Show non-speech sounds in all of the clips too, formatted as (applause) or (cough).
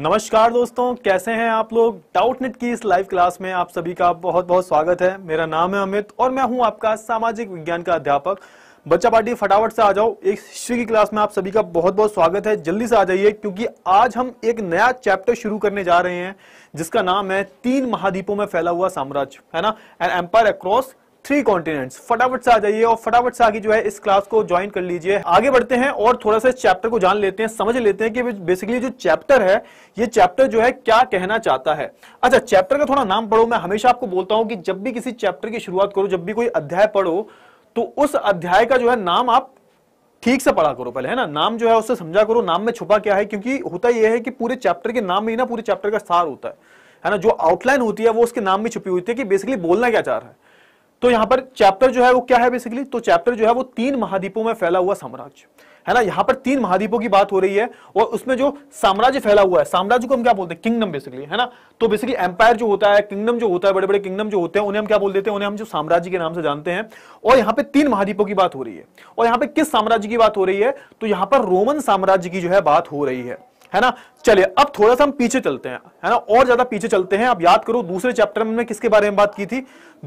नमस्कार दोस्तों कैसे हैं आप लोग डाउटनेट की इस लाइव क्लास में आप सभी का बहुत बहुत स्वागत है मेरा नाम है अमित और मैं हूं आपका सामाजिक विज्ञान का अध्यापक बच्चा पार्टी फटाफट से आ जाओ एक हिस्ट्री की क्लास में आप सभी का बहुत बहुत स्वागत है जल्दी से आ जाइए क्योंकि आज हम एक नया चैप्टर शुरू करने जा रहे हैं जिसका नाम है तीन महाद्वीपों में फैला हुआ साम्राज्य है ना an empire across three continents फटाफट से आ जाइए और फटाफट से आगे जो है इस क्लास को ज्वाइन कर लीजिए आगे बढ़ते हैं और थोड़ा सा इस चैप्टर को जान लेते हैं समझ लेते हैं कि बेसिकली जो चैप्टर है ये चैप्टर जो है क्या कहना चाहता है अच्छा चैप्टर का थोड़ा नाम पढ़ो मैं हमेशा आपको बोलता हूं कि जब भी किसी चैप्टर की शुरुआत करो जब भी कोई अध्याय पढ़ो तो उस अध्याय का जो है नाम आप ठीक से पढ़ा करो पहले है ना नाम जो है उससे समझा करो नाम में छुपा क्या है क्योंकि होता यह है कि पूरे चैप्टर के नाम में ही ना पूरे चैप्टर का सार होता है है ना जो आउटलाइन होती है वो उसके नाम में छुपी हुई थी कि बेसिकली बोलना क्या चाह रहा है तो यहां पर चैप्टर जो है वो क्या है बेसिकली तो चैप्टर जो है वो तीन महाद्वीपों में फैला हुआ साम्राज्य है ना यहां पर तीन महाद्वीपों की बात हो रही है और उसमें जो साम्राज्य फैला हुआ है साम्राज्य को हम क्या बोलते हैं किंगडम बेसिकली है ना तो बेसिकली एम्पायर जो होता है किंगडम जो होता है बड़े बड़े किंगडम जो होते हैं उन्हें हम क्या बोल देते हैं उन्हें हम जो साम्राज्य के नाम से जानते हैं और यहाँ पे तीन महाद्वीपों की बात हो रही है और यहाँ पे किस साम्राज्य की बात हो रही है तो यहाँ पर रोमन साम्राज्य की जो है बात हो रही है है ना चलिए अब थोड़ा सा हम पीछे चलते हैं है ना और ज्यादा पीछे चलते हैं आप याद करो दूसरे चैप्टर में किसके बारे में बात की थी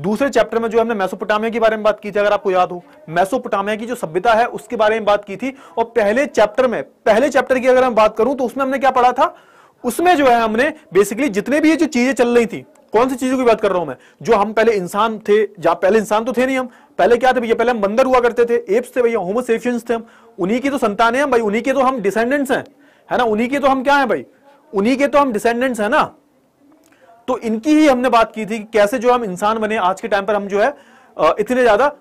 दूसरे चैप्टर में जो हमने मैसोपोटामिया के बारे में बात की थी अगर आपको याद हो मैसोपोटामिया की जो सभ्यता है उसके बारे में बात की थी और पहले चैप्टर में पहले चैप्टर की अगर हम बात करूं तो उसमें हमने क्या पढ़ा था उसमें जो है हमने बेसिकली जितने भी ये जो चीजें चल रही थी कौन सी चीजों की बात कर रहा हूं मैं जो हम पहले इंसान थे जहां पहले इंसान तो थे नहीं हम पहले क्या थे भैया पहले हम बंदर हुआ करते थे एप्स थे भैया होमोसेफियंस थे हम उन्हीं की तो संतान है भाई उन्हीं के तो हम डिसेंडेंट्स हैं है ना उन्हीं के तो हम क्या है भाई उन्हीं के तो हम डिसेंडेंट्स है ना तो इनकी ही हमने बात की थी कि कैसे जो हम इंसान बने आज के टाइम पर हम जो है इतने ज्यादा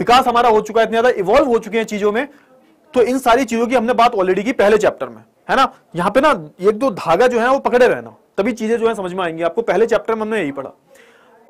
विकास हमारा हो चुका है इतने ज्यादा इवॉल्व हो चुके हैं चीजों में तो इन सारी चीजों की हमने बात ऑलरेडी की पहले चैप्टर में है ना यहाँ पे ना एक दो धागा जो है वो पकड़े रहना तभी चीजें जो है समझ में आएंगी आपको पहले चैप्टर में हमने यही पढ़ा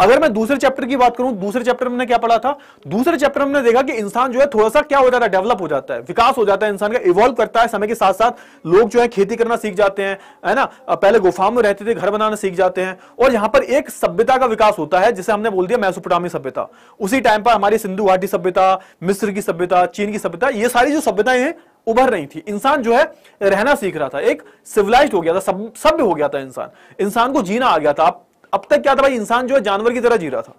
अगर मैं दूसरे चैप्टर की बात करूं दूसरे चैप्टर में क्या पढ़ा था दूसरे चैप्टर में देखा कि इंसान जो है थोड़ा सा क्या हो जाता है डेवलप हो जाता है विकास हो जाता है इंसान का इवॉल्व करता है समय के साथ साथ लोग जो है खेती करना सीख जाते हैं है ना पहले गुफा में रहते थे घर बनाना सीख जाते हैं और यहां पर एक सभ्यता का विकास होता है जिसे हमने बोल दिया मैसोपोटामी सभ्यता उसी टाइम पर हमारी सिंधु घाटी सभ्यता मिस्र की सभ्यता चीन की सभ्यता ये सारी जो सभ्यताएं हैं उभर रही थी इंसान जो है रहना सीख रहा था एक सिविलाइज्ड हो गया था सभ्य हो गया था इंसान इंसान को जीना आ गया था आप अब तक क्या था भाई इंसान जो है जानवर की तरह जी रहा था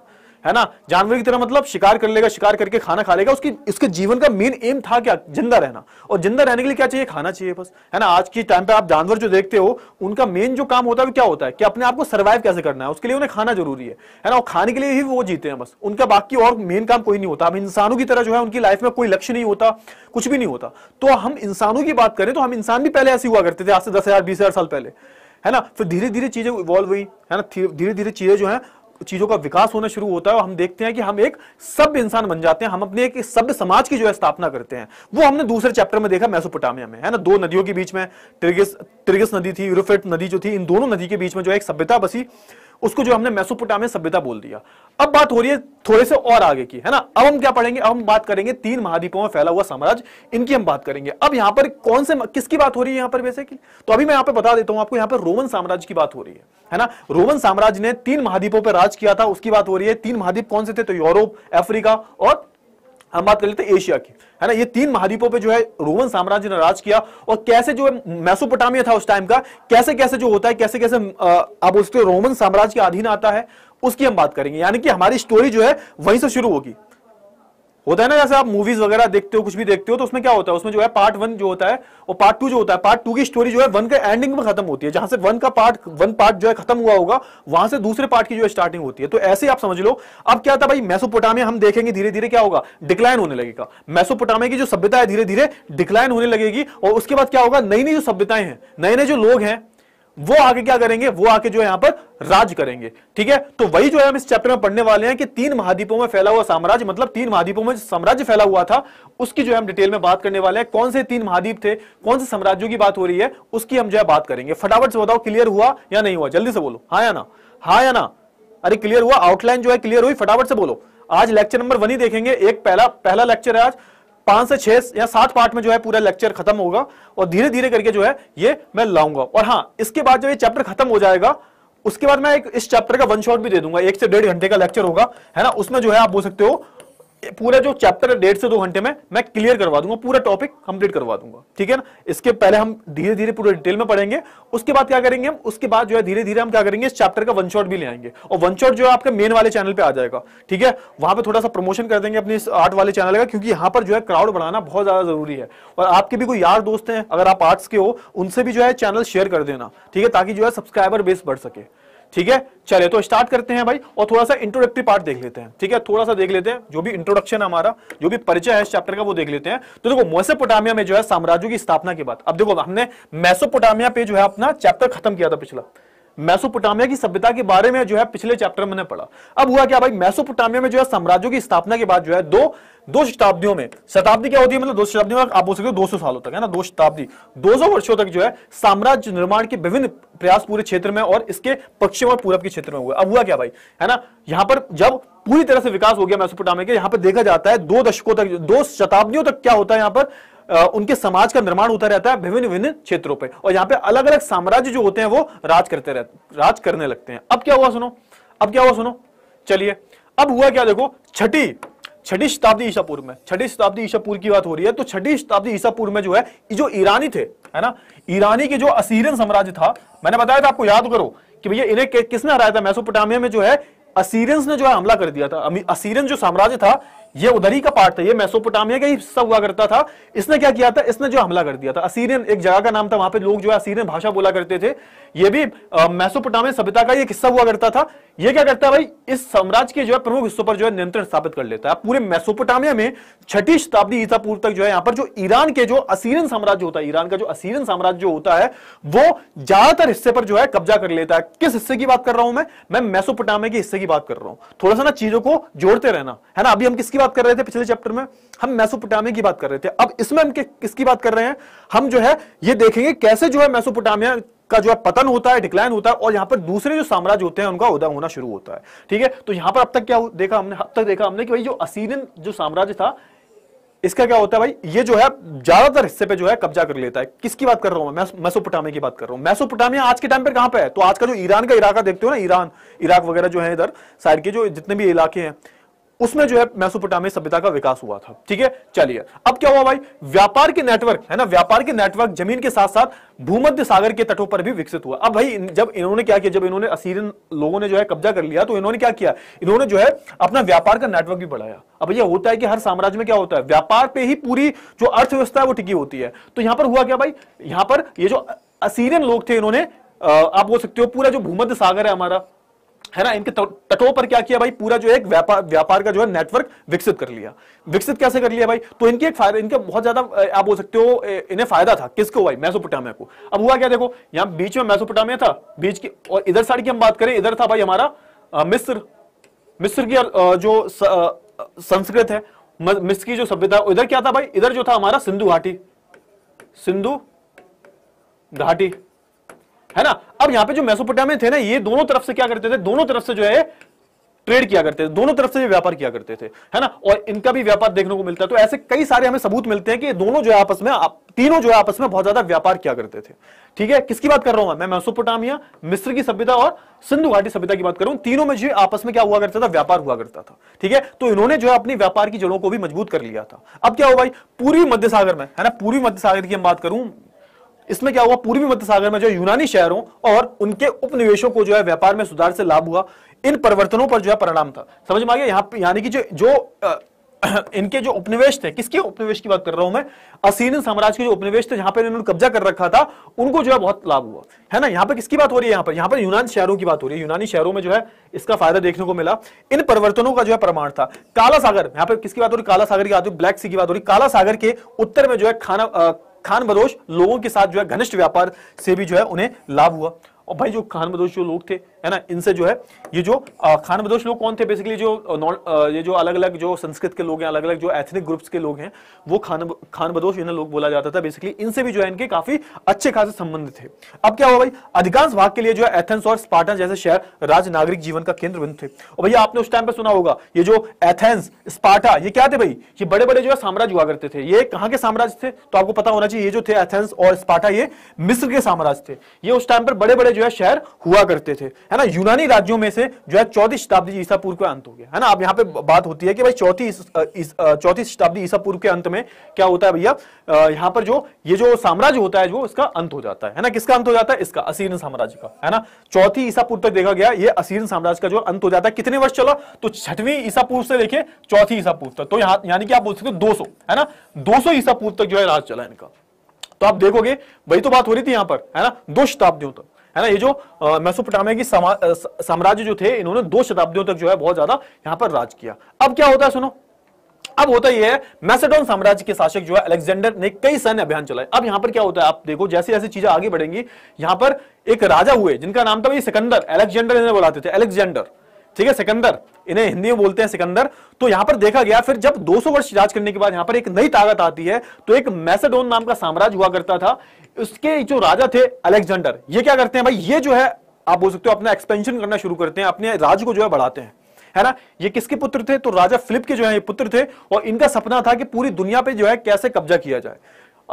है ना जानवर की तरह मतलब शिकार कर लेगा शिकार करके खाना खा लेगा उसकी इसके जीवन का मेन एम था क्या जिंदा रहना और जिंदा रहने के लिए क्या चाहिए खाना चाहिए बस है ना आज के टाइम पे आप जानवर जो देखते हो उनका मेन जो काम होता है क्या होता है कि अपने आप को सर्वाइव कैसे करना है उसके लिए उन्हें खाना जरूरी है है ना और खाने के लिए ही वो जीते हैं बस उनका बाकी और मेन काम कोई नहीं होता अब इंसानों की तरह जो है उनकी लाइफ में कोई लक्ष्य नहीं होता कुछ भी नहीं होता तो हम इंसानों की बात करें तो हम इंसान भी पहले ऐसे हुआ करते थे आज से दस हजार बीस हजार साल पहले है ना फिर धीरे धीरे चीजें इवॉल्व हुई है ना धीरे धीरे चीजें जो है चीजों का विकास होना शुरू होता है और हम देखते हैं कि हम एक सभ्य इंसान बन जाते हैं हम अपने एक सभ्य समाज की जो है स्थापना करते हैं वो हमने दूसरे चैप्टर में देखा मैसोपोटामिया में है ना दो नदियों के बीच में ट्रिगिस ट्रिगिस नदी थी यूरोफेट नदी जो थी इन दोनों नदी के बीच में जो एक सभ्यता बसी उसको जो हमने मैसोपोटामिया सभ्यता बोल दिया अब बात हो रही है थोड़े से और आगे की है ना अब हम क्या पढ़ेंगे अब हम बात करेंगे तीन महाद्वीपों में फैला हुआ साम्राज्य इनकी हम बात करेंगे अब यहां पर कौन से किसकी बात हो रही है यहां पर वैसे की तो अभी मैं यहां पर बता देता हूं आपको यहां पर रोमन साम्राज्य की बात हो रही है है ना रोमन साम्राज्य ने तीन महाद्वीपों पर राज किया था उसकी बात हो रही है तीन महाद्वीप कौन से थे तो यूरोप अफ्रीका और हम बात कर लेते हैं एशिया की है ना ये तीन महाद्वीपों पे जो है रोमन साम्राज्य ने राज किया और कैसे जो मैसोपोटामिया था उस टाइम का कैसे कैसे जो होता है कैसे कैसे आप उसके रोमन साम्राज्य के अधीन आता है उसकी हम बात करेंगे यानी कि हमारी स्टोरी जो है वहीं से शुरू होगी होता है ना जैसे आप मूवीज वगैरह देखते हो कुछ भी देखते हो तो उसमें क्या होता है उसमें जो है पार्ट वन जो होता है और पार्ट टू जो होता है पार्ट टू की स्टोरी जो है वन के एंडिंग में खत्म होती है जहां से वन का पार्ट वन पार्ट जो है खत्म हुआ होगा वहां से दूसरे पार्ट की जो है स्टार्टिंग होती है तो ऐसे आप समझ लो अब क्या था भाई मैसोपोटामिया हम देखेंगे धीरे धीरे क्या होगा डिक्लाइन होने लगेगा मैसोपोटामिया की जो सभ्यता है धीरे धीरे डिक्लाइन होने लगेगी और उसके बाद क्या होगा नई नई जो सभ्यताएं हैं नए नए जो लोग हैं वो आगे क्या करेंगे वो आके जो है यहां पर राज करेंगे ठीक है तो वही जो है हम इस चैप्टर में पढ़ने वाले हैं कि तीन महाद्वीपों में फैला हुआ साम्राज्य मतलब तीन महाद्वीपों में साम्राज्य फैला हुआ था उसकी जो है हम डिटेल में बात करने वाले हैं कौन से तीन महाद्वीप थे कौन से साम्राज्यों की बात हो रही है उसकी हम जो है बात करेंगे फटाफट से बताओ क्लियर हुआ या नहीं हुआ जल्दी से बोलो हाँ या ना हाँ या ना अरे क्लियर हुआ आउटलाइन जो है क्लियर हुई फटाफट से बोलो आज लेक्चर नंबर वन ही देखेंगे एक पहला पहला लेक्चर है आज पांच से छह या सात पार्ट में जो है पूरा लेक्चर खत्म होगा और धीरे धीरे करके जो है ये मैं लाऊंगा और हाँ इसके बाद जब ये चैप्टर खत्म हो जाएगा उसके बाद मैं एक इस चैप्टर का वन शॉट भी दे दूंगा एक से डेढ़ घंटे का लेक्चर होगा है ना उसमें जो है आप बोल सकते हो पूरा जो चैप्टर है डेढ़ से दो घंटे में मैं क्लियर करवा दूंगा पूरा टॉपिक कंप्लीट करवा दूंगा ठीक है ना इसके पहले हम धीरे धीरे पूरे डिटेल में पढ़ेंगे उसके बाद क्या करेंगे हम उसके बाद जो है धीरे धीरे हम क्या करेंगे इस चैप्टर का वन शॉट भी ले आएंगे और वन शॉट जो है आपके मेन वाले चैनल पर आ जाएगा ठीक है वहां पर थोड़ा सा प्रमोशन कर देंगे अपने आर्ट वाले चैनल का क्योंकि यहां पर जो है क्राउड बढ़ाना बहुत ज्यादा जरूरी है और आपके भी कोई यार दोस्त हैं अगर आप आर्ट्स के हो उनसे भी जो है चैनल शेयर कर देना ठीक है ताकि जो है सब्सक्राइबर बेस बढ़ सके ठीक है चले तो स्टार्ट करते हैं भाई और थोड़ा सा इंट्रोडक्टिव पार्ट देख लेते हैं ठीक है थोड़ा सा देख लेते हैं जो भी इंट्रोडक्शन हमारा जो भी परिचय है इस चैप्टर का वो देख लेते हैं तो देखो मोसेपोटामिया में जो है साम्राज्यों की स्थापना के बाद अब देखो हमने मैसोपोटामिया पे जो है अपना चैप्टर खत्म किया था पिछला मैसोपोटामिया की सभ्यता के बारे में जो है पिछले चैप्टर में पढ़ा अब हुआ क्या भाई मैसोपोटामिया में जो है साम्राज्यों की स्थापना के बाद जो है दो दो शताब्दियों में शताब्दी क्या होती है मतलब दो शताब्दी में आप बोल सकते हो दो सौ सालों तक है ना दो शताब्दी दो सौ वर्षों तक जो है साम्राज्य निर्माण के विभिन्न प्रयास पूरे क्षेत्र में और इसके पश्चिम और पूर्व के क्षेत्र में हुआ अब हुआ क्या भाई है ना यहां पर जब पूरी तरह से विकास हो गया मैसोपोटामिया के यहां पर देखा जाता है दो दशकों तक दो शताब्दियों तक क्या होता है यहां पर उनके समाज का निर्माण होता रहता है विभिन्न विभिन्न क्षेत्रों पर और यहां पर अलग अलग साम्राज्य जो होते हैं वो राज करते रहते राज करने लगते हैं अब क्या हुआ सुनो अब क्या हुआ सुनो चलिए अब हुआ क्या देखो छठी छठी शताब्दी ईसा पूर्व में छठी शताब्दी ईसा पूर्व की बात हो रही है तो छठी शताब्दी ईसा पूर्व में जो है जो ईरानी थे है ना ईरानी के जो असीरियन साम्राज्य था मैंने बताया था आपको याद करो कि भैया इन्हें किसने हराया था मैसोपोटामिया में जो है असीरियंस ने जो है हमला कर दिया था असीरियन जो साम्राज्य था ये उधर ही का पार्ट था ये मेसोपोटामिया का ही हिस्सा हुआ करता था इसने क्या किया था इसने जो हमला कर दिया था असीरियन एक जगह का नाम था वहां पे लोग जो है असीरियन भाषा बोला करते थे ये भी मेसोपोटामिया सभ्यता का एक हिस्सा हुआ करता था ये क्या करता है भाई इस साम्राज्य के जो है प्रमुख हिस्सों पर जो है नियंत्रण स्थापित कर लेता है पूरे मेसोपोटामिया में छठी शताब्दी ईसा पूर्व तक जो है यहाँ पर जो ईरान के जो असीरियन साम्राज्य होता है ईरान का जो असीरियन साम्राज्य होता है वो ज्यादातर हिस्से पर जो है कब्जा कर लेता है किस हिस्से की बात कर रहा हूं मैं मैं मेसोपोटामिया के हिस्से की बात कर रहा हूं थोड़ा सा ना चीजों को जोड़ते रहना है ना अभी हम किसकी बात कर रहे थे पिछले चैप्टर में हम मैसोपोटामिया की बात कर रहे थे अब इसमें हम किसकी बात कर रहे हैं हम जो है ये देखेंगे कैसे जो है मैसोपोटामिया का जो है पतन होता है डिक्लाइन होता है और यहां पर दूसरे जो साम्राज्य होते हैं उनका उदय होना शुरू होता है ठीक है तो यहां पर अब तक क्या देखा हमने अब तक देखा हमने कि भाई जो असीरियन जो साम्राज्य था इसका क्या होता है भाई ये जो है ज्यादातर हिस्से पे जो है कब्जा कर लेता है किसकी बात कर रहा हूं मैं मैसोपोटामिया की बात कर रहा हूं मैसोपोटामिया आज के टाइम पर कहां पे है तो आज का जो ईरान का इलाका देखते हो ना ईरान इराक वगैरह जो है इधर साइड के जो जितने भी इलाके हैं उसमें जो है मैसोपोटामिया सभ्यता का विकास हुआ था ठीक है चलिए अब क्या हुआ भाई व्यापार के नेटवर्क है ना व्यापार के नेटवर्क जमीन के साथ साथ भूमध्य सागर के तटों पर भी विकसित हुआ अब भाई जब इन्होंने क्या किया जब इन्होंने असीरियन लोगों ने जो है कब्जा कर लिया तो इन्होंने क्या किया इन्होंने जो है अपना व्यापार का नेटवर्क भी बढ़ाया अब यह होता है कि हर साम्राज्य में क्या होता है व्यापार पर ही पूरी जो अर्थव्यवस्था है वो टिकी होती है तो यहां पर हुआ क्या भाई यहां पर ये जो असीरियन लोग थे इन्होंने आप बोल सकते हो पूरा जो भूमध्य सागर है हमारा है ना इनके तटों पर क्या किया भाई पूरा जो एक व्यापार व्यापार का जो है नेटवर्क विकसित कर लिया विकसित कैसे कर लिया भाई तो इनके एक फायदा इनके बहुत ज्यादा आप बोल सकते हो इन्हें फायदा था किसको भाई मैसोपोटामिया को अब हुआ क्या देखो यहाँ बीच में मैसोपोटामिया था बीच की और इधर साइड की हम बात करें इधर था भाई हमारा मिस्र मिस्र की जो संस्कृत है मिस्र की जो सभ्यता इधर क्या था भाई इधर जो था हमारा सिंधु घाटी सिंधु घाटी है ना अब यहां पे जो मेसोपोटामिया थे ना ये दोनों तरफ से क्या करते थे दोनों तरफ से जो है ट्रेड किया करते थे दोनों तरफ से व्यापार किया करते थे है ना और इनका भी व्यापार देखने को मिलता है तो ऐसे कई सारे हमें सबूत मिलते हैं कि दोनों जो है आपस में आप, तीनों जो है आपस में बहुत ज्यादा व्यापार किया करते थे ठीक है किसकी बात कर रहा हूं मैं मैसोपोटामिया मिस्र की सभ्यता और सिंधु घाटी सभ्यता की बात कर रहा तीनों में जो आपस में क्या हुआ करता था व्यापार हुआ करता था ठीक है तो इन्होंने जो है अपनी व्यापार की जड़ों को भी मजबूत कर लिया था अब क्या हो भाई पूर्वी मध्य सागर में है ना पूर्वी मध्य सागर की हम बात करूं इसमें क्या हुआ पूर्वी मध्य सागर में जो यूनानी शहरों और उनके उपनिवेशों को जो है व्यापार में सुधार से लाभ हुआ इन परिवर्तनों पर जो है परिणाम था समझ में आ गया यहाँ यानी कि जो जो (clears throat) इनके जो उपनिवेश थे किसके उपनिवेश की बात कर रहा हूं मैं असीन साम्राज्य के जो उपनिवेश थे जहां पर इन्होंने कब्जा कर रखा था उनको जो है बहुत लाभ हुआ है ना यहाँ पर किसकी बात हो रही है यहाँ पर यहाँ पर यूनान शहरों की बात हो रही है यूनानी शहरों में जो है इसका फायदा देखने को मिला इन परिवर्तनों का जो है प्रमाण था काला सागर यहाँ पर किसकी बात हो रही काला सागर की बात हो रही ब्लैक सी की बात हो रही काला सागर के उत्तर में जो है खाना खान बदोश लोगों के साथ जो है घनिष्ठ व्यापार से भी जो है उन्हें लाभ हुआ और भाई जो खान बदोश जो लोग थे है ना इनसे जो है ये जो खान बदोश लोग कौन थे बेसिकली जो नॉन ये जो अलग अलग जो संस्कृत के लोग हैं अलग अलग जो एथनिक ग्रुप्स के लोग हैं वो खान खान बदोश इन्हें लोग बोला जाता था बेसिकली इनसे भी जो है इनके काफी अच्छे खासे संबंध थे अब क्या हुआ भाई अधिकांश भाग के लिए जो है एथेंस और स्पार्टन जैसे शहर राज नागरिक जीवन का केंद्र बिंदु थे और भैया आपने उस टाइम पर सुना होगा ये जो एथेंस स्पार्टा ये क्या थे भाई ये बड़े बड़े जो है साम्राज्य हुआ करते थे ये कहाँ के साम्राज्य थे तो आपको पता होना चाहिए ये जो थे एथेंस और स्पार्टा ये मिस्र के साम्राज्य थे ये उस टाइम पर बड़े बड़े जो है शहर हुआ करते थे है ना यूनानी राज्यों में से जो है चौथी शताब्दी ईसा पूर्व का अंत हो गया है ना अब यहाँ पे बात होती है कि भाई चौथी चौथी शताब्दी ईसा पूर्व के अंत में क्या होता है भैया यहाँ पर जो ये जो साम्राज्य होता है जो इसका अंत हो जाता है ना किसका अंत हो जाता है इसका असीर्ण साम्राज्य का है ना चौथी ईसा पूर्व तक देखा गया ये असीर्ण साम्राज्य का जो अंत हो जाता है कितने वर्ष चला तो छठवीं ईसा पूर्व से लेके चौथी ईसा पूर्व तक तो यहाँ यानी कि आप बोल सकते हो दो है ना दो ईसा पूर्व तक जो है राज चला इनका तो आप देखोगे वही तो बात हो रही थी यहां पर है ना दो शताब्दियों तक है ना ये जो मैसोपोटामिया की साम्राज्य जो थे इन्होंने दो शताब्दियों तक जो है बहुत ज्यादा यहाँ पर राज किया अब क्या होता है सुनो अब होता यह है मैसेडोन साम्राज्य के शासक जो है अलेक्जेंडर ने कई सैन्य अभियान चलाए अब यहां पर क्या होता है आप देखो जैसे जैसे चीजें आगे बढ़ेंगी यहां पर एक राजा हुए जिनका नाम था भाई सिकंदर अलेक्जेंडर इन्हें बुलाते थे अलेक्जेंडर ठीक है सिकंदर इन्हें हिंदी में बोलते हैं सिकंदर तो यहां पर देखा गया फिर जब 200 वर्ष राज करने के बाद यहां पर एक नई ताकत आती है तो एक मैसेडोन नाम का साम्राज्य हुआ करता था उसके जो राजा थे अलेक्जेंडर ये क्या करते हैं भाई ये जो है आप बोल सकते हो अपना एक्सपेंशन करना शुरू करते हैं अपने राज को जो है बढ़ाते हैं है ना ये किसके पुत्र थे तो राजा फिलिप के जो है ये पुत्र थे और इनका सपना था कि पूरी दुनिया पे जो है कैसे कब्जा किया जाए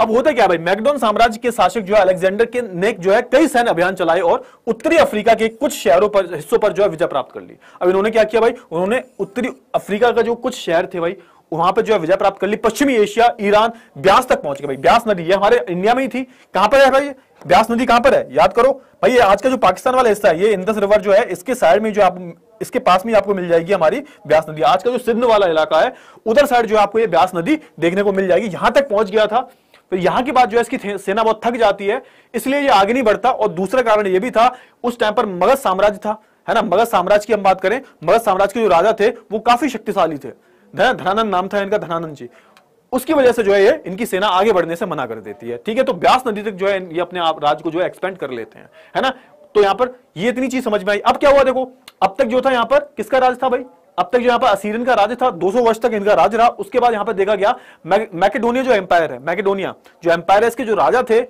अब होता क्या भाई मैकडोन साम्राज्य के शासक जो है अलेक्जेंडर के ने जो है कई सैन्य अभियान चलाए और उत्तरी अफ्रीका के कुछ शहरों पर हिस्सों पर जो है विजय प्राप्त कर ली अब इन्होंने क्या किया भाई उन्होंने उत्तरी अफ्रीका का जो कुछ शहर थे भाई वहां पर जो है विजय प्राप्त कर ली पश्चिमी एशिया ईरान ब्यास तक पहुंच गया भाई ब्यास नदी ये हमारे इंडिया में ही थी कहां पर है भाई ब्यास नदी कहां पर है याद करो भाई ये आज का जो पाकिस्तान वाला हिस्सा है ये इंदस रिवर जो है इसके साइड में जो आप इसके पास में आपको मिल जाएगी हमारी ब्यास नदी आज का जो सिंध वाला इलाका है उधर साइड जो आपको ये ब्यास नदी देखने को मिल जाएगी यहां तक पहुंच गया था तो यहां की बात जो है इसकी सेना बहुत थक जाती है इसलिए ये आगे नहीं बढ़ता और दूसरा कारण ये भी था उस टाइम पर मगध साम्राज्य था है ना मगध साम्राज्य की हम बात करें मगध साम्राज्य के जो राजा थे वो काफी शक्तिशाली थे धनानंद नाम था इनका धनानंद जी उसकी वजह से जो है ये इनकी सेना आगे बढ़ने से मना कर देती है ठीक है तो ब्यास नदी तक जो है ये अपने आप राज को जो है एक्सपेंड कर लेते हैं है ना तो यहाँ पर ये इतनी चीज समझ में आई अब क्या हुआ देखो अब तक जो था यहाँ पर किसका राज था भाई अब तक जो यहाँ पर असीरन का राज था 200 वर्ष तक इनका राज रहा उसके बाद यहाँ पर देखा गया मैकेडोनिया जो एम्पायर है मैकेडोनिया जो एम्पायर है इसके जो राजा थे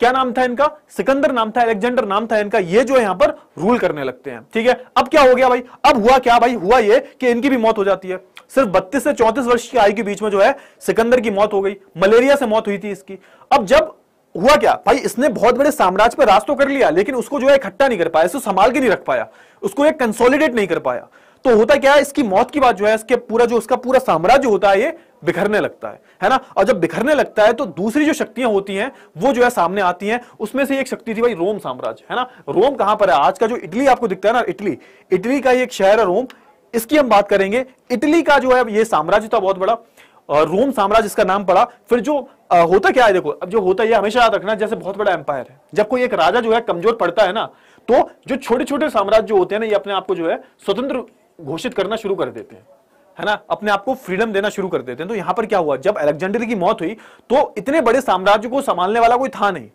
क्या नाम था इनका सिकंदर नाम था एलेक्जेंडर नाम था इनका ये जो यहां पर रूल करने लगते हैं ठीक है अब क्या हो गया भाई अब हुआ क्या भाई हुआ ये कि इनकी भी मौत हो जाती है सिर्फ 32 से 34 वर्ष की आयु के बीच में जो है सिकंदर की मौत हो गई मलेरिया से मौत हुई थी इसकी अब जब हुआ क्या भाई इसने बहुत बड़े साम्राज्य पर रास्तों कर लिया लेकिन उसको जो है इकट्ठा नहीं कर पाया इसको संभाल के नहीं रख पाया उसको एक कंसोलिडेट नहीं कर पाया तो होता क्या है इसकी मौत की बात जो है इसके पूरा जो उसका पूरा साम्राज्य होता है ये बिखरने लगता है है ना और जब बिखरने लगता है तो दूसरी जो शक्तियां होती हैं वो जो है सामने आती हैं उसमें से एक शक्ति थी भाई रोम साम्राज्य है ना रोम कहां पर है आज का जो इटली आपको दिखता है ना इटली इटली का एक शहर है रोम इसकी हम बात करेंगे इटली का जो है ये साम्राज्य था बहुत बड़ा रोम साम्राज्य इसका नाम पड़ा फिर जो आ, होता क्या है देखो अब जो होता है हमेशा याद रखना जैसे बहुत बड़ा एम्पायर है जब कोई एक राजा जो है कमजोर पड़ता है ना तो जो छोटे छोटे साम्राज्य होते हैं ना ये अपने आप को जो है स्वतंत्र घोषित करना शुरू कर देते हैं है ना अपने आप को फ्रीडम देना शुरू कर देते हैं तो यहां पर क्या हुआ जब अलेक्जेंडर की मौत हुई तो इतने बड़े साम्राज्य को संभालने वाला कोई था नहीं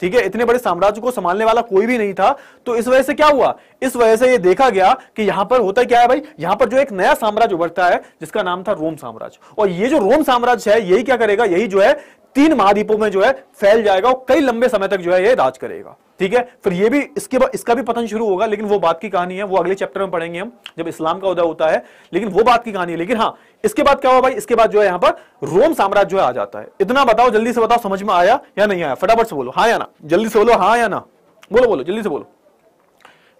ठीक है इतने बड़े साम्राज्य को संभालने वाला कोई भी नहीं था तो इस वजह से क्या हुआ इस वजह से ये देखा गया कि यहां पर होता क्या है भाई यहां पर जो एक नया साम्राज्य उभरता है जिसका नाम था रोम साम्राज्य और ये जो रोम साम्राज्य है यही क्या करेगा यही जो है तीन महाद्वीपों में जो है फैल जाएगा और कई लंबे समय तक जो है ये राज करेगा ठीक है फिर ये भी इसके बाद इसका भी पतन शुरू होगा लेकिन वो बात की कहानी है वो अगले चैप्टर में पढ़ेंगे हम जब इस्लाम का उदय होता है लेकिन वो बात की कहानी है लेकिन हाँ इसके बाद क्या हुआ भाई इसके बाद जो है यहाँ पर रोम साम्राज्य जो है आ जाता है इतना बताओ जल्दी से बताओ समझ में आया या नहीं आया फटाफट से बोलो हाँ या ना जल्दी से बोलो हाँ या ना बोलो बोलो जल्दी से बोलो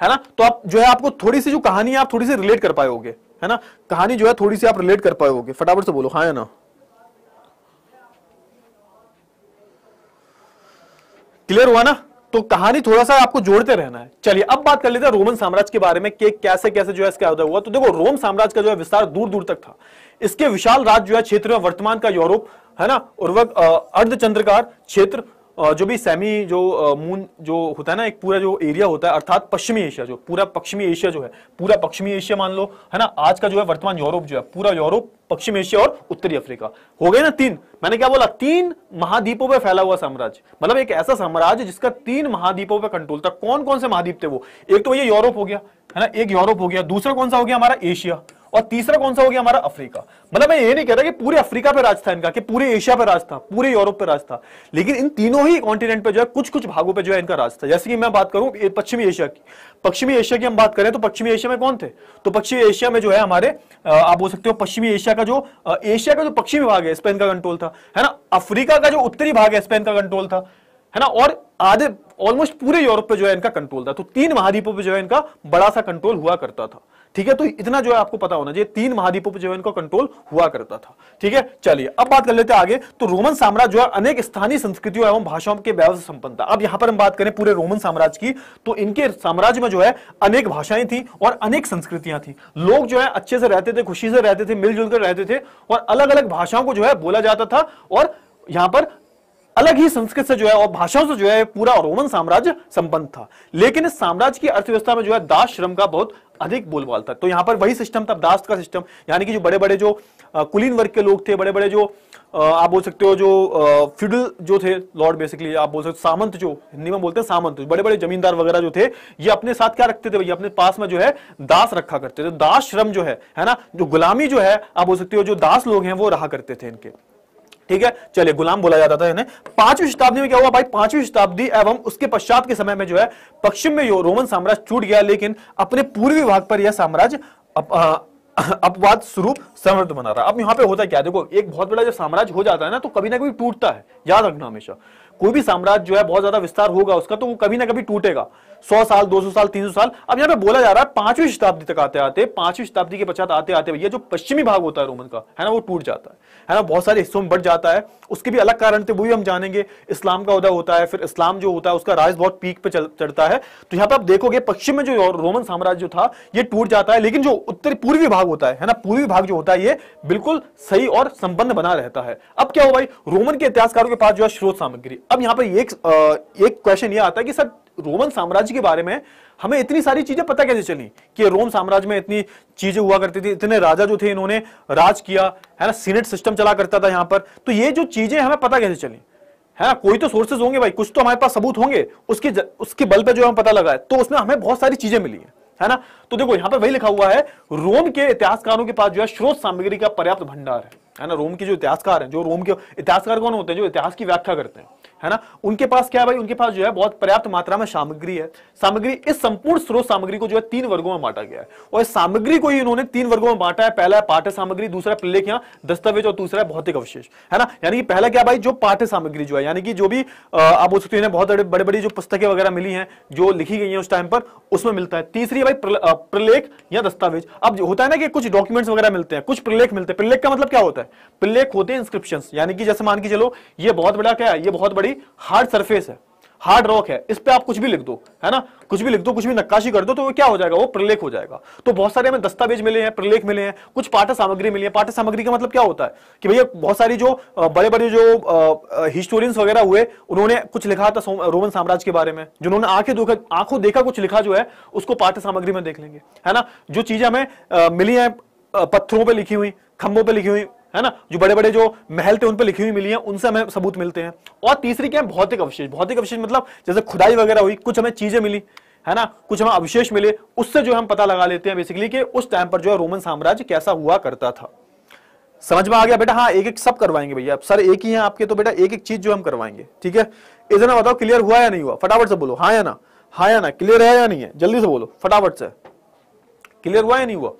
है ना तो आप जो है आपको थोड़ी सी जो कहानी है आप थोड़ी सी रिलेट कर पाए होगे है ना कहानी जो है थोड़ी सी आप रिलेट कर पाए होगे फटाफट से बोलो हाँ या ना क्लियर हुआ ना तो कहानी थोड़ा सा आपको जोड़ते रहना है चलिए अब बात कर लेते हैं रोमन साम्राज्य के बारे में कैसे कैसे जो है इसका उदय हुआ तो देखो रोम साम्राज्य का जो है विस्तार दूर दूर तक था इसके विशाल राज्य जो है क्षेत्र में वर्तमान का यूरोप है ना उर्वक अर्धचंद्रकार क्षेत्र जो भी सेमी जो मून जो होता है ना एक पूरा जो एरिया होता है अर्थात पश्चिमी एशिया जो पूरा पश्चिमी एशिया जो है पूरा पश्चिमी एशिया मान लो है ना आज का जो है वर्तमान यूरोप जो है पूरा यूरोप पश्चिम एशिया और उत्तरी अफ्रीका हो गए ना तीन मैंने क्या बोला तीन महाद्वीपों पर फैला हुआ साम्राज्य मतलब एक ऐसा साम्राज्य जिसका तीन महाद्वीपों पर कंट्रोल था कौन कौन से महाद्वीप थे वो एक तो ये यूरोप हो गया है ना एक यूरोप हो गया दूसरा कौन सा हो गया हमारा एशिया और तीसरा कौन सा हो गया हमारा अफ्रीका मतलब मैं ये नहीं कह रहा कि पूरे अफ्रीका पे राज था इनका कि पूरे एशिया पे राज था पूरे यूरोप पे राज था लेकिन इन तीनों ही कॉन्टिनेंट पे जो है कुछ कुछ भागों पे जो है इनका राज था जैसे कि मैं बात करूं पश्चिमी एशिया की पश्चिमी एशिया की हम बात करें तो पश्चिमी एशिया में कौन थे तो पश्चिमी एशिया में जो है हमारे आप बोल सकते हो पश्चिमी एशिया का जो एशिया का जो पश्चिमी भाग है स्पेन का कंट्रोल था है ना अफ्रीका का जो उत्तरी भाग है स्पेन का कंट्रोल था है ना और आधे ऑलमोस्ट पूरे यूरोप पे जो है इनका कंट्रोल था तो तीन महाद्वीपों पे जो है इनका बड़ा सा कंट्रोल हुआ करता था ठीक है तो इतना जो है आपको पता होना चाहिए तीन महाद्वीपों पर जो है इनका कंट्रोल हुआ करता था ठीक है चलिए अब बात कर लेते हैं आगे तो रोमन साम्राज्य जो है अनेक स्थानीय संस्कृतियों एवं भाषाओं के व्यवहार संपन्न था अब यहां पर हम बात करें पूरे रोमन साम्राज्य की तो इनके साम्राज्य में जो है अनेक भाषाएं थी और अनेक संस्कृतियां थी लोग जो है अच्छे से रहते थे खुशी से रहते थे मिलजुल कर रहते थे और अलग अलग भाषाओं को जो है बोला जाता था और यहां पर अलग ही संस्कृत से जो है और भाषाओं से जो है पूरा रोमन साम्राज्य संपन्न था लेकिन इस साम्राज्य की अर्थव्यवस्था में जो है दास श्रम का बहुत अधिक बोलबाल था तो यहाँ पर वही सिस्टम था दास्त का सिस्टम यानी कि जो बड़े बड़े जो कुलीन वर्ग के लोग थे बड़े बड़े जो आप बोल सकते हो जो फ्यूडल जो थे लॉर्ड बेसिकली आप बोल सकते हो सामंत जो हिंदी में बोलते हैं सामंत बड़े बड़े जमींदार वगैरह जो थे ये अपने साथ क्या रखते थे भैया अपने पास में जो है दास रखा करते थे दास श्रम जो है है ना जो गुलामी जो है आप बोल सकते हो जो दास लोग हैं वो रहा करते थे इनके ठीक है चलिए गुलाम बोला जाता था इन्हें पांचवी शताब्दी में क्या हुआ भाई पांचवी शताब्दी एवं उसके पश्चात के समय में जो है पश्चिम में रोमन साम्राज्य टूट गया लेकिन अपने पूर्वी भाग पर यह साम्राज्य (laughs) अपवाद स्वरूप समृद्ध बना रहा अब यहां पे होता है क्या देखो एक बहुत बड़ा जब साम्राज्य हो जाता है ना तो कभी ना कभी टूटता है याद रखना हमेशा कोई भी साम्राज्य जो है बहुत ज्यादा विस्तार होगा उसका तो वो कभी ना कभी टूटेगा सौ साल दो सौ साल तीन सौ साल अब यहाँ पे बोला जा रहा है पांचवी शताब्दी तक आते आते पांचवी शताब्दी के पश्चात आते आते भैया जो पश्चिमी भाग होता है रोमन का है ना वो टूट जाता है है ना बहुत सारे हिस्सों में बढ़ जाता है उसके भी अलग कारण थे वो भी हम जानेंगे इस्लाम का उदय होता है फिर इस्लाम जो होता है उसका राज बहुत पीक पे चढ़ता है तो यहाँ पे आप देखोगे पश्चिम में जो रोमन साम्राज्य जो था ये टूट जाता है लेकिन जो उत्तरी पूर्वी भाग होता है ना पूर्वी भाग जो होता है ये बिल्कुल सही और संबंध बना रहता है अब क्या हो भाई रोमन के इतिहासकारों के पास जो है स्रोत सामग्री अब यहाँ पर एक एक क्वेश्चन ये आता है कि सर रोमन साम्राज्य के बारे में हमें इतनी सारी चीजें पता कैसे चली कि रोम साम्राज्य में इतनी चीजें हुआ करती थी इतने राजा जो थे इन्होंने राज किया है ना सीनेट सिस्टम चला करता था यहां पर तो ये जो चीजें हमें पता कैसे चली है ना कोई तो सोर्सेज होंगे भाई कुछ तो हमारे पास सबूत होंगे उसके ज, उसके बल पर जो हमें पता लगा है तो उसमें हमें बहुत सारी चीजें मिली है है ना तो देखो यहां पर वही लिखा हुआ है रोम के इतिहासकारों के पास जो है स्रोत सामग्री का पर्याप्त भंडार है है ना रोम के जो इतिहासकार हैं जो रोम के इतिहासकार कौन होते हैं जो इतिहास की व्याख्या करते हैं है ना उनके पास क्या है भाई उनके पास जो है बहुत पर्याप्त मात्रा में सामग्री है सामग्री इस संपूर्ण स्रोत सामग्री को जो है तीन वर्गों में बांटा गया है और इस सामग्री को ही उन्होंने तीन वर्गों में बांटा है पहला है पाठ्य सामग्री दूसरा प्रलेख यहाँ दस्तावेज और दूसरा है भौतिक अवशेष है ना यानी कि पहला क्या भाई जो पाठ्य सामग्री जो है यानी कि जो भी आप बोल सकते हैं बहुत बड़े बड़ी जो पुस्तकें वगैरह मिली है जो लिखी गई है उस टाइम पर उसमें मिलता है तीसरी भाई प्रलेख या दस्तावेज अब होता है ना कि कुछ डॉक्यूमेंट्स वगैरह मिलते हैं कुछ प्रलेख मिलते हैं प्रलेख का मतलब क्या होता है है प्लेक होते हैं इंस्क्रिप्शन यानी कि जैसे मान के चलो ये बहुत बड़ा क्या है ये बहुत बड़ी हार्ड सरफेस है हार्ड रॉक है इस पे आप कुछ भी लिख दो है ना कुछ भी लिख दो कुछ भी नक्काशी कर दो तो वो क्या हो जाएगा वो प्रलेख हो जाएगा तो बहुत सारे हमें दस्तावेज मिले हैं प्रलेख मिले हैं कुछ पाठ्य सामग्री मिली है पाठ्य सामग्री का मतलब क्या होता है कि भैया बहुत सारी जो बड़े बड़े जो हिस्टोरियंस वगैरह हुए उन्होंने कुछ लिखा था रोमन साम्राज्य के बारे में जिन्होंने आंखें देखा आंखों देखा कुछ लिखा जो है उसको पाठ्य सामग्री में देख लेंगे है ना जो चीजें हमें मिली है पत्थरों पर लिखी हुई खंभों पर लिखी हुई है ना जो बड़े बड़े जो महल थे उन पर लिखी हुई मिली है उनसे हमें सबूत मिलते हैं और तीसरी क्या है भौतिक अवशेष भौतिक अवशेष मतलब जैसे खुदाई वगैरह हुई कुछ हमें चीजें मिली है ना कुछ हमें अवशेष मिले उससे जो हम पता लगा लेते हैं बेसिकली कि उस टाइम पर जो है रोमन साम्राज्य कैसा हुआ करता था समझ में आ गया बेटा हाँ एक एक सब करवाएंगे भैया सर एक ही है आपके तो बेटा एक एक चीज जो हम करवाएंगे ठीक है इतना बताओ क्लियर हुआ या नहीं हुआ फटाफट से बोलो हाँ या ना हाँ या ना क्लियर है या नहीं है जल्दी से बोलो फटाफट से क्लियर हुआ या नहीं हुआ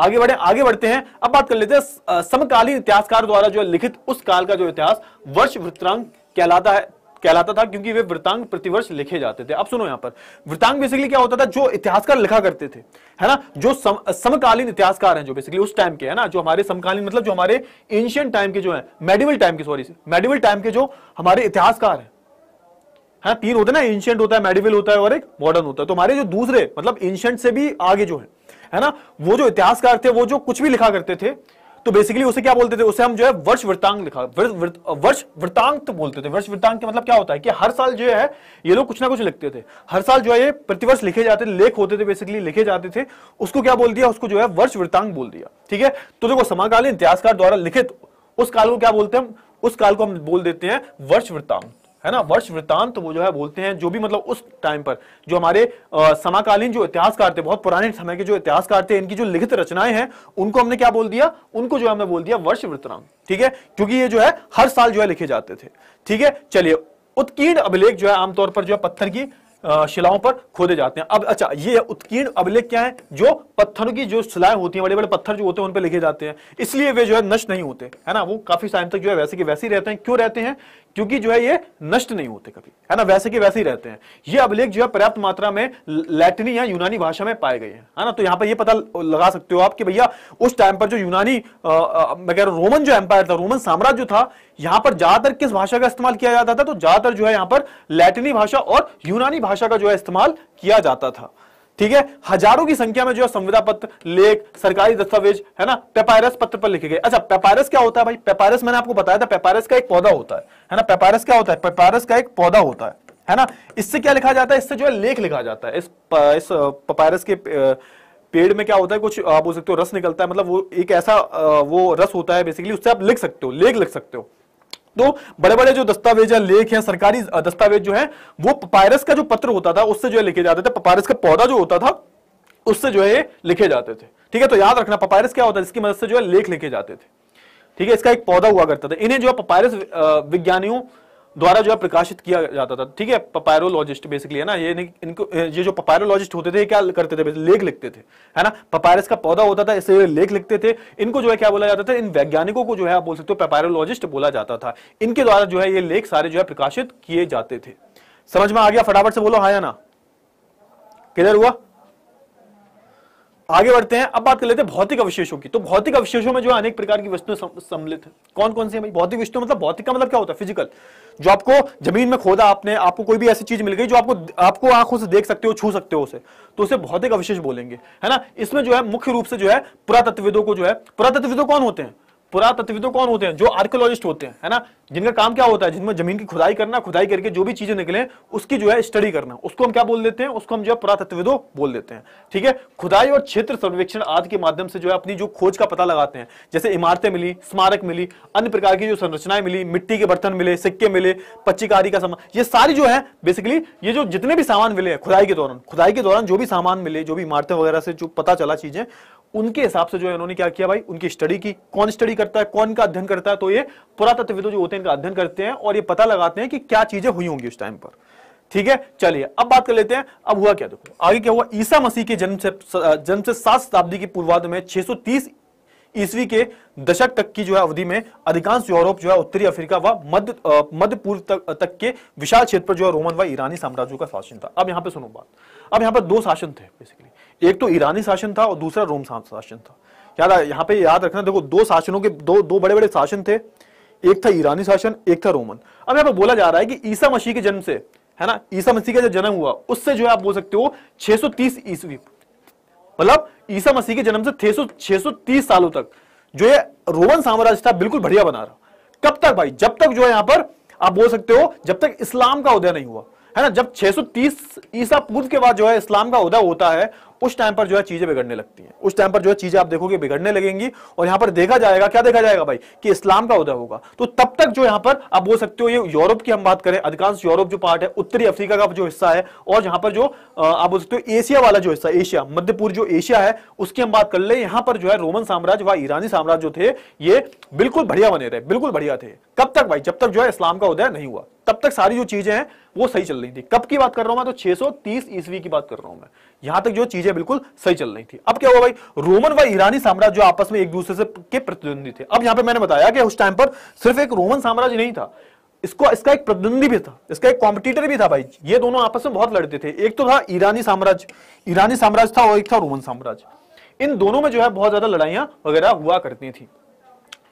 आगे बढ़े आगे बढ़ते हैं अब बात कर लेते हैं समकालीन इतिहासकार द्वारा जो लिखित उस काल का जो इतिहास वर्ष वृत्तांग कहलाता है कहलाता था क्योंकि वे वृतांग प्रतिवर्ष लिखे जाते थे अब सुनो यहां पर वृतांग बेसिकली क्या होता था जो इतिहासकार लिखा करते थे है ना जो सम, समकालीन इतिहासकार हैं जो बेसिकली उस टाइम के है ना जो हमारे समकालीन मतलब जो हमारे एंशियंट टाइम के जो है मेडिवल टाइम के सॉरी मेडिवल टाइम के जो हमारे इतिहासकार हैं है तीन होते हैं ना एंशियंट होता है मेडिवल होता है और एक मॉडर्न होता है तो हमारे जो दूसरे मतलब एंशियंट से भी आगे जो है है ना वो जो इतिहासकार थे वो जो कुछ भी लिखा करते थे तो बेसिकली उसे क्या बोलते थे उसे हम जो है वर्ष वृतांग लिखा वर्ष वृत्तांक बोलते थे वर्ष वृतांग के मतलब क्या होता है कि हर साल जो है ये लोग कुछ ना कुछ लिखते थे हर साल जो है ये प्रतिवर्ष लिखे जाते थे लेख होते थे बेसिकली लिखे जाते थे उसको क्या बोल दिया उसको जो है वर्ष वृतांग बोल दिया ठीक है तो देखो समाकालीन इतिहासकार द्वारा लिखित उस काल को क्या बोलते हैं उस काल को हम बोल देते हैं वर्ष वृतांग है ना वर्ष वृतांत वो जो है बोलते हैं जो भी मतलब उस टाइम पर जो हमारे समाकालीन जो इतिहासकार थे बहुत पुराने समय के जो इतिहासकार थे इनकी जो लिखित रचनाएं हैं उनको हमने क्या बोल दिया उनको जो हमने बोल दिया वर्ष वृतांत ठीक है क्योंकि ये जो है हर साल जो है लिखे जाते थे ठीक है चलिए उत्कीर्ण अभिलेख जो है आमतौर पर जो है पत्थर की शिलाओं पर खोदे जाते हैं अब अच्छा ये उत्कीर्ण अभिलेख क्या है जो पत्थरों की जो शिलाएं होती हैं बड़े बड़े पत्थर जो होते हैं उन पर लिखे जाते हैं इसलिए वे जो है नष्ट नहीं होते है ना वो काफी टाइम तक जो है वैसे के वैसे ही रहते हैं क्यों रहते हैं क्योंकि जो है ये नष्ट नहीं होते कभी है ना वैसे के वैसे ही रहते हैं ये अभिलेख जो है पर्याप्त मात्रा में लैटिनी या यूनानी भाषा में पाए गए हैं है ना तो यहाँ पर ये पता लगा सकते हो आप कि भैया उस टाइम पर जो यूनानी मैं कह रहा हूँ रोमन जो एम्पायर था रोमन साम्राज्य जो था यहाँ पर ज्यादातर किस भाषा का इस्तेमाल किया जाता था तो ज्यादातर जो है यहाँ पर लैटिनी भाषा और यूनानी भाषा का जो है इस्तेमाल किया जाता था ठीक है हजारों की संख्या में जो है संविदा पत्र लेख सरकारी दस्तावेज है ना पेपायरस पत्र पर लिखे गए अच्छा पेपायरस क्या होता है भाई पेपायरस मैंने आपको बताया था पेपायरस का एक पौधा होता है है ना पेपायरस क्या होता है पेपायरस का एक पौधा होता है है ना इससे क्या लिखा जाता है इससे जो है लेख लिखा जाता है इस प, इस पपायरस के पेड़ में क्या होता है कुछ आप बोल सकते हो रस निकलता है मतलब वो एक ऐसा वो रस होता है बेसिकली उससे आप लिख सकते हो लेख लिख सकते हो तो बड़े बड़े जो दस्तावेज या लेख या सरकारी दस्तावेज जो है वो पपायरस का जो पत्र होता था उससे जो है लिखे जाते थे पपायरस का पौधा जो होता था उससे जो है लिखे जाते थे ठीक है तो याद रखना पपायरस क्या होता है इसकी मदद से जो है लेख लिखे जाते थे ठीक है इसका एक पौधा हुआ करता था इन्हें जो है पपायरस विज्ञानियों द्वारा जो है प्रकाशित किया जाता था ठीक है पपायरोलॉजिस्ट बेसिकली है ना ये इनको ये जो पपायरोलॉजिस्ट होते थे क्या करते थे लेख लिखते थे है ना पपायरस का पौधा होता था इससे लेख लिखते थे इनको जो है क्या बोला जाता था इन वैज्ञानिकों को जो है आप बोल सकते हो पपायरोलॉजिस्ट बोला जाता था इनके द्वारा जो है ये लेख सारे जो है प्रकाशित किए जाते थे समझ में आ गया फटाफट से बोलो हाँ या ना किधर हुआ आगे बढ़ते हैं अब बात कर लेते हैं भौतिक अवशेषों की तो भौतिक अवशेषों में जो है अनेक प्रकार की वस्तुएं सम्मिलित है कौन कौन सी है भौतिक वस्तु मतलब भौतिक का मतलब क्या होता है फिजिकल जो आपको जमीन में खोदा आपने आपको कोई भी ऐसी चीज मिल गई जो आपको आपको आंखों से देख सकते हो छू सकते हो उसे तो उसे भौतिक अवशेष बोलेंगे है ना इसमें जो है मुख्य रूप से जो है पुरातत्वविदों को जो है पुरातत्वविदों कौन होते हैं पुरातत्वविदों कौन होते हैं जो आर्कोलॉजिस्ट होते हैं है ना जिनका काम क्या होता है जिनमें जमीन की खुदाई करना खुदाई करके जो भी चीजें निकले उसकी जो है स्टडी करना उसको हम क्या बोल देते हैं उसको हम जो है पुरातत्वविदों बोल देते हैं ठीक है खुदाई और क्षेत्र सर्वेक्षण आदि के माध्यम से जो है अपनी जो खोज का पता लगाते हैं जैसे इमारतें मिली स्मारक मिली अन्य प्रकार की जो संरचनाएं मिली मिट्टी के बर्तन मिले सिक्के मिले पच्चीकारी का सामान ये सारी जो है बेसिकली ये जो जितने भी सामान मिले हैं खुदाई के दौरान खुदाई के दौरान जो भी सामान मिले जो भी इमारतें वगैरह से जो पता चला चीजें उनके हिसाब से जो है उन्होंने क्या किया भाई उनकी स्टडी की कौन स्टडी करता है कौन का अध्ययन करता है तो ये पुरातत्वविदों जो होते हैं इनका अध्ययन करते हैं और ये पता लगाते हैं कि क्या चीजें हुई होंगी उस टाइम पर ठीक है चलिए अब बात कर लेते हैं अब हुआ क्या देखो आगे क्या हुआ ईसा मसीह के जन्म से जन्म से सात शताब्दी के पूर्वाध में छह ईस्वी के दशक तक की जो है अवधि में अधिकांश यूरोप जो है उत्तरी अफ्रीका व मध्य मध्य पूर्व तक, तक के विशाल क्षेत्र पर जो है रोमन व ईरानी साम्राज्यों का शासन था अब यहां पे सुनो बात अब यहां पर दो शासन थे बेसिकली एक तो ईरानी शासन था और दूसरा रोम शासन था याद यहाँ पे याद रखना देखो दो शासनों के दो दो बड़े बड़े शासन थे एक था ईरानी शासन एक था रोमन अब यहाँ पर बोला जा रहा है कि ईसा मसीह के जन्म से है ना ईसा मसीह का जो जन्म हुआ उससे जो है आप बोल सकते हो 630 ईस्वी मतलब ईसा मसीह के जन्म से तीस सालों तक जो ये रोमन साम्राज्य था बिल्कुल बढ़िया बना रहा कब तक भाई जब तक जो है यहां पर आप बोल सकते हो जब तक इस्लाम का उदय नहीं हुआ है ना जब 630 ईसा पूर्व के बाद जो है इस्लाम का उदय होता है उस टाइम पर जो है चीजें बिगड़ने लगती हैं उस टाइम पर जो है चीजें आप देखोगे बिगड़ने लगेंगी और यहां पर देखा जाएगा क्या देखा जाएगा भाई कि इस्लाम का उदय होगा तो तब तक जो यहां पर आप बोल सकते हो ये यूरोप की हम बात करें अधिकांश यूरोप जो पार्ट है उत्तरी अफ्रीका का जो हिस्सा है और यहां पर जो आप बोल सकते हो एशिया वाला जो हिस्सा एशिया मध्य पूर्व जो एशिया है उसकी हम बात कर ले यहां पर जो है रोमन साम्राज्य व ईरानी साम्राज्य जो थे ये बिल्कुल बढ़िया बने रहे बिल्कुल बढ़िया थे कब तक भाई जब तक जो है इस्लाम का उदय नहीं हुआ तब तक सारी जो चीजें हैं वो सही चल रही थी कब की बात कर रहा हूं मैं तो 630 ईस्वी की बात कर रहा हूं मैं यहां तक जो चीजें बिल्कुल सही चल रही थी अब क्या हुआ भाई रोमन व ईरानी साम्राज्य आपस में एक दूसरे से के प्रतिद्वंदी थे अब यहां पर मैंने बताया कि उस टाइम पर सिर्फ एक रोमन साम्राज्य नहीं था इसको इसका एक प्रतिद्वंदी भी था इसका एक कॉम्पिटिटर भी था भाई ये दोनों आपस में बहुत लड़ते थे एक तो था ईरानी साम्राज्य ईरानी साम्राज्य था और एक था रोमन साम्राज्य इन दोनों में जो है बहुत ज्यादा लड़ाइयां वगैरह हुआ करती थी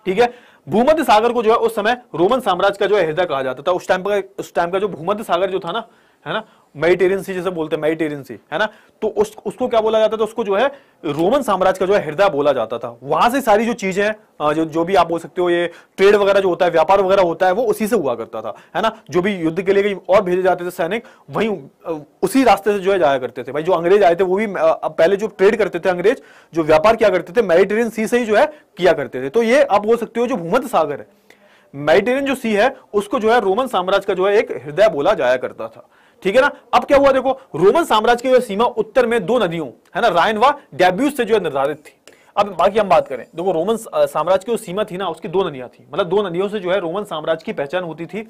ठीक है भूमध्य सागर को जो है उस समय रोमन साम्राज्य का जो है हृदय कहा जाता था उस टाइम का उस टाइम का जो भूमध्य सागर जो था ना है ना मेडिटेरियन सी जैसे बोलते हैं मेडिटेरियन सी है ना तो उस उसको क्या बोला जाता था उसको जो है रोमन साम्राज्य का जो है हृदय बोला जाता था वहां से सारी जो चीजें हैं जो जो भी आप बोल सकते हो ये ट्रेड वगैरह जो होता है व्यापार वगैरह होता है वो उसी से हुआ करता था है ना जो भी युद्ध के लिए और भेजे जाते थे सैनिक वही उसी रास्ते से जो है जाया करते थे भाई जो अंग्रेज आए थे वो भी पहले जो ट्रेड करते थे अंग्रेज जो व्यापार किया करते थे मेडिटेरियन सी से ही जो है किया करते थे तो ये आप बोल सकते हो जो भूमत सागर है मेडिटेरियन जो सी है उसको जो है रोमन साम्राज्य का जो है एक हृदय बोला जाया करता था ठीक है ना अब क्या हुआ देखो रोमन साम्राज्य की जो सीमा उत्तर में दो नदियों है ना रायन व डेब्यूज से जो है निर्धारित थी अब बाकी हम बात करें देखो रोमन साम्राज्य की जो सीमा थी ना उसकी दो नदियां थी मतलब दो नदियों से जो है रोमन साम्राज्य की पहचान होती थी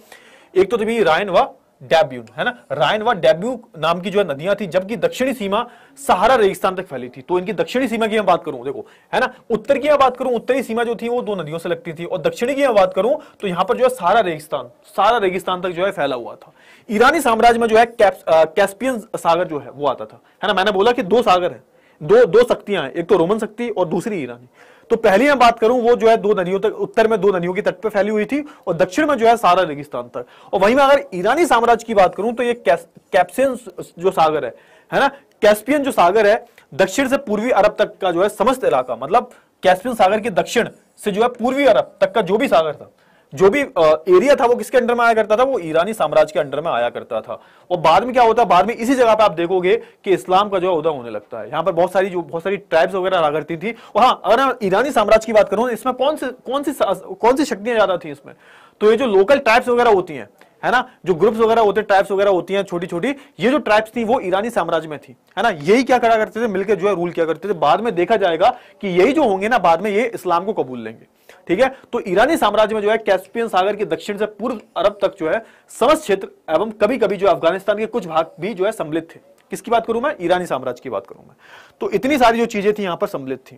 एक तो थी रायन व डेब्यून है ना रायन व डेब्यू नाम की जो है नदियां थी जबकि दक्षिणी सीमा सहारा रेगिस्तान तक फैली थी तो इनकी दक्षिणी सीमा की मैं बात करूं देखो है ना उत्तर की मैं बात करूं उत्तरी सीमा जो थी वो दो नदियों से लगती थी और दक्षिणी की मैं बात करूं तो यहां पर जो है सहारा रेगिस्तान सारा रेगिस्तान तक जो है फैला हुआ था ईरानी साम्राज्य में जो है कैस्पियन सागर जो है वो आता था है ना मैंने बोला कि दो सागर है दो दो शक्तियां हैं एक तो रोमन शक्ति और दूसरी ईरानी तो पहली मैं बात करूं वो जो है दो नदियों तक उत्तर में दो नदियों के तट पर फैली हुई थी और दक्षिण में जो है सारा रेगिस्तान तक और वहीं में अगर ईरानी साम्राज्य की बात करूं तो ये कैप्सियन जो सागर है है ना कैस्पियन जो सागर है दक्षिण से पूर्वी अरब तक का जो है समस्त इलाका मतलब कैस्पियन सागर के दक्षिण से जो है पूर्वी अरब तक का जो भी सागर था जो भी एरिया था वो किसके अंडर में आया करता था वो ईरानी साम्राज्य के अंडर में आया करता था और बाद में क्या होता है बाद में इसी जगह पे आप देखोगे कि इस्लाम का जो उदा होने लगता है यहां पर बहुत सारी जो बहुत सारी ट्राइब्स वगैरह आ करती थी और हाँ अगर हाँ, ईरानी साम्राज्य की बात करो इसमें कौन से कौन सी कौन सी शक्तियां ज्यादा थी इसमें तो ये जो लोकल ट्राइब्स वगैरह होती हैं है ना जो ग्रुप्स वगैरह होते हैं ट्राइब्स वगैरह होती हैं छोटी छोटी ये जो ट्राइब्स थी वो ईरानी साम्राज्य में थी है ना यही क्या करा करते थे मिलकर जो है रूल किया करते थे बाद में देखा जाएगा कि यही जो होंगे ना बाद में ये इस्लाम को कबूल लेंगे ठीक है तो ईरानी साम्राज्य में जो है कैस्पियन सागर के दक्षिण से पूर्व अरब तक जो है समस्त क्षेत्र एवं कभी कभी जो अफगानिस्तान के कुछ भाग भी जो है सम्मिलित थे किसकी बात करूं मैं ईरानी साम्राज्य की बात करूं मैं तो इतनी सारी जो चीजें थी यहां पर सम्मिलित थी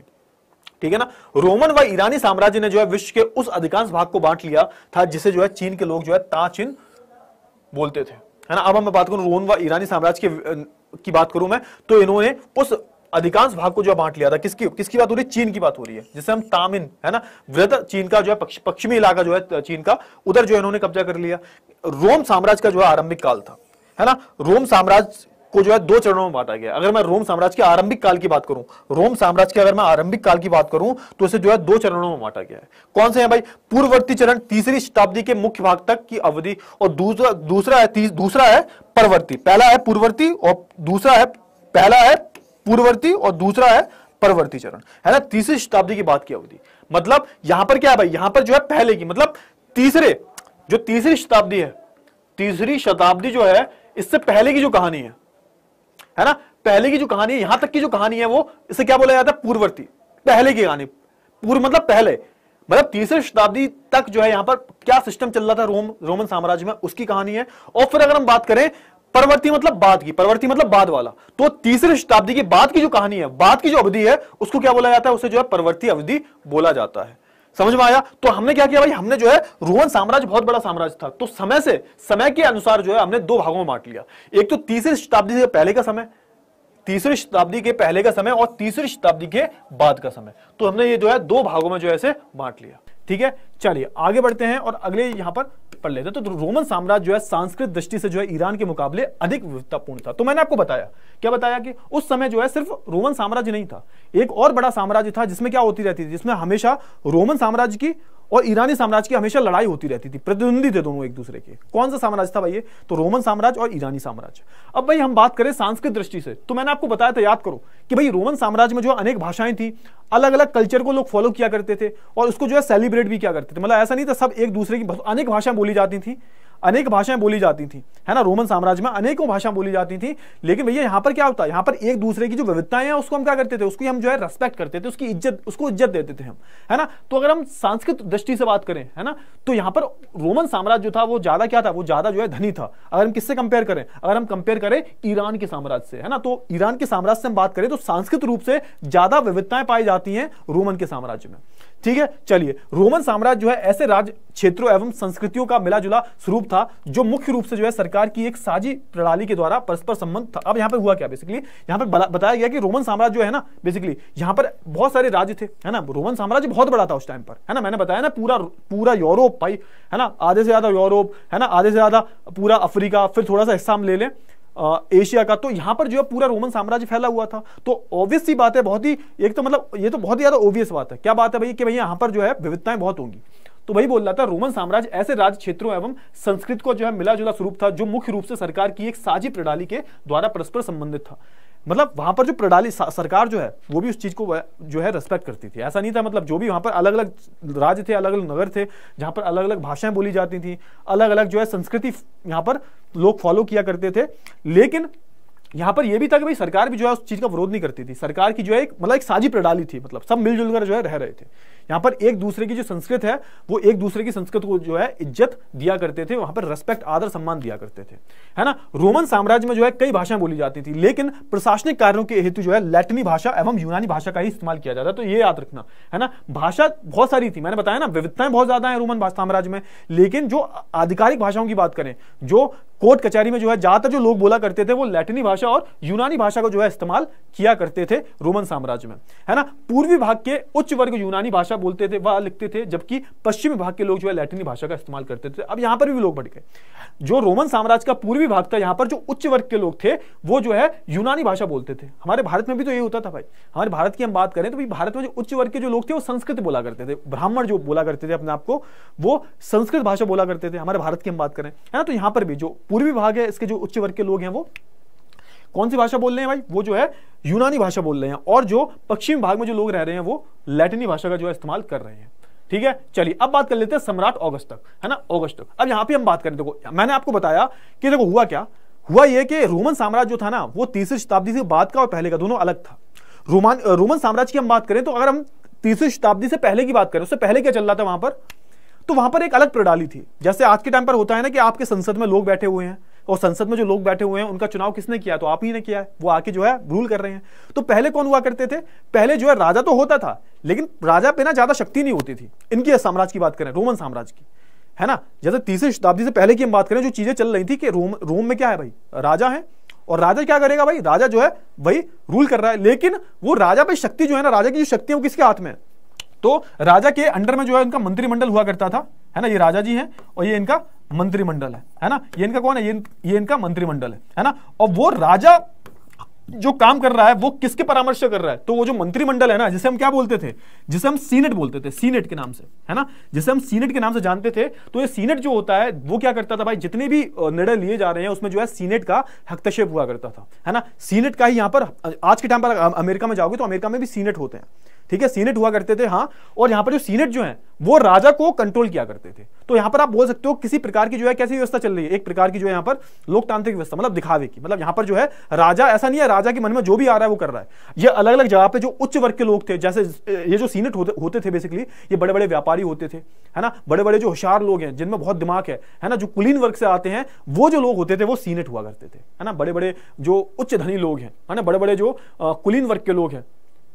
ठीक है ना रोमन व ईरानी साम्राज्य ने जो है विश्व के उस अधिकांश भाग को बांट लिया था जिसे जो है चीन के लोग जो है ताचिन बोलते थे है ना अब हम बात करूं रोमन व ईरानी साम्राज्य के की बात करूं मैं तो इन्होंने उस अधिकांश भाग को जो बांट लिया था किसकी किसकी बात हो रही है चीन की बात हो रही है जिसे हम तामिन है ना वृद्ध चीन का जो है पश्चिमी इलाका जो है चीन का उधर जो है इन्होंने कब्जा कर लिया रोम साम्राज्य का जो है आरंभिक काल था है ना रोम साम्राज्य को जो है दो चरणों में बांटा गया अगर मैं रोम साम्राज्य के आरंभिक काल की बात करूं रोम साम्राज्य के अगर मैं आरंभिक काल की बात करूं तो इसे जो है दो चरणों में बांटा गया है कौन से हैं भाई पूर्ववर्ती चरण तीसरी शताब्दी के मुख्य भाग तक की अवधि और दूसरा दूसरा है दूसरा है परवर्ती पहला है पूर्ववर्ती और दूसरा है पहला है पूर्ववर्ती और दूसरा है परवर्ती चरण है ना तीसरी शताब्दी की बात की मतलब यहां पर क्या भाई यहां पर जो है पहले की मतलब तीसरे जो तीसरी शताब्दी है तीसरी शताब्दी जो है इससे पहले की जो कहानी है है ना पहले की जो कहानी है यहां तक की जो कहानी है वो इसे क्या बोला जाता है पूर्ववर्ती पहले की कहानी पूर्व मतलब पहले मतलब तीसरे शताब्दी तक जो है यहां पर क्या सिस्टम चल रहा था रोम रोमन साम्राज्य में उसकी कहानी है और फिर अगर हम बात करें परवर्ती मतलब बाद की परवर्ती मतलब बाद वाला तो तीसरे शताब्दी की बाद की जो कहानी है बाद की जो अवधि है उसको क्या बोला जाता है उसे जो है परवर्ती अवधि बोला जाता है समझ में आया तो हमने क्या किया भाई हमने जो है रोहन साम्राज्य बहुत बड़ा साम्राज्य था तो समय से समय के अनुसार जो है हमने दो भागों में बांट लिया एक तो तीसरी शताब्दी से पहले का समय तीसरी शताब्दी के पहले का समय और तीसरी शताब्दी के बाद का समय तो हमने ये जो है दो भागों में जो है बांट लिया ठीक है चलिए आगे बढ़ते हैं और अगले यहां पर पढ़ लेते तो रोमन साम्राज्य जो है सांस्कृतिक दृष्टि से जो है ईरान के मुकाबले अधिक विविधतापूर्ण था तो मैंने आपको बताया क्या बताया कि उस समय जो है सिर्फ रोमन साम्राज्य नहीं था एक और बड़ा साम्राज्य था जिसमें क्या होती रहती थी जिसमें हमेशा रोमन साम्राज्य की और ईरानी साम्राज्य की हमेशा लड़ाई होती रहती थी प्रतिद्वंदी थे दोनों एक दूसरे के कौन सा साम्राज्य था भाई तो रोमन साम्राज्य और ईरानी साम्राज्य अब भाई हम बात करें सांस्कृतिक दृष्टि से तो मैंने आपको बताया था याद करो कि भाई रोमन साम्राज्य में जो अनेक भाषाएं थी अलग अलग कल्चर को लोग फॉलो किया करते थे और उसको जो है सेलिब्रेट भी किया करते थे मतलब ऐसा नहीं था सब एक दूसरे की अनेक भाषाएं बोली जाती थी अनेक भाषाएं बोली जाती थी है ना रोमन साम्राज्य में अनेकों भाषाएं बोली जाती थी लेकिन भैया यहाँ पर क्या होता है यहाँ पर एक दूसरे की जो विविधताएं हैं उसको हम क्या करते थे उसकी हम जो है रेस्पेक्ट करते थे उसकी इज्जत उसको इज्जत देते थे हम है ना तो अगर हम सांस्कृत दृष्टि से बात करें है ना तो यहां पर रोमन साम्राज्य जो था वो ज्यादा क्या था वो ज्यादा जो है धनी था अगर हम किससे कंपेयर करें अगर हम कंपेयर करें ईरान के साम्राज्य से है ना तो ईरान के साम्राज्य से हम बात करें तो सांस्कृत रूप से ज्यादा विविधताएं पाई जाती हैं रोमन के साम्राज्य में ठीक है चलिए रोमन साम्राज्य जो है ऐसे राज्य क्षेत्रों एवं संस्कृतियों का मिला जुला स्वरूप था जो मुख्य रूप से जो है सरकार की एक साझी प्रणाली के द्वारा परस्पर संबंध था अब यहां पर हुआ क्या बेसिकली यहां पर बताया गया कि रोमन साम्राज्य जो है ना बेसिकली यहां पर बहुत सारे राज्य थे है ना रोमन साम्राज्य बहुत बड़ा था उस टाइम पर है ना मैंने बताया ना पूरा पूरा यूरोप भाई है ना आधे से ज्यादा यूरोप है ना आधे से ज्यादा पूरा अफ्रीका फिर थोड़ा सा हिस्सा हम ले लें आ, एशिया का तो यहाँ पर जो है पूरा रोमन साम्राज्य फैला हुआ था तो ऑब्वियस सी बात है बहुत ही एक तो मतलब ये तो बहुत ही ज्यादा ऑब्वियस बात है क्या बात है भाई कि भाई यहां पर जो है विविधताएं बहुत होंगी तो भाई बोल रहा था रोमन साम्राज्य ऐसे राज्य क्षेत्रों एवं संस्कृत को जो है मिला जुला स्वरूप था जो मुख्य रूप से सरकार की एक साझी प्रणाली के द्वारा परस्पर संबंधित था मतलब वहां पर जो प्रणाली सरकार जो है वो भी उस चीज को जो है रेस्पेक्ट करती थी ऐसा नहीं था मतलब जो भी वहां पर अलग अलग राज्य थे अलग अलग नगर थे जहां पर अलग अलग भाषाएं बोली जाती थी अलग अलग जो है संस्कृति यहाँ पर लोग फॉलो किया करते थे लेकिन यहाँ पर यह भी था कि भाई सरकार भी जो है उस चीज का विरोध नहीं करती थी सरकार की जो है एक मतलब एक साझी प्रणाली थी मतलब सब मिलजुल कर जो है रह रहे थे यहां पर एक दूसरे की जो संस्कृत है वो एक दूसरे की संस्कृत को जो है इज्जत दिया करते थे वहां पर रेस्पेक्ट आदर सम्मान दिया करते थे है ना रोमन साम्राज्य में जो है कई भाषाएं बोली जाती थी लेकिन प्रशासनिक कार्यों के हेतु जो है लैटिनी भाषा एवं यूनानी भाषा का ही इस्तेमाल किया जाता तो ये याद रखना है ना भाषा बहुत सारी थी मैंने बताया ना विविधताएं बहुत ज्यादा है रोमन साम्राज्य में लेकिन जो आधिकारिक भाषाओं की बात करें जो कोर्ट कचहरी में जो है ज्यादातर जो लोग बोला करते थे वो लैटिनी भाषा और यूनानी भाषा को जो है इस्तेमाल किया करते थे रोमन साम्राज्य में है ना पूर्वी भाग के उच्च वर्ग यूनानी भाषा भाषा बोलते थे वह लिखते थे जबकि पश्चिमी भाग के लोग जो है लैटिनी भाषा का इस्तेमाल करते थे अब यहां पर भी लोग बढ़ गए जो रोमन साम्राज्य का पूर्वी भाग था यहां पर जो उच्च वर्ग के लोग थे वो जो है यूनानी भाषा बोलते थे हमारे भारत में भी तो यही होता था भाई हमारे भारत की हम बात करें तो भाई भारत में जो उच्च वर्ग के जो लोग थे वो संस्कृत बोला करते थे ब्राह्मण जो बोला करते थे अपने आप को वो संस्कृत भाषा बोला करते थे हमारे भारत की हम बात करें है ना तो यहां पर भी जो पूर्वी भाग है इसके जो उच्च वर्ग के लोग हैं वो कौन सी भाषा बोल रहे हैं भाई वो जो है यूनानी भाषा बोल रहे हैं और जो पश्चिम भाग में जो लोग रह रहे हैं वो लैटिनी भाषा का जो है इस्तेमाल कर रहे हैं ठीक है चलिए अब बात कर लेते हैं सम्राट ऑगस्ट तक है ना ऑगस्ट तक अब यहां पर हम बात करें देखो मैंने आपको बताया कि देखो हुआ क्या हुआ यह कि रोमन साम्राज्य जो था ना वो तीसरी शताब्दी से बाद का और पहले का दोनों अलग था रोमान रोमन साम्राज्य की हम बात करें तो अगर हम तीसरी शताब्दी से पहले की बात करें उससे पहले क्या चल रहा था वहां पर तो वहां पर एक अलग प्रणाली थी जैसे आज के टाइम पर होता है ना कि आपके संसद में लोग बैठे हुए हैं और संसद में जो लोग बैठे हुए हैं उनका चुनाव किसने किया तो आप ही ने किया है वो आके जो है रूल कर रहे हैं तो पहले कौन हुआ करते थे पहले जो है राजा तो होता था लेकिन राजा पे ना ज्यादा शक्ति नहीं होती थी इनकी साम्राज्य की बात करें रोमन साम्राज्य की है ना जैसे तीसरी शताब्दी से पहले की हम बात करें जो चीजें चल रही थी कि रोम रोम में क्या है भाई राजा है और राजा क्या करेगा भाई राजा जो है भाई रूल कर रहा है लेकिन वो राजा पे शक्ति जो है ना राजा की जो शक्ति है वो किसके हाथ में है तो राजा के अंडर में जो है इनका मंत्रिमंडल हुआ करता था है ना ये राजा जी हैं और ये इनका मंत्रिमंडल है है ना ये इनका कौन है ये, इनका मंत्रिमंडल है है ना और वो राजा जो काम कर रहा है वो किसके परामर्श कर रहा है तो वो जो मंत्रिमंडल है ना जिसे हम क्या बोलते थे जिसे हम सीनेट बोलते थे सीनेट के नाम से है ना जिसे हम सीनेट के नाम से जानते थे तो ये सीनेट जो होता है वो क्या करता था भाई जितने भी निर्णय लिए जा रहे हैं उसमें जो है सीनेट का हस्तक्षेप हुआ करता था है ना सीनेट का ही यहां पर आज के टाइम पर अमेरिका में जाओगे तो अमेरिका में भी सीनेट होते हैं ठीक है सीनेट हुआ करते थे हाँ और यहां पर जो सीनेट जो है वो राजा को कंट्रोल किया करते थे तो यहां पर आप बोल सकते हो किसी प्रकार की जो है कैसी व्यवस्था चल रही है एक प्रकार की जो है यहां पर लोकतांत्रिक व्यवस्था मतलब दिखावे की मतलब यहां पर जो है राजा ऐसा नहीं है राजा के मन में जो भी आ रहा है वो कर रहा है ये अलग अलग जगह पे जो उच्च वर्ग के लोग थे जैसे ये जो सीनेट होते, होते थे बेसिकली ये बड़े बड़े व्यापारी होते थे है ना बड़े बड़े जो होशियार लोग हैं जिनमें बहुत दिमाग है है ना जो कुलीन वर्ग से आते हैं वो जो लोग होते थे वो सीनेट हुआ करते थे है ना बड़े बड़े जो उच्च धनी लोग हैं है ना बड़े बड़े जो कुलीन वर्ग के लोग हैं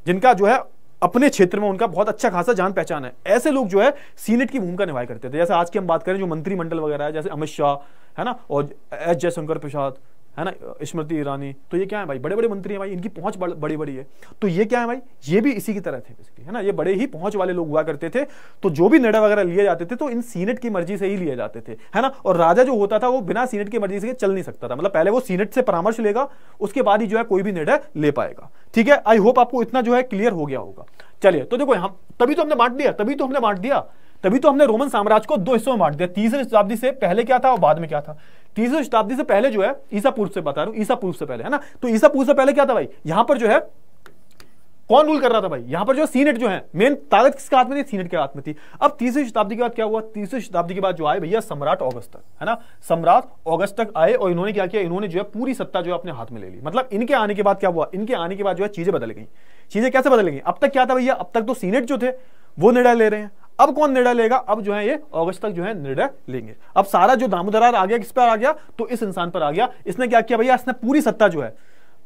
जिनका जो है अपने क्षेत्र में उनका बहुत अच्छा खासा जान पहचान है ऐसे लोग जो है सीनेट की भूमिका निभाई करते थे जैसे आज की हम बात करें जो मंत्रिमंडल वगैरह है जैसे अमित शाह है ना और एस जयशंकर प्रसाद है ना स्मृति ईरानी तो ये क्या है भाई बड़े बड़े मंत्री हैं भाई इनकी पहुंच बड़ी बड़ी है तो ये क्या है भाई ये भी इसी की तरह थे बेसिकली है ना ये बड़े ही पहुंच वाले लोग हुआ करते थे तो जो भी निर्णय वगैरह लिए जाते थे तो इन सीनेट की मर्जी से ही लिए जाते थे है ना और राजा जो होता था वो बिना सीनेट की मर्जी से चल नहीं सकता था मतलब पहले वो सीनेट से परामर्श लेगा उसके बाद ही जो है कोई भी निर्णय ले पाएगा ठीक है आई होप आपको इतना जो है क्लियर हो गया होगा चलिए तो देखो हम तभी तो हमने बांट दिया तभी तो हमने बांट दिया तभी तो हमने रोमन साम्राज्य को दो हिस्सों में बांट दिया तीसरे शताब्दी से पहले क्या था और बाद में क्या था तीसरी शताब्दी से पहले जो है ईसा पूर्व से बता रहा हूं ईसा पूर्व से पहले है ना तो ईसा पूर्व से पहले क्या था भाई यहां पर जो है कौन रूल कर रहा था भाई यहां पर जो सीनेट जो है मेन ताकत किसके हाथ में थी सीनेट के हाथ में थी अब तीसरी शताब्दी के बाद क्या हुआ तीसरी शताब्दी के बाद जो आए भैया सम्राट ऑगस्ट तक है ना सम्राट ऑगस्ट तक आए और इन्होंने क्या किया इन्होंने जो है पूरी सत्ता जो है अपने हाथ में ले ली मतलब इनके आने के बाद क्या हुआ इनके आने के बाद जो है चीजें बदल गई चीजें कैसे बदल गई अब तक क्या था भैया अब तक तो सीनेट जो थे वो निर्णय ले रहे हैं अब कौन निर्णय लेगा अब जो है ये अगस्त तक जो है निर्णय लेंगे अब सारा जो दामोदरार आ गया किस पर आ गया तो इस इंसान पर आ गया इसने क्या किया भैया इसने पूरी सत्ता जो है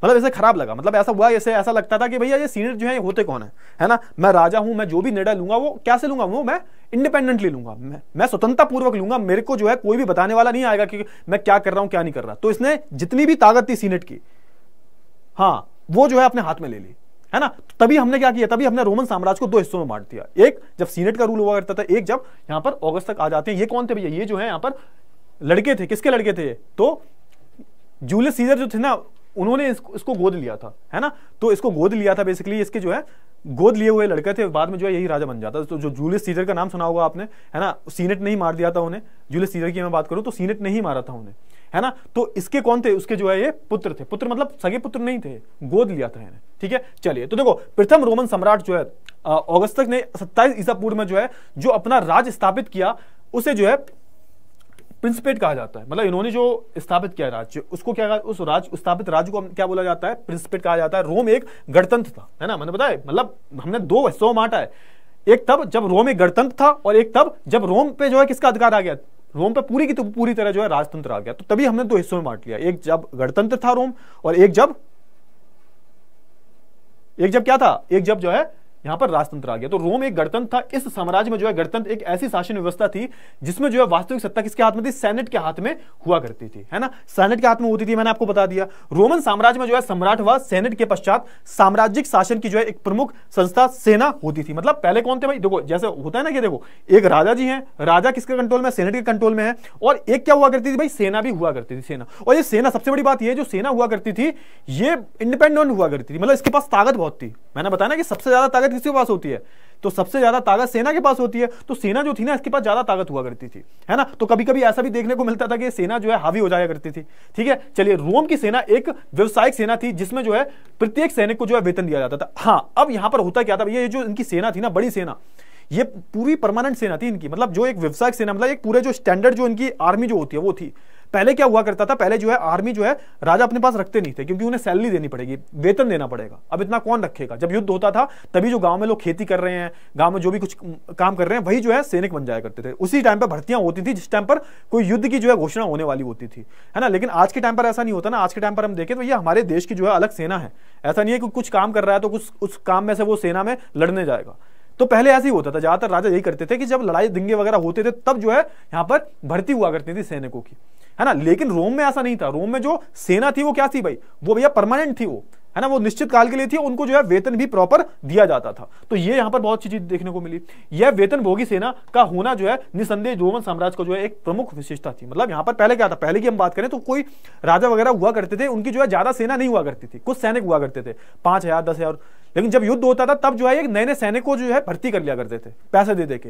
मतलब इसे खराब लगा मतलब ऐसा हुआ ऐसे ऐसा लगता था कि भैया ये सीनियर जो है होते कौन है है ना मैं राजा हूं मैं जो भी निर्णय लूंगा वो कैसे लूंगा वो मैं इंडिपेंडेंटली लूंगा मैं मैं स्वतंत्रता पूर्वक लूंगा मेरे को जो है कोई भी बताने वाला नहीं आएगा कि मैं क्या कर रहा हूं क्या नहीं कर रहा तो इसने जितनी भी ताकत थी सीनेट की हाँ वो जो है अपने हाथ में ले ली है ना तभी हमने क्या किया तभी हमने रोमन साम्राज्य को दो हिस्सों में बांट दिया एक जब सीनेट का रूल हुआ करता था एक जब यहां पर ऑगस्ट तक आ जाते हैं ये कौन थे भैया ये जो है यहां पर लड़के थे किसके लड़के थे तो जूलियस सीजर जो थे ना उन्होंने इसको, इसको गोद लिया था है ना तो इसको गोद लिया था बेसिकली इसके जो है गोद लिए हुए लड़के थे बाद में जो है यही राजा बन जाता तो जो जूलियस सीजर का नाम सुना होगा आपने है ना सीनेट नहीं मार दिया था उन्हें जूलियस सीजर की मैं बात करूं तो सीनेट नहीं मारा था उन्हें है ना तो इसके कौन थे उसके जो है ये पुत्र थे पुत्र मतलब सगे पुत्र नहीं थे गोद लिया था ठीक है चलिए तो देखो प्रथम रोमन सम्राट जो है अगस्त ने सत्ताईस ईसा पूर्व में जो है जो अपना राज स्थापित किया उसे जो है प्रिंसिपेट कहा जाता है मतलब इन्होंने जो स्थापित किया राज्य उसको क्या उस राज स्थापित राज्य को क्या बोला जाता है प्रिंसिपेट कहा जाता है रोम एक गणतंत्र था है ना मैंने बताया मतलब हमने दो हिस्सों में बांटा है एक तब जब रोम एक गणतंत्र था और एक तब जब रोम पे जो है किसका अधिकार आ गया रोम पर पूरी की तो पूरी तरह जो है राजतंत्र आ गया तो तभी हमने दो हिस्सों में बांट लिया एक जब गणतंत्र था रोम और एक जब एक जब क्या था एक जब जो है यहां पर राजतंत्र आ गया तो रोम एक गणतंत्र था इस साम्राज्य में जो है गणतंत्र एक ऐसी शासन व्यवस्था थी जिसमें जो है वास्तविक सत्ता किसके हाथ में थी सेनेट के हाथ में हुआ करती थी है ना सेनेट के हाथ में होती थी मैंने आपको बता दिया रोमन साम्राज्य में जो है सम्राट हुआ सेनेट के पश्चात साम्राज्यिक शासन की जो है एक प्रमुख संस्था सेना होती थी मतलब पहले कौन थे भाई देखो जैसे होता है ना कि देखो एक राजा जी है राजा किसके कंट्रोल में सेनेट के कंट्रोल में है और एक क्या हुआ करती थी भाई सेना भी हुआ करती थी सेना और ये सेना सबसे बड़ी बात यह जो सेना हुआ करती थी ये इंडिपेंडेंट हुआ करती थी मतलब इसके पास ताकत बहुत थी मैंने बताया ना कि सबसे ज्यादा ताकत ताकत किसके पास होती है तो सबसे ज्यादा ताकत सेना के पास होती है तो सेना जो थी ना इसके पास ज्यादा ताकत हुआ करती थी है ना तो कभी कभी ऐसा भी देखने को मिलता था कि सेना जो है हावी हो जाया करती थी ठीक है चलिए रोम की सेना एक व्यवसायिक सेना थी जिसमें जो है प्रत्येक सैनिक को जो है वेतन दिया जाता था हाँ अब यहां पर होता क्या था ये जो इनकी सेना थी ना बड़ी सेना ये पूरी परमानेंट सेना थी इनकी मतलब जो एक व्यवसायिक सेना मतलब एक पूरे जो स्टैंडर्ड जो इनकी आर्मी जो होती है वो थी पहले क्या हुआ करता था पहले जो है आर्मी जो है राजा अपने पास रखते नहीं थे क्योंकि उन्हें सैलरी देनी पड़ेगी वेतन देना पड़ेगा अब इतना कौन रखेगा जब युद्ध होता था तभी जो गाँव में लोग खेती कर रहे हैं गांव में जो भी कुछ काम कर रहे हैं वही जो है सैनिक बन जाया करते थे उसी टाइम पर भर्तियां होती थी जिस टाइम पर कोई युद्ध की जो है घोषणा होने वाली होती थी है ना लेकिन आज के टाइम पर ऐसा नहीं होता ना आज के टाइम पर हम देखें तो ये हमारे देश की जो है अलग सेना है ऐसा नहीं है कि कुछ काम कर रहा है तो कुछ उस काम में से वो सेना में लड़ने जाएगा तो पहले ऐसे ही होता था ज्यादातर राजा यही करते थे कि जब लड़ाई दंगे वगैरह होते थे तब जो है यहां पर भर्ती हुआ करती थी सैनिकों की है ना लेकिन रोम में ऐसा नहीं था रोम में जो सेना थी वो क्या थी भाई वो भैया परमानेंट थी वो है ना वो निश्चित काल के लिए थी उनको जो है वेतन भी प्रॉपर दिया जाता था तो ये यहाँ पर बहुत अच्छी चीज देखने को मिली यह वेतन भोगी सेना का होना जो है निसंदेह रोमन साम्राज्य का जो है एक प्रमुख विशेषता थी मतलब यहाँ पर पहले क्या था पहले की हम बात करें तो कोई राजा वगैरह हुआ करते थे उनकी जो है ज्यादा सेना नहीं हुआ करती थी कुछ सैनिक हुआ करते थे पांच हजार दस हजार लेकिन जब युद्ध होता था तब जो है एक नए नए सैनिक को जो है भर्ती कर लिया करते थे पैसे दे दे के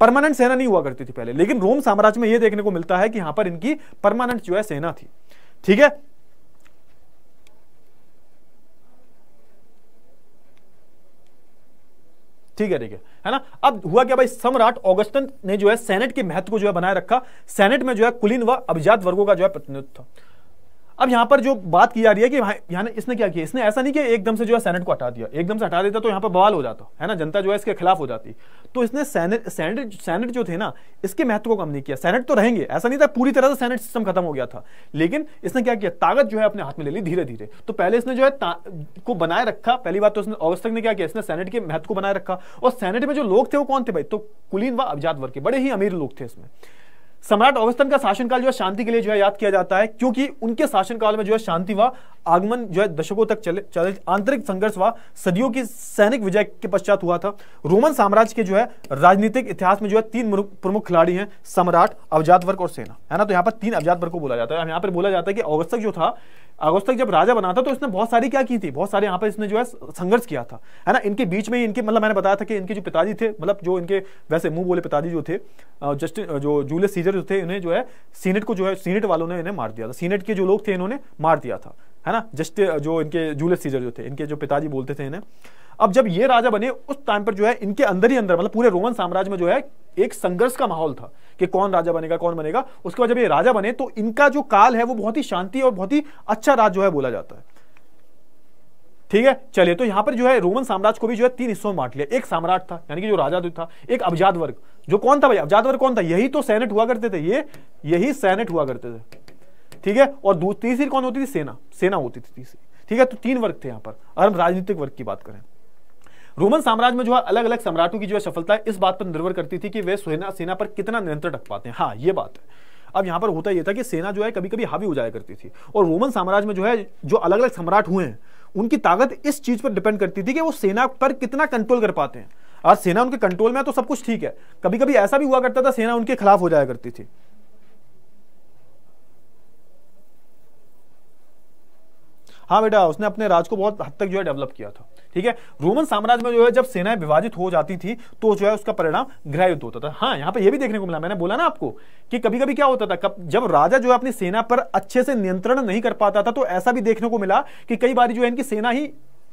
परमानेंट सेना नहीं हुआ करती थी पहले लेकिन रोम साम्राज्य में यह देखने को मिलता है कि यहां पर इनकी परमानेंट जो है सेना थी ठीक है ठीक है ठीक है है ना अब हुआ क्या भाई सम्राट ऑगस्टन ने जो है सेनेट के महत्व को जो है बनाए रखा सेनेट में जो है कुलीन व अभिजात वर्गों का जो है प्रतिनिधित्व था अब यहां पर जो बात की जा रही है कि यहां इसने क्या किया इसने ऐसा नहीं कि एकदम से जो है सेनेट को हटा दिया एकदम से हटा देता तो यहां पर बवाल हो जाता है ना जनता जो है इसके खिलाफ हो जाती तो इसने सेनेट सेनेट सेनेट जो थे ना इसके महत्व को कम नहीं किया सेनेट तो रहेंगे ऐसा नहीं था पूरी तरह से सेनेट सिस्टम खत्म हो गया था लेकिन इसने क्या किया ताकत जो है अपने हाथ में ले ली धीरे धीरे तो पहले इसने जो है को बनाए रखा पहली बात तो इसने अगस्त तक ने क्या किया इसने सेनेट के महत्व को बनाए रखा और सेनेट में जो लोग थे वो कौन थे भाई तो कुलीन व अभिजात वर्ग के बड़े ही अमीर लोग थे इसमें सम्राट अवस्थन का शासनकाल जो है शांति के लिए जो है याद किया जाता है क्योंकि उनके शासनकाल में जो है शांति व आगमन जो है दशकों तक चले चले आंतरिक संघर्ष व सदियों की सैनिक विजय के पश्चात हुआ था रोमन साम्राज्य के जो है राजनीतिक इतिहास में जो है तीन प्रमुख खिलाड़ी हैं सम्राट अवजात वर्ग और सेना है ना तो यहाँ पर तीन अवजात वर्ग को बोला जाता है यहाँ पर बोला जाता है कि अवस्थक जो था अगस्त जब राजा बना था तो इसने बहुत सारी क्या की थी बहुत सारे यहाँ पर इसने जो है संघर्ष किया था है ना इनके बीच में इनके मतलब मैंने बताया था कि इनके जो पिताजी थे मतलब जो इनके वैसे मुंह बोले पिताजी जो थे जस्ट जो जूलियस सीजर जो थे इन्हें जो है सीनेट को जो है सीनेट वालों ने इन्हें मार दिया था सीनेट के जो लोग थे इन्होंने मार दिया था है ना जस्ट जो इनके जूलियस सीजर जो थे इनके जो पिताजी बोलते थे इन्हें अब जब ये राजा बने उस टाइम पर जो है इनके अंदर ही अंदर मतलब पूरे रोमन साम्राज्य में जो है एक संघर्ष का माहौल था कि कौन राजा बनेगा कौन बनेगा उसके बाद जब ये राजा बने तो इनका जो काल है वो बहुत ही शांति और बहुत ही अच्छा राज जो है बोला जाता है ठीक है चलिए तो यहां पर जो है रोमन साम्राज्य को भी जो है तीन हिस्सों में बांट लिया एक सम्राट था यानी कि जो राजा था एक अबजाद वर्ग जो कौन था भाई अबजाद वर्ग कौन था यही तो सैनेट हुआ करते थे ये यही सैनेट हुआ करते थे ठीक है और तीसरी कौन होती थी सेना सेना होती थी तीसरी ठीक है तो तीन वर्ग थे यहां पर अगर हम राजनीतिक वर्ग की बात करें रोमन साम्राज्य में जो है अलग अलग सम्राटों की जो है सफलता इस बात पर निर्भर करती थी कि वे सेना सेना पर कितना नियंत्रण रख पाते हैं हाँ ये बात है अब यहाँ पर होता यह था कि सेना जो है कभी कभी हावी हो जाया करती थी और रोमन साम्राज्य में जो है जो अलग अलग सम्राट हुए हैं उनकी ताकत इस चीज पर डिपेंड करती थी कि वो सेना पर कितना कंट्रोल कर पाते हैं और सेना उनके कंट्रोल में है तो सब कुछ ठीक है कभी कभी ऐसा भी हुआ करता था सेना उनके खिलाफ हो जाया करती थी हाँ बेटा उसने अपने राज को बहुत हद तक जो है डेवलप किया था ठीक है रोमन साम्राज्य में जो है जब सेनाएं विभाजित हो जाती थी तो जो है उसका परिणाम गृह युद्ध होता था हाँ यहाँ पे यह भी देखने को मिला मैंने बोला ना आपको कि कभी कभी क्या होता था कब जब राजा जो है अपनी सेना पर अच्छे से नियंत्रण नहीं कर पाता था तो ऐसा भी देखने को मिला कि कई बार जो है इनकी सेना ही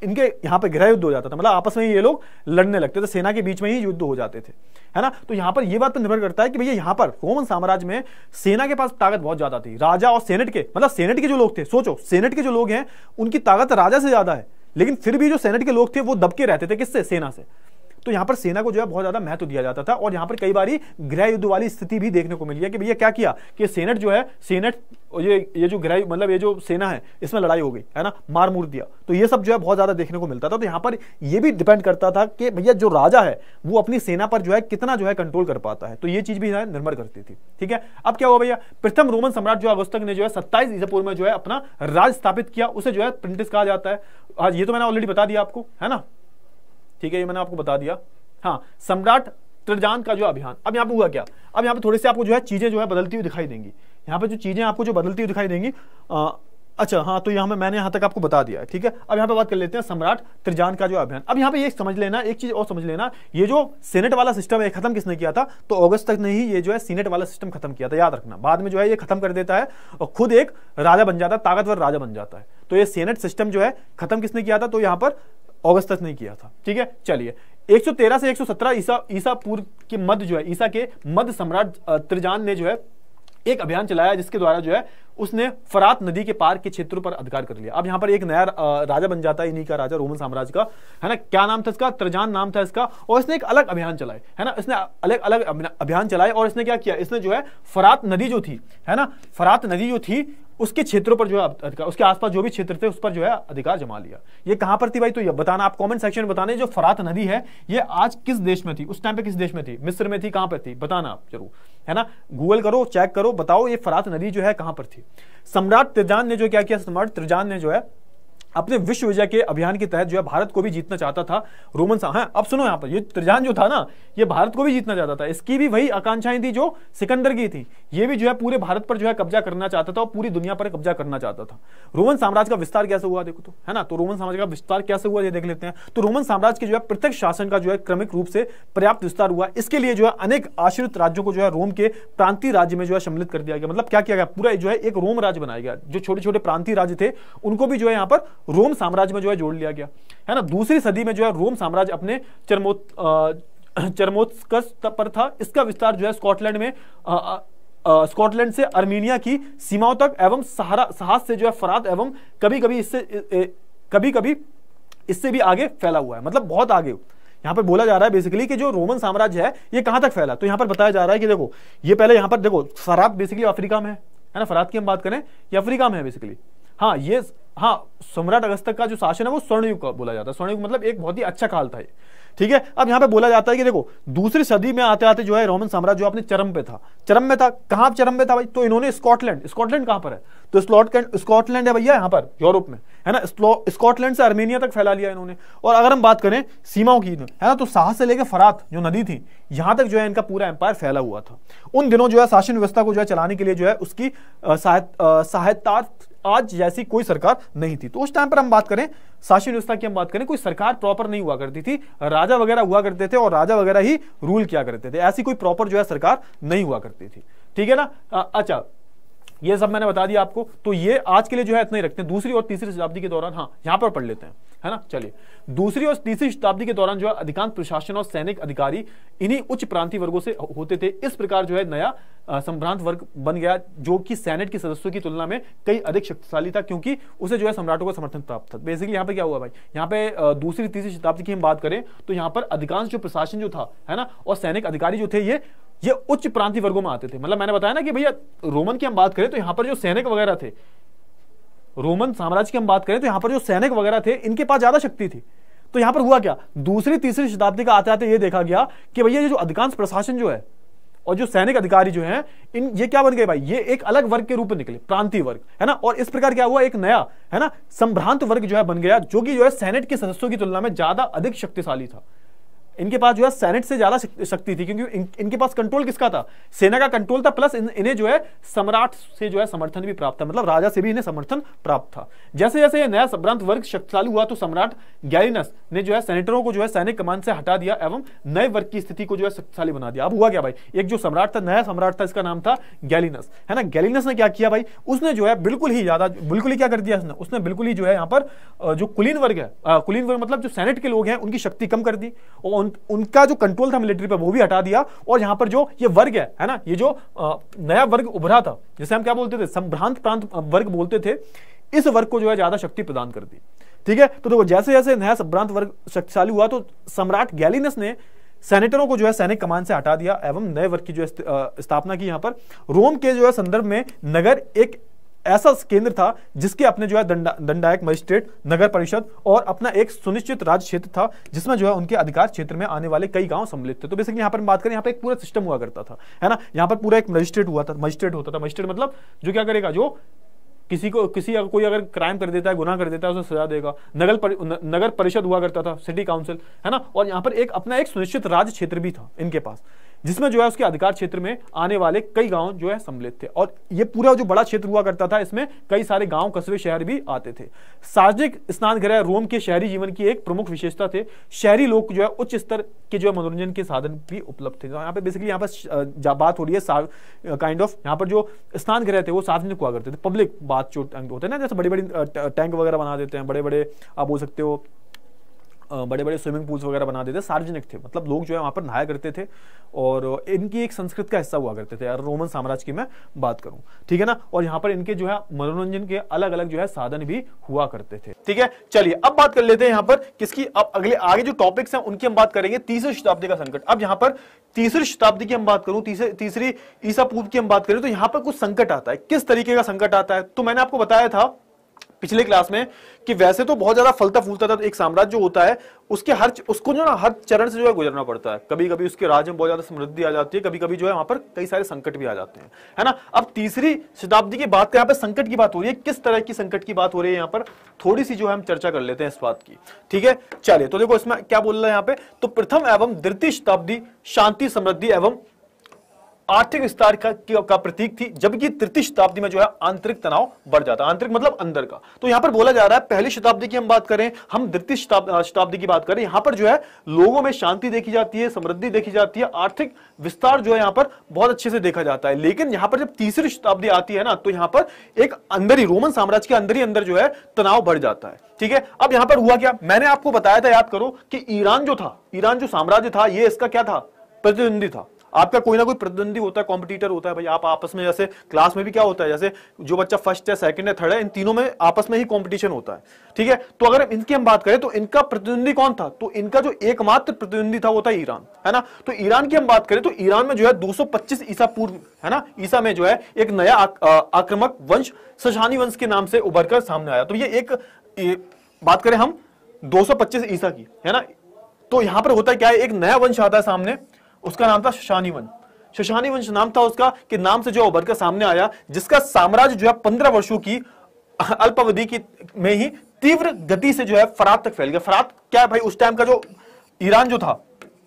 इनके यहां पे गृह युद्ध हो जाता था मतलब आपस में ही ये लोग लड़ने लगते थे सेना के बीच में ही युद्ध हो जाते थे है ना तो यहां पर ये बात पर निर्भर करता है कि भैया यहां पर रोमन साम्राज्य में सेना के पास ताकत बहुत ज्यादा थी राजा और सेनेट के मतलब सेनेट के जो लोग थे सोचो सेनेट के जो लोग हैं उनकी ताकत राजा से ज्यादा है लेकिन फिर भी जो सेनेट के लोग थे वो दबके रहते थे किससे सेना से तो यहां पर सेना को जो है बहुत ज्यादा महत्व दिया जाता था और यहां पर कई बार गृह युद्ध वाली स्थिति भी देखने को मिली है कि भैया क्या किया कि सेनेट जो है सेनेट ये ये जो गहराई मतलब ये जो सेना है इसमें लड़ाई हो गई है ना मार मूर दिया तो ये सब जो है बहुत ज़्यादा देखने को मिलता था तो यहाँ पर ये भी डिपेंड करता था कि भैया जो राजा है वो अपनी सेना पर जो है कितना जो है कंट्रोल कर पाता है तो ये चीज़ भी निर्भर करती थी ठीक है अब क्या हुआ भैया प्रथम रोमन सम्राट जो अगस्तक ने जो है सत्ताईस ईजापुर में जो है अपना राज स्थापित किया उसे जो है प्रिंटिस कहा जाता है ये तो मैंने ऑलरेडी बता दिया आपको है ना ठीक है ये मैंने आपको बता दिया हाँ सम्राट त्रिजान का जो अभियान अब यहाँ पे हुआ क्या अब यहाँ पे थोड़ी सी आपको जो है चीजें जो है बदलती हुई दिखाई देंगी यहाँ पे जो चीज़ें आपको जो बदलती हुई दिखाई देंगी आ, अच्छा हाँ तो यहाँ पे मैंने यहाँ तक आपको बता दिया है ठीक है अब यहाँ पे बात कर लेते हैं सम्राट त्रिजान का जो अभियान अब यहाँ पे ये समझ लेना एक चीज और समझ लेना ये जो सेनेट वाला सिस्टम है खत्म किसने किया था तो अगस्त तक नहीं ये जो है सीनेट वाला सिस्टम खत्म किया था याद रखना बाद में जो है ये खत्म कर देता है और खुद एक राजा बन जाता है ताकतवर राजा बन जाता है तो ये सेनेट सिस्टम जो है खत्म किसने किया था तो यहाँ पर अगस्त तक नहीं किया था ठीक है चलिए 113 से 117 ईसा ईसा पूर्व के मध्य जो है ईसा के मध्य सम्राट त्रिजान ने जो है एक अभियान चलाया जिसके द्वारा जो है उसने फरात नदी के पार के क्षेत्रों पर अधिकार कर लिया अब यहां पर एक नया राजा बन जाता है इन्हीं का राजा रोमन साम्राज्य का है ना क्या नाम था इसका त्रजान नाम था इसका और इसने एक अलग अभियान चलाए है ना इसने अलग अलग अभियान चलाए और इसने क्या किया इसने जो है फरात नदी जो थी है ना फरात नदी जो थी उसके क्षेत्रों पर जो है अधिकार उसके आसपास जो भी क्षेत्र थे उस पर जो है अधिकार जमा लिया ये कहां पर थी भाई तो ये बताना आप कमेंट सेक्शन में बताने जो फरात नदी है ये आज किस देश में थी उस टाइम पे किस देश में थी मिस्र में थी कहां पर थी बताना आप जरूर है ना गूगल करो चेक करो बताओ ये फरात नदी जो है कहां पर थी सम्राट त्रिजान ने जो क्या किया सम्राट त्रिजान ने जो है अपने विश्व विजय के अभियान के तहत जो है भारत को भी जीतना चाहता था रोमन सा हाँ अब सुनो यहाँ पर ये त्रिजान जो था ना ये भारत को भी जीतना चाहता था इसकी भी वही आकांक्षाएं थी जो सिकंदर की थी ये भी जो है पूरे भारत पर जो है कब्जा करना चाहता था और पूरी दुनिया पर कब्जा करना चाहता था रोमन साम्राज्य का विस्तार कैसे हुआ देखो तो है ना तो रोमन साम्राज्य का विस्तार कैसे हुआ ये देख लेते हैं तो रोमन साम्राज्य के जो है पृथक शासन का जो है क्रमिक रूप से पर्याप्त विस्तार हुआ इसके लिए जो है अनेक आश्रित राज्यों को जो है रोम के प्रांतीय राज्य में जो है सम्मिलित कर दिया गया मतलब क्या किया गया पूरा जो है एक रोम राज्य बनाया गया जो छोटे छोटे प्रांतीय राज्य थे उनको भी जो है यहाँ पर रोम साम्राज्य में जो है जोड़ लिया गया है ना दूसरी सदी में जो है रोम साम्राज्य अपने चरमोत (clears throat) चरमोत्कर्ष पर था इसका विस्तार जो है स्कॉटलैंड में स्कॉटलैंड से अर्मीनिया की सीमाओं तक एवं सहारा से जो है फरात एवं कभी कभी इससे कभी कभी इससे भी आगे फैला हुआ है मतलब बहुत आगे यहां पर बोला जा रहा है बेसिकली कि जो रोमन साम्राज्य है ये कहां तक फैला तो यहां पर बताया जा रहा है कि देखो ये पहले यहां पर देखो फरात बेसिकली अफ्रीका में है ना फरात की हम बात करें ये अफ्रीका में है बेसिकली हाँ ये हाँ सम्राट अगस्त का जो शासन है वो स्वर्णयुग का बोला जाता है स्वर्णयुग मतलब एक बहुत ही अच्छा काल था ठीक है अब यहाँ पे बोला जाता है कि देखो दूसरी सदी में आते आते जो है रोमन साम्राज्य अपने चरम पे था चरम में था कहां चरम पे था भाई तो इन्होंने स्कॉटलैंड स्कॉटलैंड कहां पर है तो स्लॉटलैंड स्कॉटलैंड है भैया यहाँ पर यूरोप में है ना स्कॉटलैंड से अर्मेनिया तक फैला लिया इन्होंने और अगर हम बात करें सीमाओं की है ना तो साहस से लेकर फरात जो नदी थी यहां तक जो है इनका पूरा एम्पायर फैला हुआ था उन दिनों जो है शासन व्यवस्था को जो है चलाने के लिए जो है उसकी सहायता आज जैसी कोई सरकार नहीं थी तो उस टाइम पर हम बात करें शासन व्यवस्था की हम बात करें कोई सरकार प्रॉपर नहीं हुआ करती थी राजा वगैरह हुआ करते थे और राजा वगैरह ही रूल किया करते थे ऐसी कोई प्रॉपर जो है सरकार नहीं हुआ करती थी ठीक है ना अच्छा ये सब मैंने बता दिया आपको तो ये आज के लिए जो है इतना ही रखते हैं दूसरी और तीसरी शताब्दी के दौरान हाँ यहां पर पढ़ लेते हैं है ना चलिए दूसरी और तीसरी शताब्दी के दौरान जो है अधिकांश प्रशासन और सैनिक अधिकारी इन्हीं उच्च प्रांतीय वर्गों से होते थे इस प्रकार जो है नया संभ्रांत वर्ग बन गया जो कि सैनेट के सदस्यों की तुलना में कई अधिक शक्तिशाली था क्योंकि उसे जो है सम्राटों का समर्थन प्राप्त था बेसिकली यहाँ पे क्या हुआ भाई यहाँ पे दूसरी तीसरी शताब्दी की हम बात करें तो यहाँ पर अधिकांश जो प्रशासन जो था है ना और सैनिक अधिकारी जो थे ये ये उच्च प्रांतीय वर्गों में आते थे मतलब मैंने बताया ना कि भैया रोमन की हम बात करें तो यहाँ पर जो सैनिक वगैरह थे रोमन साम्राज्य की हम बात करें तो यहां पर जो सैनिक वगैरह थे इनके पास ज्यादा शक्ति थी तो यहां पर हुआ क्या दूसरी तीसरी शताब्दी का आते आते ये देखा गया कि भैया ये जो अधिकांश प्रशासन जो है और जो सैनिक अधिकारी जो हैं इन ये क्या बन गए भाई ये एक अलग वर्ग के रूप में निकले प्रांतीय वर्ग है ना और इस प्रकार क्या हुआ एक नया है ना संभ्रांत वर्ग जो है बन गया जो कि जो है सेनेट के सदस्यों की तुलना में ज्यादा अधिक शक्तिशाली था इनके पास जो है सेनेट से ज्यादा शक्ति थी क्योंकि इन, इनके पास कंट्रोल किसका था सेना का कंट्रोल था प्लस इन्हें जो है सम्राट से जो है समर्थन भी प्राप्त था मतलब राजा से भी इन्हें समर्थन प्राप्त था जैसे जैसे ये नया सम्रांत वर्ग शक्तिशाली हुआ तो सम्राट गैरिनस ने जो है सेनेटरों को जो है सैनिक कमान से हटा दिया एवं नए वर्ग की स्थिति को जो है शक्तिशाली बना दिया अब हुआ क्या भाई एक जो सम्राट था नया सम्राट था इसका नाम था गैलिनस है ना गैलिनस ने क्या किया भाई उसने जो है बिल्कुल ही ज्यादा बिल्कुल ही क्या कर दिया उसने बिल्कुल ही जो है यहाँ पर जो कुलीन वर्ग है कुलीन वर्ग मतलब जो सेनेट के लोग हैं उनकी शक्ति कम कर दी और उन, उनका जो कंट्रोल था मिलिट्री पर वो भी हटा दिया और यहां पर जो ये वर्ग है है ना ये जो नया वर्ग उभरा था जिसे हम क्या बोलते थे संभ्रांत प्रांत वर्ग बोलते थे इस वर्ग को जो है ज्यादा शक्ति प्रदान कर दी ठीक है तो देखो जैसे जैसे नया संभ्रांत वर्ग शक्तिशाली हुआ तो सम्राट गैलिनस ने सेनेटरों को जो है सैनिक कमान से हटा दिया एवं नए वर्ग की जो है स्थापना की यहां पर रोम के जो है संदर्भ में नगर एक ऐसा केंद्र था जिसके अपने जो है दंडा, दंडायक मजिस्ट्रेट नगर परिषद और अपना एक सुनिश्चित राज्य क्षेत्र था जिसमें जो है उनके अधिकार क्षेत्र में आने वाले कई गांव सम्मिलित थे तो बेसिकली यहां पर बात करें यहां पर एक पूरा सिस्टम हुआ करता था है ना यहां पर पूरा एक मजिस्ट्रेट हुआ था मजिस्ट्रेट होता था मजिस्ट्रेट मतलब जो क्या करेगा जो किसी को किसी अगर कोई अगर क्राइम कर देता है गुनाह कर देता है उसे सजा देगा नगर पर, न, नगर परिषद हुआ करता था सिटी काउंसिल है ना और यहाँ पर एक अपना एक सुनिश्चित राज्य क्षेत्र भी था इनके पास जिसमें जो है उसके अधिकार क्षेत्र में आने वाले कई गांव जो है सम्मिलित थे और ये पूरा जो बड़ा क्षेत्र हुआ करता था इसमें कई सारे गांव कस्बे शहर भी आते थे सार्वजनिक गृह रोम के शहरी जीवन की एक प्रमुख विशेषता थे शहरी लोग जो है उच्च स्तर के जो है मनोरंजन के साधन भी उपलब्ध थे तो यहाँ पे बेसिकली यहाँ पर बात हो रही है काइंड ऑफ यहाँ पर जो स्नान गृह थे वो सार्वजनिक हुआ करते थे पब्लिक बात जो होते हैं ना जैसे बड़ी बड़ी टैंक वगैरह बना देते हैं बड़े बड़े आप बोल सकते हो बड़े बड़े स्विमिंग पूल्स वगैरह बना देते सार्वजनिक थे मतलब लोग जो है वहाँ पर नहाया करते थे और इनकी एक संस्कृत का हिस्सा हुआ करते थे यार रोमन साम्राज्य की मैं बात करूँ ठीक है ना और यहाँ पर इनके जो है मनोरंजन के अलग अलग जो है साधन भी हुआ करते थे ठीक है चलिए अब बात कर लेते हैं यहाँ पर किसकी अब अगले आगे जो टॉपिक्स हैं उनकी हम बात करेंगे तीसरी शताब्दी का संकट अब यहाँ पर तीसरी शताब्दी की हम बात करूं तीसरी ईसा पूर्व की हम बात करें तो यहाँ पर कुछ संकट आता है किस तरीके का संकट आता है तो मैंने आपको बताया था पिछले क्लास में कि वैसे तो बहुत ज्यादा फलता फूलता था तो एक साम्राज्य होता है उसके हर उसको जो ना हर चरण से जो है गुजरना पड़ता है कभी कभी उसके राज्य में बहुत ज्यादा समृद्धि आ जाती है कभी कभी जो है वहां पर कई सारे संकट भी आ जाते हैं है ना अब तीसरी शताब्दी की बात यहाँ पर संकट की बात हो रही है किस तरह की संकट की बात हो रही है यहाँ पर थोड़ी सी जो है हम चर्चा कर लेते हैं इस बात की ठीक है चलिए तो देखो इसमें क्या बोल रहे हैं यहाँ पे तो प्रथम एवं द्वितीय शताब्दी शांति समृद्धि एवं आर्थिक विस्तार का, का प्रतीक थी जबकि तृतीय शताब्दी में जो है आंतरिक तनाव बढ़ जाता है आंतरिक मतलब अंदर का तो यहां पर बोला जा रहा है पहली शताब्दी की हम बात करें हम द्वितीय शताब्दी की बात करें यहां पर जो है लोगों में शांति देखी जाती है समृद्धि देखी जाती है आर्थिक विस्तार जो है यहां पर बहुत अच्छे से देखा जाता है लेकिन यहां पर जब तीसरी शताब्दी आती है ना तो यहां पर एक अंदर ही रोमन साम्राज्य के अंदर ही अंदर जो है तनाव बढ़ जाता है ठीक है अब यहां पर हुआ क्या मैंने आपको बताया था याद करो कि ईरान जो था ईरान जो साम्राज्य था ये इसका क्या था प्रतिद्वंदी था आपका कोई ना कोई प्रतिद्वंदी होता है कॉम्पिटिटर होता है भाई आप आपस में जैसे क्लास में भी क्या होता है जैसे जो बच्चा फर्स्ट है सेकंड है थर्ड है इन तीनों में आपस में ही कॉम्पिटिशन होता है ठीक है तो अगर इनकी हम बात करें तो इनका प्रतिद्वंदी कौन था तो इनका जो एकमात्र प्रतिद्वंदी था वो था ईरान है ना तो ईरान की हम बात करें तो ईरान में जो है दो ईसा पूर्व है ना ईसा में जो है एक नया आक्रमक वंश सशानी वंश के नाम से उभर कर सामने आया तो ये एक बात करें हम दो ईसा की है ना तो यहां पर होता है क्या है एक नया वंश आता है सामने उसका नाम था शशानी वंश शशानी वंश नाम था उसका कि नाम से जो उभर कर सामने आया जिसका साम्राज्य जो है पंद्रह वर्षों की (laughs) अल्पावधि की में ही तीव्र गति से जो है फरात तक फैल गया फरात क्या है भाई उस टाइम का जो ईरान जो था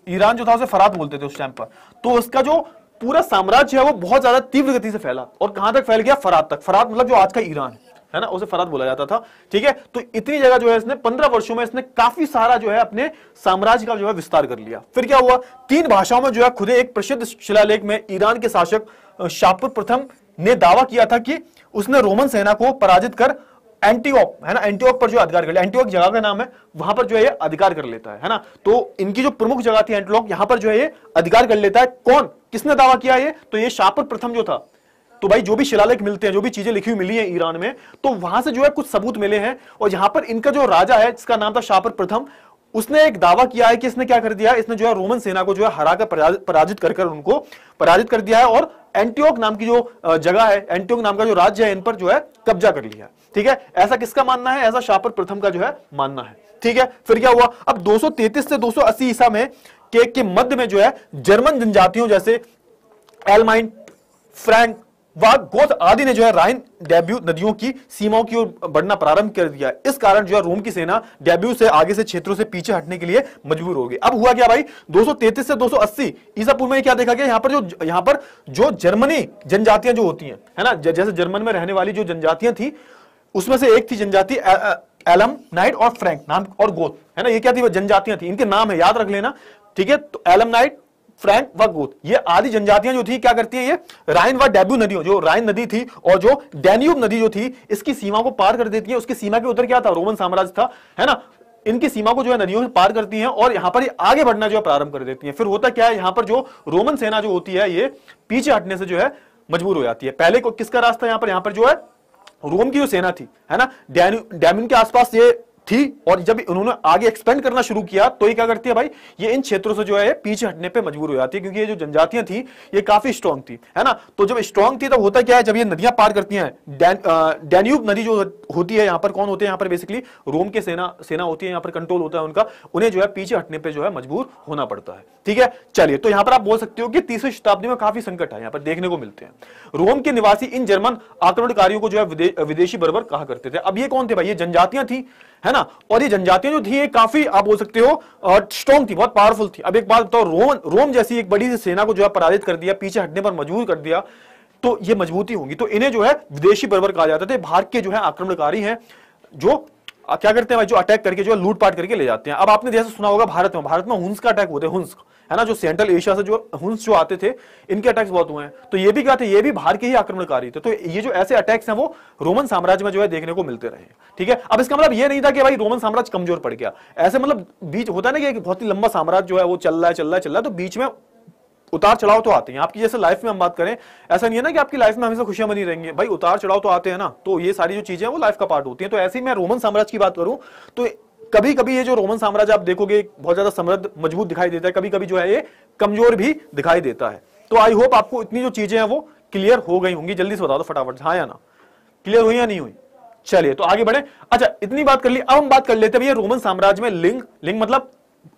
ईरान जो था उसे फरात बोलते थे उस टाइम पर तो उसका जो पूरा साम्राज्य है वो बहुत ज्यादा तीव्र गति से फैला और कहां तक फैल गया फरात तक फरात मतलब जो आज का ईरान है है ना उसे फराद बोला जाता था ठीक है तो इतनी जगह जो है इसने पंद्रह वर्षों में इसने काफी सारा जो है अपने साम्राज्य का जो है विस्तार कर लिया फिर क्या हुआ तीन भाषाओं में जो है खुद एक प्रसिद्ध शिलालेख में ईरान के शासक शाहपुर प्रथम ने दावा किया था कि उसने रोमन सेना को पराजित कर एंटीओक है ना एंटीओक पर जो अधिकार कर लिया एंटीओक जगह का नाम है वहां पर जो है ये अधिकार कर लेता है है ना तो इनकी जो प्रमुख जगह थी एंटीलॉक यहां पर जो है ये अधिकार कर लेता है कौन किसने दावा किया ये तो ये शाहपुर प्रथम जो था तो भाई जो भी शिलालेख मिलते हैं जो भी चीजें लिखी हुई मिली है ईरान में तो वहां से जो है कुछ सबूत मिले हैं और यहां पर इनका जो राजा है जिसका नाम था शापर प्रथम उसने एक दावा किया है कि इसने क्या कर दिया इसने जो है रोमन सेना को जो है हरा कर पराजित कर कर उनको पराजित कर दिया है और एंटीओक नाम की जो जगह है एंटीओक नाम का जो राज्य है इन पर जो है कब्जा कर लिया ठीक है ऐसा किसका मानना है ऐसा शापर प्रथम का जो है मानना है ठीक है फिर क्या हुआ अब 233 से 280 ईसा में के, के मध्य में जो है जर्मन जनजातियों जैसे एलमाइन फ्रैंक वह गोथ आदि ने जो है राइन डेब्यू नदियों की सीमाओं की ओर बढ़ना प्रारंभ कर दिया इस कारण जो है रोम की सेना डेब्यू से आगे से क्षेत्रों से पीछे हटने के लिए मजबूर हो गई अब हुआ क्या भाई 233 से 280 ईसा पूर्व में क्या देखा गया यहाँ पर जो यहां पर जो जर्मनी जनजातियां जो होती हैं है ना जैसे जर्मन में रहने वाली जो जनजातियां थी उसमें से एक थी जनजाति एलम नाइट और फ्रैंक नाम और गोथ है ना ये क्या थी जनजातियां थी इनके नाम है याद रख लेना ठीक है तो एलम नाइट फ्रैंक व गोत ये आदि जनजातियां जो थी क्या करती है ये राइन व डेब्यू नदियों जो राइन नदी थी और जो डेन्यूब नदी जो थी इसकी सीमा को पार कर देती है उसकी सीमा के उधर क्या था रोमन साम्राज्य था है ना इनकी सीमा को जो है नदियों से पार करती हैं और यहां पर ये आगे बढ़ना जो है प्रारंभ कर देती हैं फिर होता क्या है यहां पर जो रोमन सेना जो होती है ये पीछे हटने से जो है मजबूर हो जाती है पहले को किसका रास्ता यहां पर यहां पर जो है रोम की जो सेना थी है ना डेम्यून के आसपास ये थी और जब उन्होंने आगे एक्सपेंड करना शुरू किया तो ये क्या करती है भाई ये इन क्षेत्रों से जो है पीछे हटने पे मजबूर हो जाती है क्योंकि ये जो जनजातियां थी ये काफी स्ट्रांग थी है ना तो जब स्ट्रांग थी तब होता क्या है जब ये नदियां पार करती हैं डेन्यूब नदी जो होती है यहां पर कौन होते हैं यहां पर बेसिकली रोम के सेना सेना होती है यहां पर कंट्रोल होता है उनका उन्हें जो है पीछे हटने पर जो है मजबूर होना पड़ता है ठीक है चलिए तो यहां पर आप बोल सकते हो कि तीसरी शताब्दी में काफी संकट है यहां पर देखने को मिलते हैं रोम के निवासी इन जर्मन आक्रमणकारियों को जो है विदेशी बरबर कहा करते थे अब ये कौन थे भाई ये जनजातियां थी है ना और ये जनजातियां जो थी ये काफी आप बोल सकते हो स्ट्रॉन्ग थी बहुत पावरफुल थी अब एक बात बताओ रोम रोम जैसी एक बड़ी सी सेना को जो है पराजित कर दिया पीछे हटने पर मजबूर कर दिया तो ये मजबूती होगी तो इन्हें जो है विदेशी बर्बर कहा जाता थे भारत के जो है आक्रमणकारी हैं जो क्या करते हैं भाई जो अटैक करके जो है लूटपाट करके ले जाते हैं अब आपने जैसे सुना होगा भारत में भारत में हुंस का अटैक होते हैं हुंस है ना जो सेंट्रल एशिया से जो हुंस जो आते थे इनके अटैक्स बहुत हुए हैं तो ये भी क्या थे ये भी भारत के ही आक्रमणकारी थे तो ये जो ऐसे अटैक्स हैं वो रोमन साम्राज्य में जो है देखने को मिलते रहे ठीक है अब इसका मतलब ये नहीं था कि भाई रोमन साम्राज्य कमजोर पड़ गया ऐसे मतलब बीच होता है ना कि बहुत ही लंबा साम्राज्य जो है वो चल रहा है चल रहा है चल रहा है तो बीच में उतार चढ़ाव तो आते हैं आपकी जैसे लाइफ में हम बात करें ऐसा नहीं है ना कि आपकी लाइफ में हमेशा खुशियां बनी रहेंगे भाई उतार चढ़ाव तो आते हैं ना तो ये सारी जो चीजें हैं वो लाइफ का पार्ट होती है तो ऐसे ही मैं रोमन साम्राज्य की बात करूं तो कभी कभी ये जो रोमन साम्राज्य आप देखोगे बहुत ज्यादा समृद्ध मजबूत दिखाई देता है कभी कभी जो है ये कमजोर भी दिखाई देता है तो आई होप आपको इतनी जो चीजें हैं वो क्लियर हो गई होंगी जल्दी से बता दो फटाफट हाँ या ना क्लियर हुई या नहीं हुई चलिए तो आगे बढ़े अच्छा इतनी बात कर ली अब हम बात कर लेते हैं भैया रोमन साम्राज्य में लिंग लिंग मतलब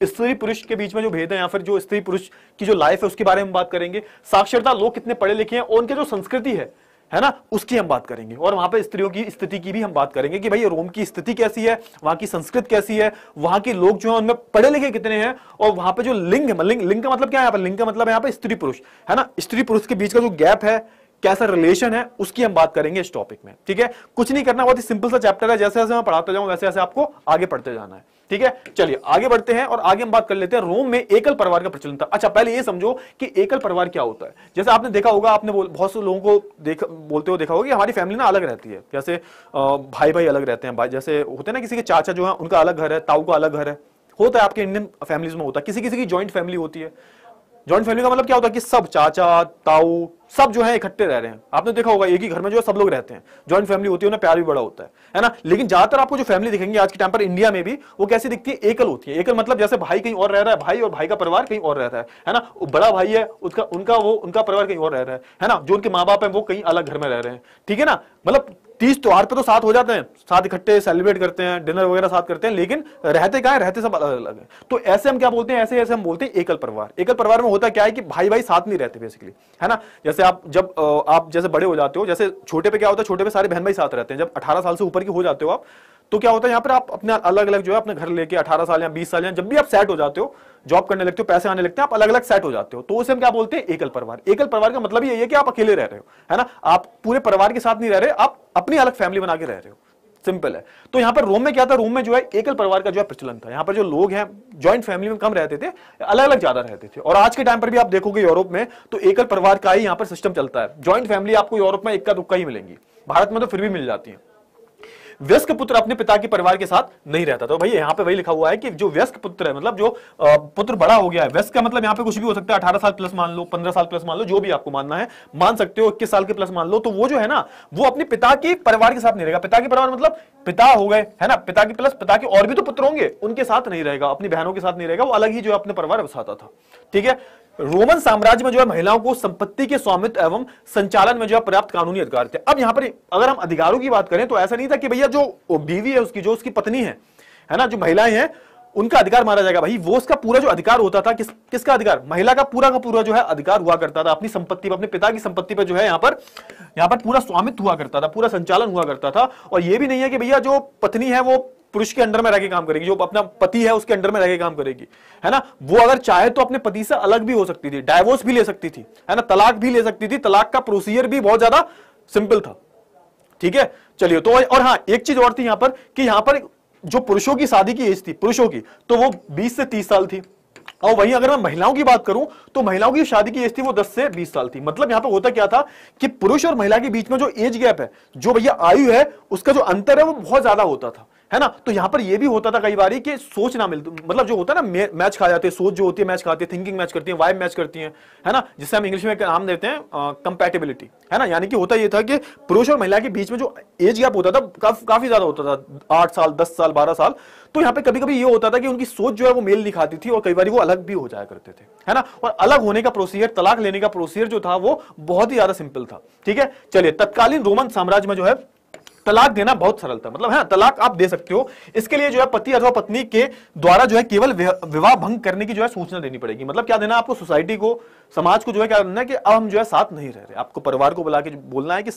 स्त्री पुरुष के बीच में जो भेद है या फिर जो स्त्री पुरुष की जो लाइफ है उसके बारे में बात करेंगे साक्षरता लोग कितने पढ़े लिखे हैं और उनके जो संस्कृति है है ना उसकी हम बात करेंगे और वहां पर स्त्रियों की स्थिति की भी हम बात करेंगे कि भाई रोम की स्थिति कैसी है वहां की संस्कृत कैसी है वहां के लोग जो है उनमें पढ़े लिखे कितने हैं और वहां पर जो लिंग है लिंग लिंग का मतलब क्या है यहाँ पर लिंग का मतलब यहाँ पे स्त्री पुरुष है ना स्त्री पुरुष के बीच का जो गैप है कैसा रिलेशन है उसकी हम बात करेंगे इस टॉपिक में ठीक है कुछ नहीं करना बहुत ही सिंपल सा चैप्टर है जैसे जैसे मैं पढ़ाता जाऊं वैसे वैसे आपको आगे पढ़ते जाना है ठीक है चलिए आगे बढ़ते हैं और आगे हम बात कर लेते हैं रोम में एकल परिवार का प्रचलन था अच्छा पहले ये समझो कि एकल परिवार क्या होता है जैसे आपने देखा होगा आपने बहुत से लोगों को देख बोलते हुए देखा होगा कि हमारी फैमिली ना अलग रहती है जैसे भाई भाई अलग रहते हैं भाई जैसे होते हैं ना किसी के चाचा जो है उनका अलग घर है ताऊ का अलग घर है होता है आपके इंडियन फैमिलीज में होता है किसी किसी की ज्वाइंट फैमिली होती है ज्वाइंट फैमिली का मतलब क्या होता है कि सब चाचा ताऊ सब जो है इकट्ठे रह रहे हैं आपने देखा होगा एक ही घर में जो है सब लोग रहते हैं ज्वाइंट फैमिली होती है ना प्यार भी बड़ा होता है है ना लेकिन ज्यादातर आपको जो फैमिली दिखेंगे आज के टाइम पर इंडिया में भी वो कैसी दिखती है एकल होती है एकल मतलब जैसे भाई कहीं और रह रहा है भाई और भाई का परिवार कहीं और रहता है है ना बड़ा भाई है उसका उनका वो उनका परिवार कहीं और रह रहा है है ना जो उनके माँ बाप है वो कहीं अलग घर में रह रहे हैं ठीक है ना मतलब तीस त्योहार पे तो साथ हो जाते हैं साथ इकट्ठे सेलिब्रेट करते हैं डिनर वगैरह साथ करते हैं लेकिन रहते कहा रहते सब अलग अलग है तो ऐसे हम क्या बोलते हैं ऐसे ऐसे हम बोलते हैं एकल परिवार एकल परिवार में होता क्या है कि भाई भाई साथ नहीं रहते बेसिकली है ना जैसे आप जब आप जैसे बड़े हो जाते हो जैसे छोटे पे क्या होता है छोटे पे सारे बहन भाई साथ रहते हैं जब अठारह साल से ऊपर की हो जाते हो आप तो क्या होता है यहाँ पर आप अपने अलग अलग जो है अपने घर लेके 18 साल या 20 साल या जब भी आप सेट हो जाते हो जॉब करने लगते हो पैसे आने लगते हैं आप अलग अलग सेट हो जाते हो तो उसे हम क्या बोलते हैं एकल परिवार एकल परिवार का मतलब ये है कि आप अकेले रह रहे हो है ना आप पूरे परिवार के साथ नहीं रह रहे आप अपनी अलग फैमिली बना के रह रहे हो सिंपल है तो यहाँ पर रोम में क्या था रोम में जो है एकल परिवार का जो है प्रचलन था यहाँ पर जो लोग हैं ज्वाइंट फैमिली में कम रहते थे अलग अलग ज्यादा रहते थे और आज के टाइम पर भी आप देखोगे यूरोप में तो एकल परिवार का ही यहाँ पर सिस्टम चलता है ज्वाइंट फैमिली आपको यूरोप में इक्का दुक्का ही मिलेंगी भारत में तो फिर भी मिल जाती है व्यस्क पुत्र अपने पिता के परिवार के साथ नहीं रहता तो भाई यहाँ पे वही लिखा हुआ है कि जो व्यस्क पुत्र है मतलब जो पुत्र बड़ा हो गया है व्यस्क का मतलब यहाँ पे कुछ भी हो सकता है अठारह साल प्लस मान लो पंद्रह साल प्लस मान लो जो भी आपको मानना है मान सकते हो इक्कीस साल के प्लस मान लो तो वो जो है ना वो अपने पिता के परिवार के साथ नहीं रहेगा पिता के परिवार मतलब पिता हो गए है ना पिता के प्लस पिता के और भी तो पुत्र होंगे उनके साथ नहीं रहेगा अपनी बहनों के साथ नहीं रहेगा वो अलग ही जो अपने परिवार बसाता था ठीक है रोमन साम्राज्य में जो है महिलाओं को संपत्ति के स्वामित्व एवं संचालन में जो है पर्याप्त कानूनी अधिकार थे अब यहां पर अगर हम अधिकारों की बात करें तो ऐसा नहीं था कि भैया जो बीवी है उसकी जो उसकी पत्नी है है ना जो महिलाएं हैं उनका अधिकार माना जाएगा भाई वो उसका पूरा जो अधिकार होता था किस किसका अधिकार महिला का पूरा का पूरा जो है अधिकार हुआ करता था अपनी संपत्ति पर अपने पिता की संपत्ति पर जो है यहाँ पर यहाँ पर पूरा स्वामित्व हुआ करता था पूरा संचालन हुआ करता था और ये भी नहीं है कि भैया जो पत्नी है वो पुरुष के अंडर में रहकर काम करेगी जो अपना पति है उसके अंडर में रहकर काम करेगी है ना वो अगर चाहे तो अपने पति से अलग भी हो सकती थी डायवोर्स भी ले सकती थी है ना तलाक भी ले सकती थी तलाक का प्रोसीजर भी बहुत ज्यादा सिंपल था ठीक है चलिए तो और हाँ एक चीज और थी यहां पर कि यहां पर जो पुरुषों की शादी की एज थी पुरुषों की तो वो बीस से तीस साल थी और वहीं अगर मैं महिलाओं की बात करूं तो महिलाओं की शादी की एज थी वो 10 से 20 साल थी मतलब यहां पर होता क्या था कि पुरुष और महिला के बीच में जो एज गैप है जो भैया आयु है उसका जो अंतर है वो बहुत ज्यादा होता था है ना तो यहां पर यह भी होता था कई बार कि सोच ना मिलती मतलब जो होता है ना मैच खा जाते हैं सोच जो होती है मैच खाती है थिंकिंग मैच करती है वाइब मैच करती है है ना जिससे हम इंग्लिश में नाम देते हैं कंपेटेबिलिटी है ना यानी कि होता यह था कि पुरुष और महिला के बीच में जो एज गैप होता था काफ, काफी ज्यादा होता था आठ साल दस साल बारह साल तो यहाँ पे कभी कभी ये होता था कि उनकी सोच जो है वो मेल नहीं खाती थी और कई बार वो अलग भी हो जाया करते थे है ना और अलग होने का प्रोसीजर तलाक लेने का प्रोसीजर जो था वो बहुत ही ज्यादा सिंपल था ठीक है चलिए तत्कालीन रोमन साम्राज्य में जो है तलाक देना बहुत सरल था मतलब है तलाक आप दे सकते हो इसके लिए जो है पति अथवा पत्नी के द्वारा जो है केवल विवाह भंग करने की जो है सूचना देनी पड़ेगी मतलब क्या देना आपको सोसाइटी को समाज को जो है क्या करना है कि अब हम जो है साथ नहीं रह रहे आपको परिवार को बुला के बोलना है कि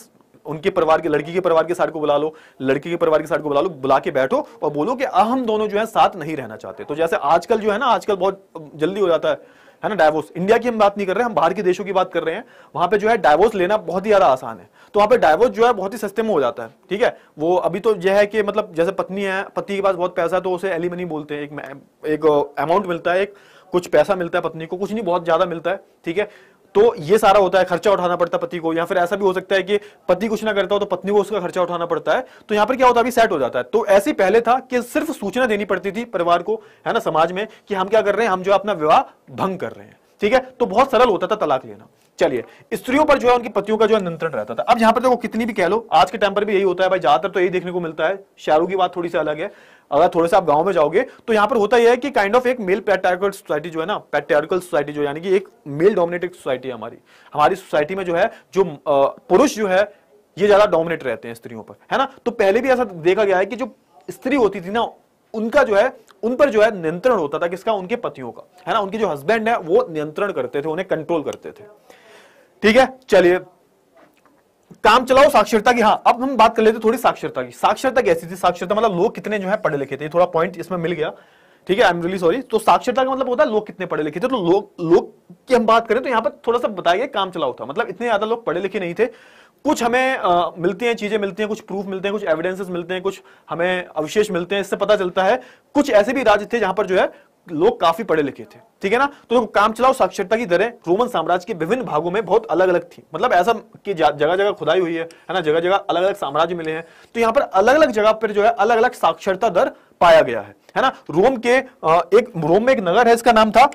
उनके परिवार के लड़की के परिवार के साथ को बुला लो लड़की के परिवार के साथ को बुला लो बुला के बैठो और बोलो कि हम दोनों जो है साथ नहीं रहना चाहते तो जैसे आजकल जो है ना आजकल बहुत जल्दी हो जाता है है ना डायवोर्स इंडिया की हम बात नहीं कर रहे हैं हम बाहर के देशों की बात कर रहे हैं वहां पे जो है डायवोर्स लेना बहुत ही ज्यादा आसान है तो वहां पे डायवोर्स जो है बहुत ही सस्ते में हो जाता है ठीक है वो अभी तो यह है कि मतलब जैसे पत्नी है पति के पास बहुत पैसा है तो उसे एलिमनी बोलते हैं एक अमाउंट मिलता है एक कुछ पैसा मिलता है पत्नी को कुछ नहीं बहुत ज्यादा मिलता है ठीक है तो ये सारा होता है खर्चा उठाना पड़ता है पति को या फिर ऐसा भी हो सकता है कि पति कुछ ना करता हो तो पत्नी को उसका खर्चा उठाना पड़ता है तो यहां पर क्या होता है अभी सेट हो जाता है तो ऐसे पहले था कि सिर्फ सूचना देनी पड़ती थी परिवार को है ना समाज में कि हम क्या कर रहे हैं हम जो अपना विवाह भंग कर रहे हैं ठीक है तो बहुत सरल होता था तलाक लेना चलिए स्त्रियों पर जो है उनकी पतियों का जो है नियंत्रण रहता था अब यहां पर देखो कितनी भी कह लो आज के टाइम पर भी यही होता है भाई ज्यादातर तो यही देखने को मिलता है शहरों की बात थोड़ी सी अलग है अगर थोड़े से आप गांव में जाओगे तो यहां पर होता यह है कि काइंड ऑफ एक मेल पैट्रियार्कल सोसाइटी जो है ना पैट्रियार्कल सोसाइटी जो यानी कि एक मेल डोमिनेटेड सोसाइटी है हमारी हमारी सोसाइटी में जो है जो पुरुष जो है ये ज्यादा डोमिनेट रहते हैं स्त्रियों पर है ना तो पहले भी ऐसा देखा गया है कि जो स्त्री होती थी ना उनका जो है उन पर जो है नियंत्रण होता था किसका उनके पतियों का है ना उनके जो हस्बैंड है वो नियंत्रण करते थे उन्हें कंट्रोल करते थे ठीक है चलिए काम चलाओ साक्षरता की हाँ अब हम बात कर लेते थोड़ी साक्षरता की साक्षरता कैसी थी साक्षरता मतलब लोग कितने जो है पढ़े लिखे थे थोड़ा पॉइंट इसमें मिल गया ठीक है आई एम रियली सॉरी तो साक्षरता का मतलब होता है लोग कितने पढ़े लिखे थे तो लोग लोग की हम बात करें तो यहाँ पर थोड़ा सा बताइए काम चलाओ था मतलब इतने ज्यादा लोग पढ़े लिखे नहीं थे कुछ हमें आ, मिलती हैं चीजें मिलती हैं कुछ प्रूफ मिलते हैं कुछ एविडेंसेस मिलते हैं कुछ हमें अवशेष मिलते हैं इससे पता चलता है कुछ ऐसे भी राज्य थे जहां पर जो है लोग काफी पढ़े लिखे थे ठीक है ना तो काम चलाओ साक्षरता की दरें रोमन साम्राज्य के विभिन्न भागों में बहुत अलग अलग थी मतलब ऐसा कि जगह जगह खुदाई हुई है है ना जगह जगह अलग अलग साम्राज्य मिले हैं तो यहाँ पर अलग अलग जगह पर जो है अलग अलग साक्षरता दर पाया गया है है ना रोम के एक रोम में एक नगर है इसका नाम था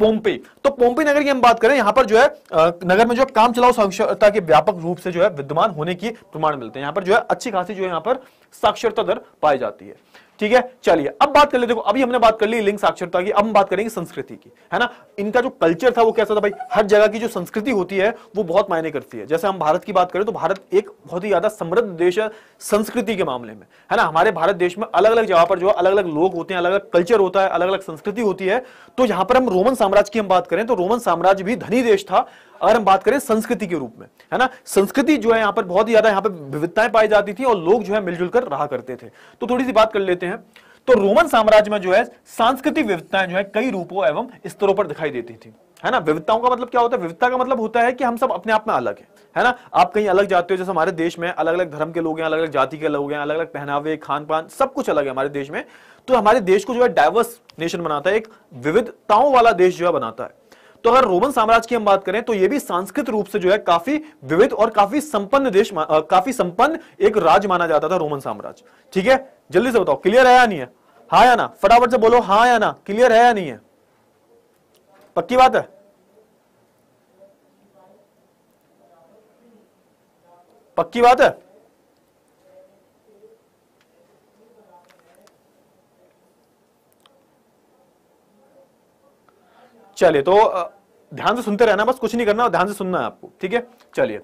पोम्पे तो पोम्पे नगर की हम बात करें यहाँ पर जो है नगर में जो काम चलाओ साक्षरता के व्यापक रूप से जो है विद्यमान होने की प्रमाण मिलते हैं यहाँ पर जो है अच्छी खासी जो है यहाँ पर साक्षरता दर पाई जाती है ठीक है चलिए अब बात कर ले देखो अभी हमने बात कर ली लिंग साक्षरता की अब हम बात करेंगे संस्कृति की है ना इनका जो कल्चर था वो कैसा था भाई हर जगह की जो संस्कृति होती है वो बहुत मायने करती है जैसे हम भारत की बात करें तो भारत एक बहुत ही ज्यादा समृद्ध देश है संस्कृति के मामले में है ना हमारे भारत देश में अलग अलग जगह पर जो अलग अलग लोग होते हैं अलग अलग कल्चर होता है अलग अलग संस्कृति होती है तो यहां पर हम रोमन साम्राज्य की हम बात करें तो रोमन साम्राज्य भी धनी देश था अगर हम बात करें संस्कृति के रूप में है ना संस्कृति जो है यहाँ पर बहुत ही ज्यादा यहाँ पर विविधताएं पाई जाती थी और लोग जो है मिलजुल कर रहा करते थे तो थोड़ी सी बात कर लेते हैं तो रोमन साम्राज्य में जो है सांस्कृतिक विविधताएं जो है कई रूपों एवं स्तरों पर दिखाई देती थी है ना विविधताओं का मतलब क्या होता है विविधता का मतलब होता है कि हम सब अपने आप में अलग है है ना आप कहीं अलग जाते हो जैसे हमारे देश में अलग अलग धर्म के लोग हैं अलग अलग जाति के लोग हैं अलग अलग पहनावे खान पान सब कुछ अलग है हमारे देश में तो हमारे देश को जो है डाइवर्स नेशन बनाता है एक विविधताओं वाला देश जो है बनाता है तो अगर रोमन साम्राज्य की हम बात करें तो यह भी सांस्कृतिक रूप से जो है काफी विविध और काफी संपन्न देश काफी संपन्न एक राज माना जाता था रोमन साम्राज्य ठीक है जल्दी से बताओ क्लियर है या नहीं है हा या ना फटाफट से बोलो हा या ना क्लियर है या नहीं है पक्की बात है पक्की बात है चलिए तो ध्यान से सुनते रहना बस कुछ नहीं करना ध्यान से सुनना है आपको ठीक है चलिए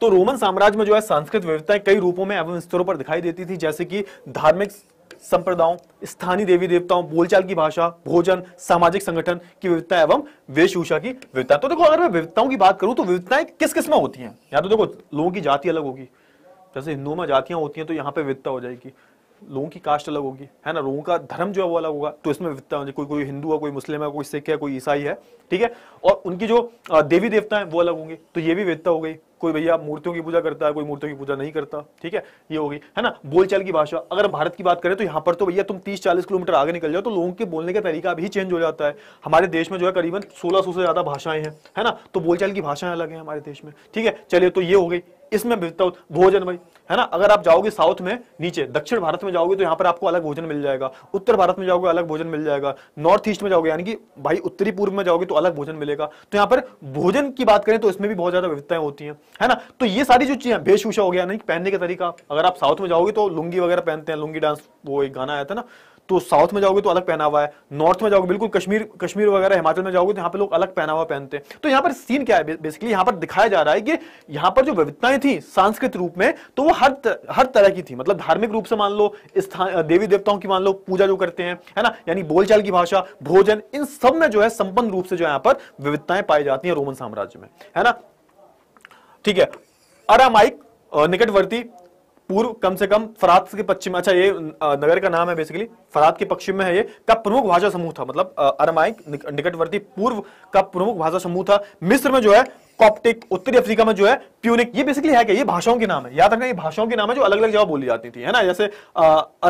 तो रोमन साम्राज्य में जो है सांस्कृतिक विविधताएं कई रूपों में एवं स्तरों पर दिखाई देती थी जैसे कि धार्मिक संप्रदायों स्थानीय देवी देवताओं बोलचाल की भाषा भोजन सामाजिक संगठन की विविधता एवं वेशभूषा की विविधता तो देखो अगर मैं विविधताओं की बात करूं तो विविधताएं किस किस में होती हैं या तो देखो लोगों की जाति अलग होगी जैसे हिंदुओं में जातियां होती हैं तो यहाँ पे विविधता हो जाएगी लोगों की कास्ट अलग होगी है ना लोगों का धर्म जो है वो अलग होगा तो इसमें कोई कोई हिंदू है कोई मुस्लिम है कोई सिख है कोई ईसाई है ठीक है और उनकी जो देवी देवता है वो अलग होंगे तो ये भी विविधता हो गई कोई भैया मूर्तियों की पूजा करता है कोई मूर्तियों की पूजा नहीं करता ठीक है ये होगी है ना बोलचाल की भाषा अगर भारत की बात करें तो यहाँ पर तो भैया तुम 30-40 किलोमीटर आगे निकल जाओ तो लोगों के बोलने का तरीका भी चेंज हो जाता है हमारे देश में जो है करीबन 1600 से ज्यादा भाषाएं हैं है ना तो बोलचाल की भाषाएं अलग है हमारे देश में ठीक है चलिए तो ये हो गई इसमें विविधता तो भोजन भाई है ना अगर आप जाओगे साउथ में नीचे दक्षिण भारत में जाओगे तो यहाँ पर आपको अलग भोजन मिल जाएगा उत्तर भारत में जाओगे अलग भोजन मिल जाएगा नॉर्थ ईस्ट में जाओगे यानी कि भाई उत्तरी पूर्व में जाओगे तो अलग भोजन मिलेगा तो यहाँ पर भोजन की बात करें तो इसमें भी बहुत ज्यादा विविधताएं होती है है ना तो ये सारी जो चीजें वेशभूषा हो गया यानी पहनने का तरीका अगर आप साउथ में जाओगे तो लुंगी वगैरह पहनते हैं लुंगी डांस वो एक गाना आया था ना तो साउथ में जाओगे तो अलग पहनावा है नॉर्थ में जाओगे बिल्कुल कश्मीर कश्मीर वगैरह हिमाचल में जाओगे तो यहाँ पे लोग अलग पहनावा पहनते हैं तो यहाँ पर सीन क्या है बेसिकली यहाँ पर दिखाया जा रहा है कि यहाँ पर जो विविधताएं थी सांस्कृतिक रूप में तो वो हर हर तरह की थी मतलब धार्मिक रूप से मान लो स्थान देवी देवताओं की मान लो पूजा जो करते हैं है ना यानी बोलचाल की भाषा भोजन इन सब में जो है संपन्न रूप से जो यहाँ पर विविधताएं पाई जाती है रोमन साम्राज्य में है ना ठीक है अरामाइक निकटवर्ती पूर्व कम से कम फरात के पश्चिम अच्छा ये नगर का नाम है बेसिकली फरात के पश्चिम में है ये का प्रमुख भाषा समूह था मतलब अरमाइक निकटवर्ती पूर्व का प्रमुख भाषा समूह था मिस्र में जो है कॉप्टिक उत्तरी अफ्रीका में जो है प्यूनिक ये बेसिकली है क्या ये भाषाओं के नाम है याद रखना ये भाषाओं के नाम है जो अलग अलग जगह बोली जाती थी है ना जैसे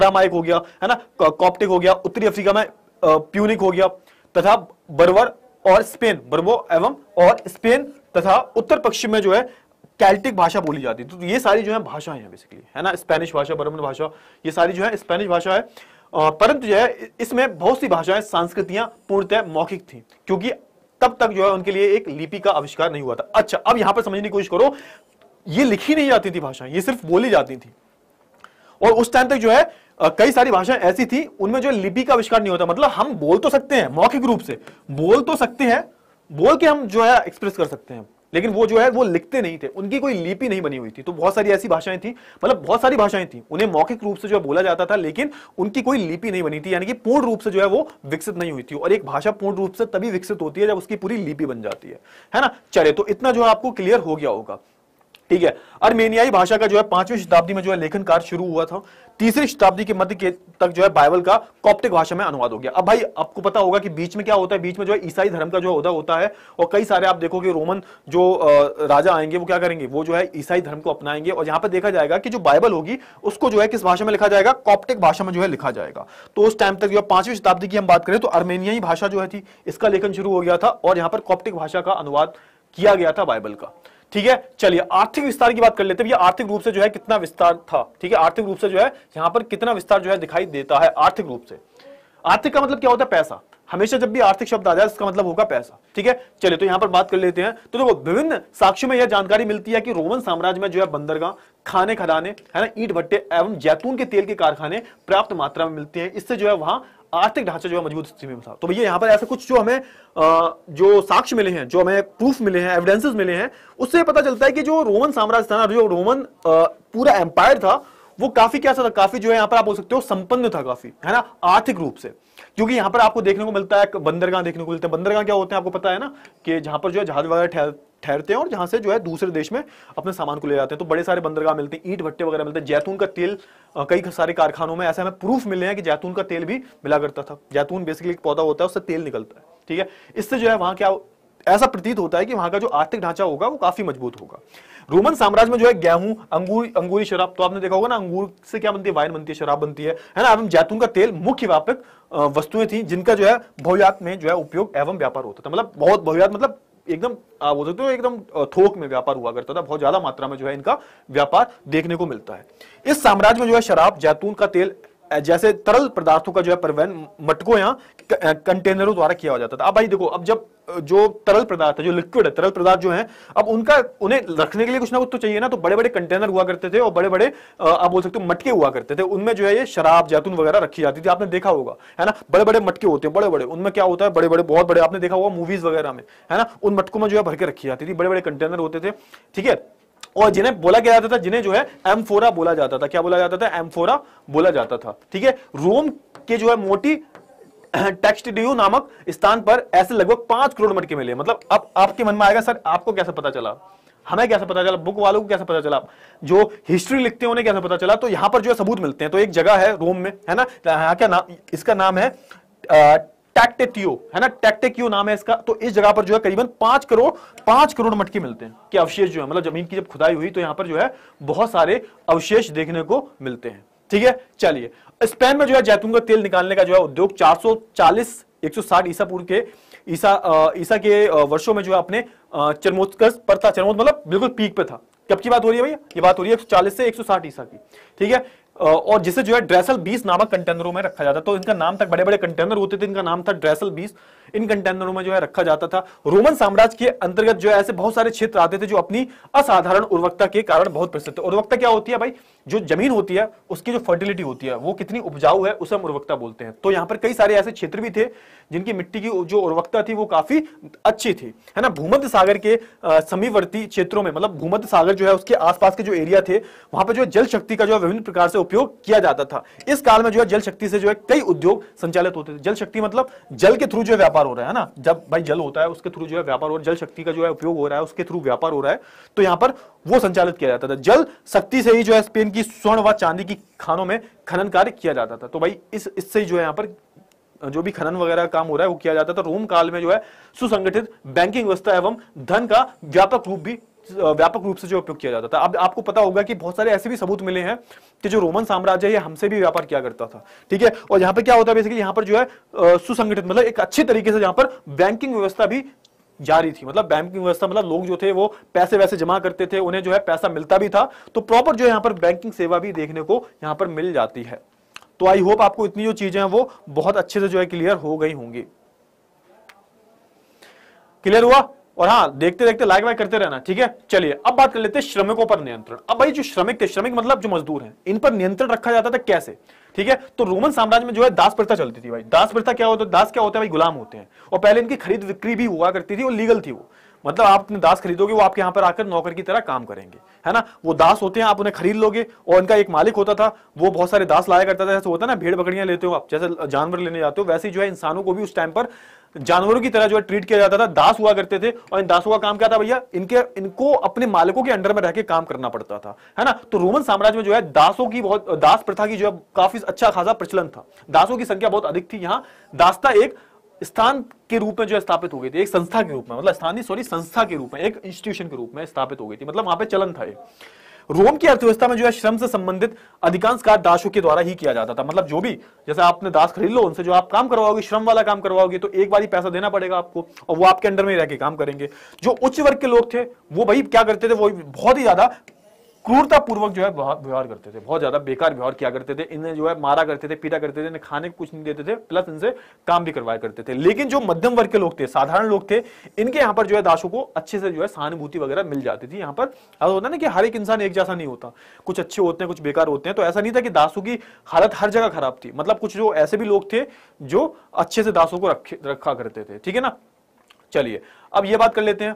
अरामाइक हो गया है ना कॉप्टिक हो गया उत्तरी अफ्रीका में प्यूनिक हो गया तथा बर्बर और स्पेन बर्बो एवं और स्पेन तथा उत्तर पश्चिम में जो है कैल्टिक भाषा बोली जाती तो ये सारी जो है भाषाएं हैं बेसिकली है ना स्पेनिश भाषा बर्मन भाषा ये सारी जो है स्पेनिश भाषा है परंतु जो है इसमें बहुत सी भाषाएं संस्कृतियां पूर्णतः मौखिक थी क्योंकि तब तक जो है उनके लिए एक लिपि का आविष्कार नहीं हुआ था अच्छा अब यहां पर समझने की कोशिश करो ये लिखी नहीं जाती थी भाषा ये सिर्फ बोली जाती थी और उस टाइम तक जो है कई सारी भाषाएं ऐसी थी उनमें जो लिपि का आविष्कार नहीं होता मतलब हम बोल तो सकते हैं मौखिक रूप से बोल तो सकते हैं बोल के हम जो है एक्सप्रेस कर सकते हैं लेकिन वो जो है वो लिखते नहीं थे उनकी कोई लिपि नहीं बनी हुई थी तो बहुत सारी ऐसी भाषाएं थी मतलब बहुत सारी भाषाएं थी उन्हें मौखिक रूप से जो है बोला जाता था लेकिन उनकी कोई लिपि नहीं बनी थी यानी कि पूर्ण रूप से जो है वो विकसित नहीं हुई थी और एक भाषा पूर्ण रूप से तभी विकसित होती है जब उसकी पूरी लिपि बन जाती है है ना चले तो इतना जो है आपको क्लियर हो गया होगा ठीक है अर्मेनियाई भाषा का जो है पांचवी शताब्दी में जो है लेखन कार्य शुरू हुआ था तीसरी शताब्दी के मध्य के तक जो है बाइबल का कॉप्टिक भाषा में अनुवाद हो गया अब भाई आपको पता होगा कि बीच में क्या होता है बीच में जो है ईसाई धर्म का जो उदय होता है और कई सारे आप देखोगे रोमन जो राजा आएंगे वो क्या करेंगे वो जो है ईसाई धर्म को अपनाएंगे और यहाँ पर देखा जाएगा कि जो बाइबल होगी उसको जो है किस भाषा में लिखा जाएगा कॉप्टिक भाषा में जो है लिखा जाएगा तो उस टाइम तक जो है पांचवी शताब्दी की हम बात करें तो अर्मेनियाई भाषा जो है थी इसका लेखन शुरू हो गया था और यहाँ पर कॉप्टिक भाषा का अनुवाद किया गया था बाइबल का ठीक है चलिए आर्थिक विस्तार की बात कर लेते हैं आर्थिक रूप से जो है कितना विस्तार था ठीक है आर्थिक रूप से जो है यहां पर कितना विस्तार जो है दिखाई देता है आर्थिक रूप से आर्थिक का मतलब क्या होता है पैसा हमेशा जब भी आर्थिक शब्द आ जाए इसका मतलब होगा पैसा ठीक है चलिए तो यहां पर बात कर लेते हैं तो देखो विभिन्न साक्ष्यों में यह जानकारी मिलती है कि रोमन साम्राज्य में जो है बंदरगाह खाने खदाने है ना ईट भट्टे एवं जैतून के तेल के कारखाने पर्याप्त मात्रा में मिलते हैं इससे जो है वहां आर्थिक ढांचा जो है मजबूत स्थिति में था तो भैया यहाँ पर ऐसा कुछ जो हमें जो साक्ष्य मिले हैं जो हमें प्रूफ मिले हैं एविडेंसेस मिले हैं उससे पता चलता है कि जो रोमन साम्राज्य था जो रोमन पूरा एम्पायर था वो काफी क्या था काफी जो है यहाँ पर आप बोल सकते हो संपन्न था काफी है ना आर्थिक रूप से क्योंकि यहाँ पर आपको देखने को मिलता है बंदरगाह देखने को मिलता है बंदरगाह क्या होते हैं आपको पता है ना कि जहां पर जो है जहाज वगैरह ठहरते हैं और जहां से जो है दूसरे देश में अपने सामान को ले जाते हैं तो बड़े सारे बंदरगाह मिलते हैं ईट भट्टे वगैरह मिलते हैं जैतून का तेल कई सारे कारखानों में ऐसे हमें प्रूफ मिले हैं कि जैतून का तेल भी मिला करता था जैतून बेसिकली एक पौधा होता है उससे तेल निकलता है ठीक है इससे जो है वहां क्या ऐसा प्रतीत होता है कि वहां का जो आर्थिक ढांचा होगा वो काफी मजबूत होगा रोमन साम्राज्य में जो है गेहूं अंगूर अंगूरी शराब तो आपने देखा होगा ना अंगूर से क्या बनती है वाइन बनती है शराब बनती है है ना एवं जैतून का तेल मुख्य व्यापक वस्तुएं थी जिनका जो है भव्यात में जो है उपयोग एवं व्यापार होता था मतलब बहुत भव्यात मतलब एकदम आप बोल सकते हो एकदम थोक में व्यापार हुआ करता था बहुत ज्यादा मात्रा में जो है इनका व्यापार देखने को मिलता है इस साम्राज्य में जो है शराब जैतून का तेल जैसे तरल पदार्थों का जो है परिवहन मटकों या कंटेनरों द्वारा किया जाता था अब भाई देखो अब जब जो तरल पदार्थ है जो लिक्विड है तरल पदार्थ जो है अब उनका उन्हें रखने के लिए कुछ ना कुछ तो चाहिए ना तो बड़े बड़े कंटेनर हुआ करते थे और बड़े बड़े आप बोल सकते हो मटके हुआ करते थे उनमें जो है ये शराब जैतून वगैरह रखी जाती थी आपने देखा होगा है ना बड़े बड़े मटके होते हैं बड़े बड़े उनमें क्या होता है बड़े बड़े बहुत बड़े आपने देखा होगा मूवीज वगैरह में है ना उन मटकों में जो है भर के रखी जाती थी बड़े बड़े कंटेनर होते थे ठीक है और जिन्हें बोला गया जाता था जिन्हें जो है एम्फोरा बोला जाता था क्या बोला जाता था एम्फोरा बोला जाता था ठीक है रोम के जो है मोटी टेक्स्ट ड्यू नामक स्थान पर ऐसे लगभग पांच करोड़ मटके मिले मतलब अब आपके मन में आएगा सर आपको कैसे पता चला हमें कैसे पता चला बुक वालों को कैसे पता चला जो हिस्ट्री लिखते हैं उन्हें कैसे पता चला तो यहां पर जो है सबूत मिलते हैं तो एक जगह है रोम में है ना क्या नाम इसका नाम है टैक्टेटियो है ना टैक्टेक्यू नाम है इसका तो इस जगह पर जो है करीबन पांच करोड़ पांच करोड़ मटके मिलते हैं कि अवशेष जो है मतलब जमीन की जब खुदाई हुई तो यहां पर जो है बहुत सारे अवशेष देखने को मिलते हैं ठीक है चलिए स्पेन में जो है जैतून का तेल निकालने का जो है उद्योग 440 160 ईसा पूर्व के ईसा ईसा के वर्षों में जो है अपने चरमोत्कर्ष पर था चरमोत मतलब बिल्कुल पीक पे था कब की बात हो रही है भैया ये बात हो रही है 140 से 160 ईसा की ठीक है और जिसे जो है ड्रेसल बीस नामक कंटेनरों में रखा जाता तो इनका नाम तक बड़े बड़े कंटेनर होते थे इनका नाम था ड्रेसल बीस इन कंटेनरों में जो है रखा जाता था रोमन साम्राज्य के अंतर्गत जो है ऐसे बहुत सारे क्षेत्र आते थे जो अपनी असाधारण उर्वरकता के कारण बहुत प्रसिद्ध थे उर्वरकता क्या होती है भाई जो जमीन होती है उसकी जो फर्टिलिटी होती है वो कितनी उपजाऊ है उसे हम उर्वरकता बोलते हैं तो यहाँ पर कई सारे ऐसे क्षेत्र भी थे जिनकी मिट्टी की जो उर्वरकता थी वो काफी अच्छी थी है ना भूमध्य सागर के समीवर्ती क्षेत्रों में मतलब भूमध्य सागर जो है उसके आसपास के जो एरिया थे वहां पर जो जल शक्ति का जो है विभिन्न प्रकार से उपयोग किया जाता था इस काल में जो है जल शक्ति से जो है कई उद्योग संचालित होते थे जल शक्ति मतलब जल के थ्रू जो है व्यापार व्यापार हो रहा है ना जब भाई जल होता है उसके थ्रू जो है व्यापार हो रहा है जल शक्ति का जो है उपयोग हो रहा है उसके थ्रू व्यापार हो रहा है तो यहाँ पर वो संचालित किया जाता था जल शक्ति से ही जो है स्पेन की स्वर्ण व चांदी की खानों में खनन कार्य किया जाता था तो भाई इस इससे जो है यहाँ पर जो भी खनन वगैरह काम हो रहा है वो किया जाता था रोम काल में जो है सुसंगठित बैंकिंग व्यवस्था एवं धन का व्यापक रूप भी व्यापक रूप से जो उपयोग किया जाता था अब आपको पता होगा कि बहुत सारे ऐसे भी सबूत मिले हैं कि जो रोमन साम्राज्य है हमसे भी व्यापार किया करता था ठीक है और यहाँ पर क्या होता है यहाँ पर जो है सुसंगठित मतलब एक अच्छे तरीके से यहाँ पर बैंकिंग व्यवस्था भी जारी थी मतलब बैंकिंग व्यवस्था मतलब लोग जो थे वो पैसे वैसे जमा करते थे उन्हें जो है पैसा मिलता भी था तो प्रॉपर जो है यहाँ पर बैंकिंग सेवा भी देखने को यहाँ पर मिल जाती है तो आई होप आपको इतनी जो चीजें हैं वो बहुत अच्छे से जो है क्लियर हो गई होंगी क्लियर हुआ और हाँ देखते देखते लाइक वाइक करते रहना ठीक है चलिए अब बात कर लेते हैं श्रमिकों पर नियंत्रण अब भाई जो श्रमिक थे श्रमिक मतलब जो मजदूर हैं इन पर नियंत्रण रखा जाता था कैसे ठीक है तो रोमन साम्राज्य में जो है दास प्रथा चलती थी भाई दास प्रथा क्या होता है दास क्या होता है भाई गुलाम होते हैं और पहले इनकी खरीद विक्री भी हुआ करती थी और लीगल थी वो मतलब आप अपने दास खरीदोगे वो आपके यहाँ पर आकर नौकर की तरह काम करेंगे है ना वो दास होते हैं आप उन्हें खरीद लोगे और उनका एक मालिक होता था वो बहुत सारे दास लाया करता था जैसे होता है ना भेड़ बकरियां लेते हो आप जैसे जानवर लेने जाते हो वैसे ही जो है इंसानों को भी उस टाइम पर जानवरों की तरह जो है ट्रीट किया जाता था दास हुआ करते थे और इन दासों का काम क्या था भैया इनके इनको अपने मालिकों के अंडर में रहकर काम करना पड़ता था है ना तो रोमन साम्राज्य में जो है दासों की बहुत दास प्रथा की जो है काफी अच्छा खासा प्रचलन था दासों की संख्या बहुत अधिक थी यहाँ दासता एक स्थान के रूप में जो स्थापित हो गई थी एक संस्था के रूप में मतलब स्थानीय सॉरी संस्था के रूप में एक इंस्टीट्यूशन के रूप में स्थापित हो गई थी मतलब वहां पर चलन था एक रोम की अर्थव्यवस्था में जो है श्रम से संबंधित अधिकांश कार्य दासों के द्वारा ही किया जाता था मतलब जो भी जैसे आपने दास खरीद लो उनसे जो आप काम करवाओगे श्रम वाला काम करवाओगे तो एक बार ही पैसा देना पड़ेगा आपको और वो आपके अंडर में रह के काम करेंगे जो उच्च वर्ग के लोग थे वो भाई क्या करते थे वो बहुत ही ज्यादा क्रूरतापूर्वक जो है व्यवहार करते थे बहुत ज्यादा बेकार व्यवहार किया करते थे इन्हें जो है मारा करते थे पीटा करते थे इन्हें खाने को कुछ नहीं देते थे प्लस इनसे काम भी करवाया करते थे लेकिन जो मध्यम वर्ग के लोग थे साधारण लोग थे इनके यहाँ पर जो है दासों को अच्छे से जो है सहानुभूति वगैरह मिल जाती थी यहाँ पर ऐसा होता ना कि हर एक इंसान एक जैसा नहीं होता कुछ अच्छे होते हैं कुछ बेकार होते हैं तो ऐसा नहीं था कि दासों की हालत हर जगह खराब थी मतलब कुछ जो ऐसे भी लोग थे जो अच्छे से दासों को रखे रखा करते थे ठीक है ना चलिए अब ये बात कर लेते हैं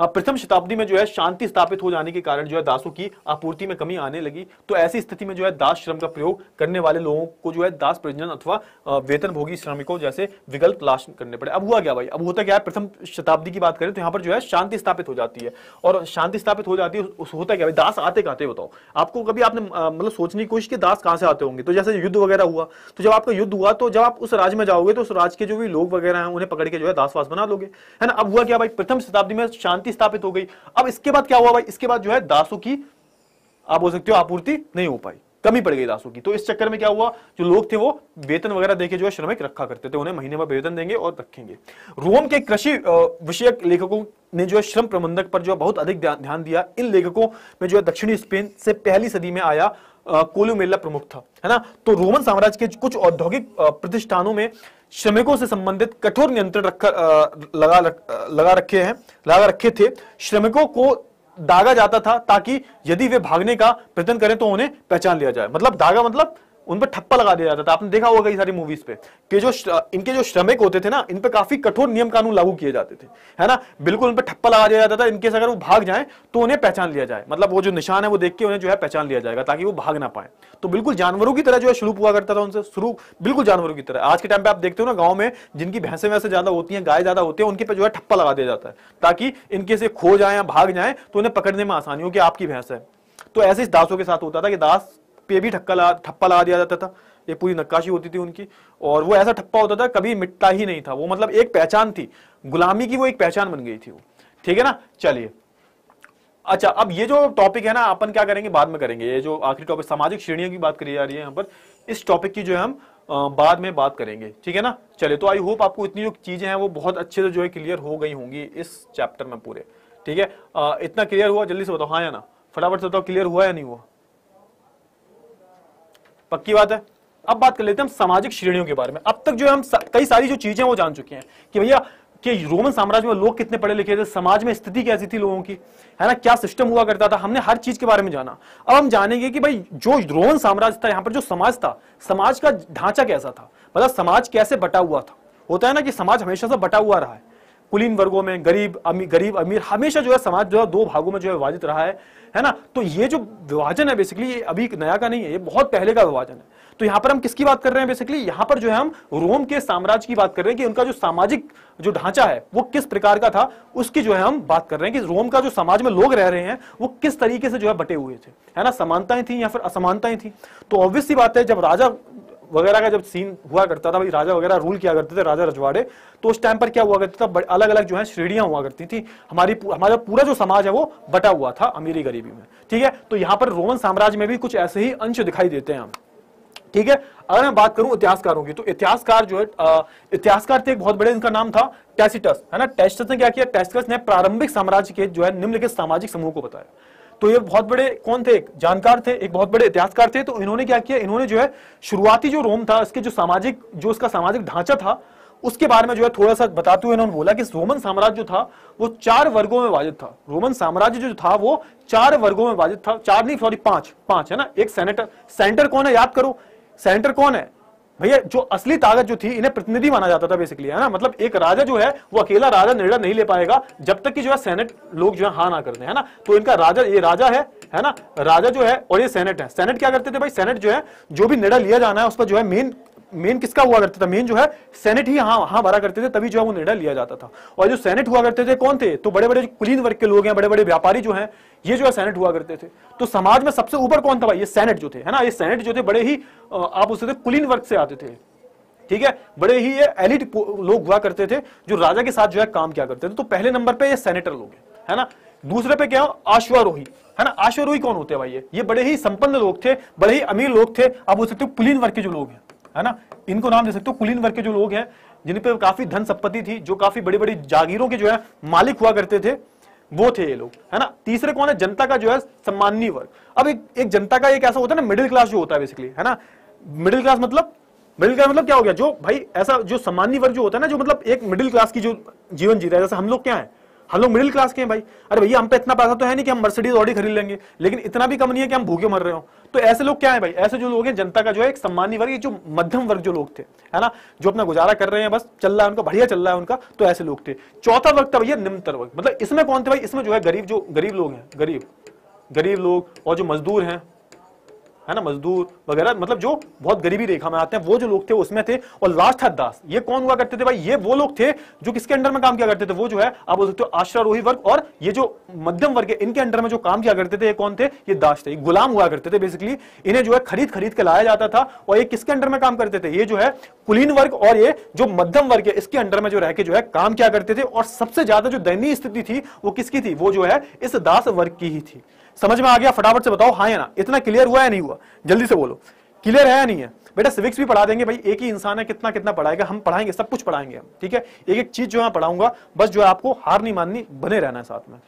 प्रथम शताब्दी में जो है शांति स्थापित हो जाने के कारण जो है दासों की आपूर्ति में कमी आने लगी तो ऐसी स्थिति में जो है दास श्रम का प्रयोग करने वाले लोगों को जो है दास प्रजन अथवा वेतन भोगी श्रमिकों जैसे विकल्प तलाश करने पड़े अब हुआ क्या भाई अब होता क्या है प्रथम शताब्दी की बात करें तो यहाँ पर जो है शांति स्थापित हो जाती है और शांति स्थापित हो जाती है होता क्या भाई दास आते कहते बताओ आपको कभी आपने मतलब सोचने की कोशिश की दास कहाँ से आते होंगे तो जैसे युद्ध वगैरह हुआ तो जब आपका युद्ध हुआ तो जब आप उस राज्य में जाओगे तो उस राज्य के जो भी लोग वगैरह हैं उन्हें पकड़ के जो है दासवास बना लोगे है ना अब हुआ क्या भाई प्रथम शताब्दी में शांति शांति स्थापित हो गई अब इसके बाद क्या हुआ भाई इसके बाद जो है दासों की आप बोल सकते हो आपूर्ति नहीं हो पाई कमी पड़ गई दासों की तो इस चक्कर में क्या हुआ जो लोग थे वो वेतन वगैरह देके जो है श्रमिक रखा करते थे उन्हें महीने भर वेतन देंगे और रखेंगे रोम के कृषि विषयक लेखकों ने जो है श्रम प्रबंधक पर जो है बहुत अधिक ध्यान दिया इन लेखकों में जो है दक्षिणी स्पेन से पहली सदी में आया कोलुमेला प्रमुख था है ना तो रोमन साम्राज्य के कुछ औद्योगिक प्रतिष्ठानों में श्रमिकों से संबंधित कठोर नियंत्रण रखकर लगा लगा रखे हैं लगा रखे थे श्रमिकों को दागा जाता था ताकि यदि वे भागने का प्रयत्न करें तो उन्हें पहचान लिया जाए मतलब दागा मतलब उन पर ठप्पा लगा दिया जाता था आपने देखा होगा कई सारी मूवीज पे कि जो इनके जो श्रमिक होते थे ना इन पर काफी कठोर नियम कानून लागू किए जाते थे है ना बिल्कुल उन पर ठप्पा लगा दिया जाता था इनके अगर वो भाग जाए तो उन्हें पहचान लिया जाए मतलब वो जो निशान है वो देख के उन्हें जो है पहचान लिया जाएगा ताकि वो भाग ना पाए तो बिल्कुल जानवरों की तरह जो है शुरू हुआ करता था उनसे शुरू बिल्कुल जानवरों की तरह आज के टाइम पे आप देखते हो ना गाँव में जिनकी भैंसे वैसे ज्यादा होती है गाय ज्यादा होती है उनके पे जो है ठप्पा लगा दिया जाता है ताकि इनके से खो जाए या भाग जाए तो उन्हें पकड़ने में आसानी हो कि आपकी भैंस है तो ऐसे इस दासों के साथ होता था कि दास पे भी ठक्का ला ठप्पा ला दिया जाता था ये पूरी नक्काशी होती थी उनकी और वो ऐसा ठप्पा होता था कभी मिटता ही नहीं था वो मतलब एक पहचान थी गुलामी की वो एक पहचान बन गई थी वो ठीक है ना चलिए अच्छा अब ये जो टॉपिक है ना अपन क्या करेंगे बाद में करेंगे ये जो आखिरी टॉपिक सामाजिक श्रेणियों की बात करी जा रही है यहाँ पर इस टॉपिक की जो है हम बाद में बात करेंगे ठीक है ना चलिए तो आई होप आपको इतनी जो चीज़ें हैं वो बहुत अच्छे से जो है क्लियर हो गई होंगी इस चैप्टर में पूरे ठीक है इतना क्लियर हुआ जल्दी से बताओ हाँ या ना फटाफट से बताओ क्लियर हुआ या नहीं हुआ पक्की बात है अब बात कर लेते हैं हम सामाजिक श्रेणियों के बारे में अब तक जो हम कई सारी जो चीजें वो जान चुके हैं कि भैया कि रोमन साम्राज्य में लोग कितने पढ़े लिखे थे समाज में स्थिति कैसी थी लोगों की है ना क्या सिस्टम हुआ करता था हमने हर चीज के बारे में जाना अब हम जानेंगे कि भाई जो रोमन साम्राज्य था यहाँ पर जो समाज था समाज का ढांचा कैसा था मतलब समाज कैसे बटा हुआ था होता है ना कि समाज हमेशा से बटा हुआ रहा है कुलीन वर्गों में गरीब अमी, गरीब अमीर हमेशा जो है समाज जो है दो भागों में जो है विभाजित रहा है है ना तो ये जो विभाजन है बेसिकली ये अभी नया का नहीं है ये बहुत पहले का विभाजन है तो यहाँ पर हम किसकी बात कर रहे हैं बेसिकली यहाँ पर जो है हम रोम के साम्राज्य की बात कर रहे हैं कि उनका जो सामाजिक जो ढांचा है वो किस प्रकार का था उसकी जो है हम बात कर रहे हैं कि रोम का जो समाज में लोग रह रहे हैं वो किस तरीके से जो है बटे हुए थे है ना समानताएं थी या फिर असमानताएं थी तो ऑब्वियसली बात है जब राजा वगैरह का जब सीन हुआ करता था भाई राजा वगैरह रूल किया करते थे राजा रजवाड़े तो उस टाइम पर क्या हुआ करता था अलग अलग जो है श्रेणियां हुआ करती थी हमारी हमारा पूरा जो समाज है वो बटा हुआ था अमीरी गरीबी में ठीक है तो यहाँ पर रोमन साम्राज्य में भी कुछ ऐसे ही अंश दिखाई देते हैं हम ठीक है अगर मैं बात करूं इतिहासकारों की तो इतिहासकार जो है इतिहासकार थे एक बहुत बड़े इनका नाम था टेसिटस है ना टेस्टस ने क्या किया टेस्टस ने प्रारंभिक साम्राज्य के जो है निम्नलिखित सामाजिक समूह को बताया तो ये बहुत बड़े कौन थे एक जानकार थे एक बहुत बड़े इतिहासकार थे तो इन्होंने क्या किया इन्होंने जो है शुरुआती जो रोम था इसके जो सामाजिक जो उसका सामाजिक ढांचा था उसके बारे में जो है थोड़ा सा बताते हुए इन्होंने बोला कि रोमन साम्राज्य जो था वो चार वर्गों में विभाजित था रोमन साम्राज्य जो था वो चार वर्गों में विभाजित था चार नहीं सॉरी पांच पांच है ना एक सेनेटर सेंटर कौन है याद करो सेंटर कौन है भैया जो असली ताकत जो थी इन्हें प्रतिनिधि माना जाता था बेसिकली है ना मतलब एक राजा जो है वो अकेला राजा निर्णय नहीं ले पाएगा जब तक कि जो है सेनेट लोग जो है हाँ ना करते हैं ना तो इनका राजा ये राजा है है ना राजा जो है और ये सेनेट है सेनेट क्या करते थे भाई सेनेट जो है जो भी निर्णय लिया जाना है उस पर जो है मेन मेन किसका हुआ करता था मेन जो है सेनेट ही हाँ हाँ भरा करते थे तभी जो है वो निर्णय लिया जाता था और जो सेनेट हुआ करते थे कौन थे तो बड़े बड़े कुलीन वर्ग के लोग हैं बड़े बड़े व्यापारी जो हैं ये जो है सेनेट हुआ करते थे तो समाज में सबसे ऊपर कौन था भाई ये सेनेट जो थे है ना ये सेनेट जो थे बड़े ही आप उससे कुलीन वर्ग से आते थे ठीक है बड़े ही ये एलिट लोग हुआ करते थे जो राजा के साथ जो है काम किया करते थे तो पहले नंबर पर ये सेनेटर लोग हैं है ना दूसरे पे क्या आश्वारोही है ना आश्वारोही कौन होते हैं भाई ये ये बड़े ही संपन्न लोग थे बड़े ही अमीर लोग थे आप बोल सकते हो कुलीन वर्ग के जो लोग हैं है ना इनको नाम दे सकते हो कुलीन वर्ग के जो लोग हैं जिन पे काफी धन संपत्ति थी जो काफी बड़ी बड़ी जागीरों के जो है मालिक हुआ करते थे वो थे ये लोग है ना तीसरे कौन है जनता का जो है सम्माननीय वर्ग अब एक, एक जनता का एक ऐसा होता है ना मिडिल क्लास जो होता है बेसिकली है ना मिडिल क्लास मतलब मिडिल क्लास मतलब क्या हो गया जो भाई ऐसा जो सम्मान्य वर्ग जो होता है ना जो मतलब एक मिडिल क्लास की जो जीवन जीता है जैसे हम लोग क्या है हम लोग मिडिल क्लास के हैं भाई अरे भैया हम पे इतना पैसा तो है नहीं कि हम मर्सिडीज ऑडी खरीद लेंगे लेकिन इतना भी कम नहीं है कि हम भूखे मर रहे हो तो ऐसे लोग क्या है भाई ऐसे जो लोग हैं जनता का जो है एक सम्मानी वर्ग जो मध्यम वर्ग जो लोग थे है ना जो अपना गुजारा कर रहे हैं बस चल रहा है उनका बढ़िया चल रहा है उनका तो ऐसे लोग थे चौथा वर्ग था भैया निम्न वर्ग मतलब इसमें कौन थे भाई इसमें जो है गरीब जो गरीब लोग हैं गरीब गरीब लोग और जो मजदूर हैं है ना मजदूर वगैरह मतलब जो बहुत गरीबी रेखा में आते हैं वो जो लोग थे उसमें थे और लास्ट था दास ये कौन हुआ करते थे भाई ये वो लोग थे जो किसके अंडर में काम किया करते थे वो जो है आप बोल सकते हो आश्रारोही वर्ग और ये जो मध्यम वर्ग है इनके अंडर में जो काम किया करते थे ये कौन थे ये दास थे गुलाम हुआ करते थे बेसिकली इन्हें जो है खरीद खरीद के लाया जाता था और ये किसके अंडर में काम करते थे ये जो है कुलीन वर्ग और ये जो मध्यम वर्ग है इसके अंडर में जो रह के जो है काम किया करते थे और सबसे ज्यादा जो दयनीय स्थिति थी वो किसकी थी वो जो है इस दास वर्ग की ही थी समझ में आ गया फटाफट से बताओ हाँ या ना इतना क्लियर हुआ या नहीं हुआ जल्दी से बोलो क्लियर है या नहीं है बेटा सिविक्स भी पढ़ा देंगे भाई एक ही इंसान है कितना कितना पढ़ाएगा हम पढ़ाएंगे सब कुछ पढ़ाएंगे हम ठीक है एक एक चीज जो है पढ़ाऊंगा बस जो है आपको हार नहीं माननी बने रहना है साथ में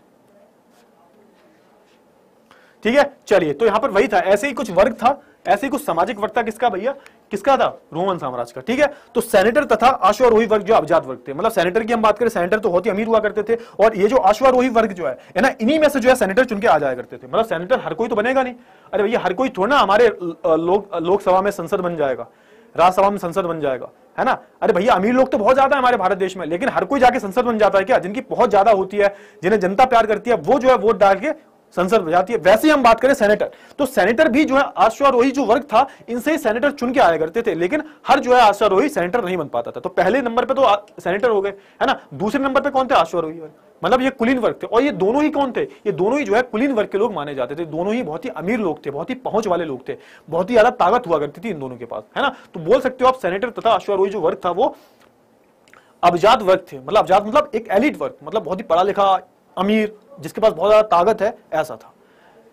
ठीक है चलिए तो यहां पर वही था ऐसे ही कुछ वर्ग था ऐसे ही कुछ सामाजिक वर्ग था किसका भैया किसका था रोमन साम्राज्य का ठीक है तो सेनेटर तथा आश्वारोही वर्ग जो अबजात वर्ग थे मतलब सेनेटर की हम बात करें सेनेटर तो बहुत ही अमीर हुआ करते थे और ये जो आश्वारोही वर्ग जो है ना इन्हीं में से जो है सेनेटर चुन के आ जाया करते थे मतलब सेनेटर हर कोई तो बनेगा नहीं अरे भैया हर कोई थोड़ा हमारे लोकसभा लोक में संसद बन जाएगा राज्यसभा में संसद बन जाएगा है ना अरे भैया अमीर लोग तो बहुत ज्यादा है हमारे भारत देश में लेकिन हर कोई जाके संसद बन जाता है क्या जिनकी बहुत ज्यादा होती है जिन्हें जनता प्यार करती है वो जो है वोट डाल के संसद जाती है वैसे हम बात करें सेनेटर तो सेनेटर भी जो है आशारोही जो वर्ग था इनसे ही सेनेटर चुन के आया करते थे लेकिन हर जो है आशारोही सेनेटर नहीं बन पाता था तो पहले नंबर पे तो सेनेटर हो गए है ना दूसरे नंबर पे कौन थे आशारोही वर्ग मतलब ये कुलीन वर्ग थे और ये दोनों ही कौन थे ये दोनों ही जो है कुलीन वर्ग के लोग माने जाते थे दोनों ही बहुत ही अमीर लोग थे बहुत ही पहुंच वाले लोग थे बहुत ही ज्यादा ताकत हुआ करती थी इन दोनों के पास है ना तो बोल सकते हो आप सेनेटर तथा आशारोही जो वर्ग था वो अबजात वर्ग थे मतलब अबजात मतलब एक एलिट वर्ग मतलब बहुत ही पढ़ा लिखा अमीर जिसके पास बहुत ज्यादा ताकत है ऐसा था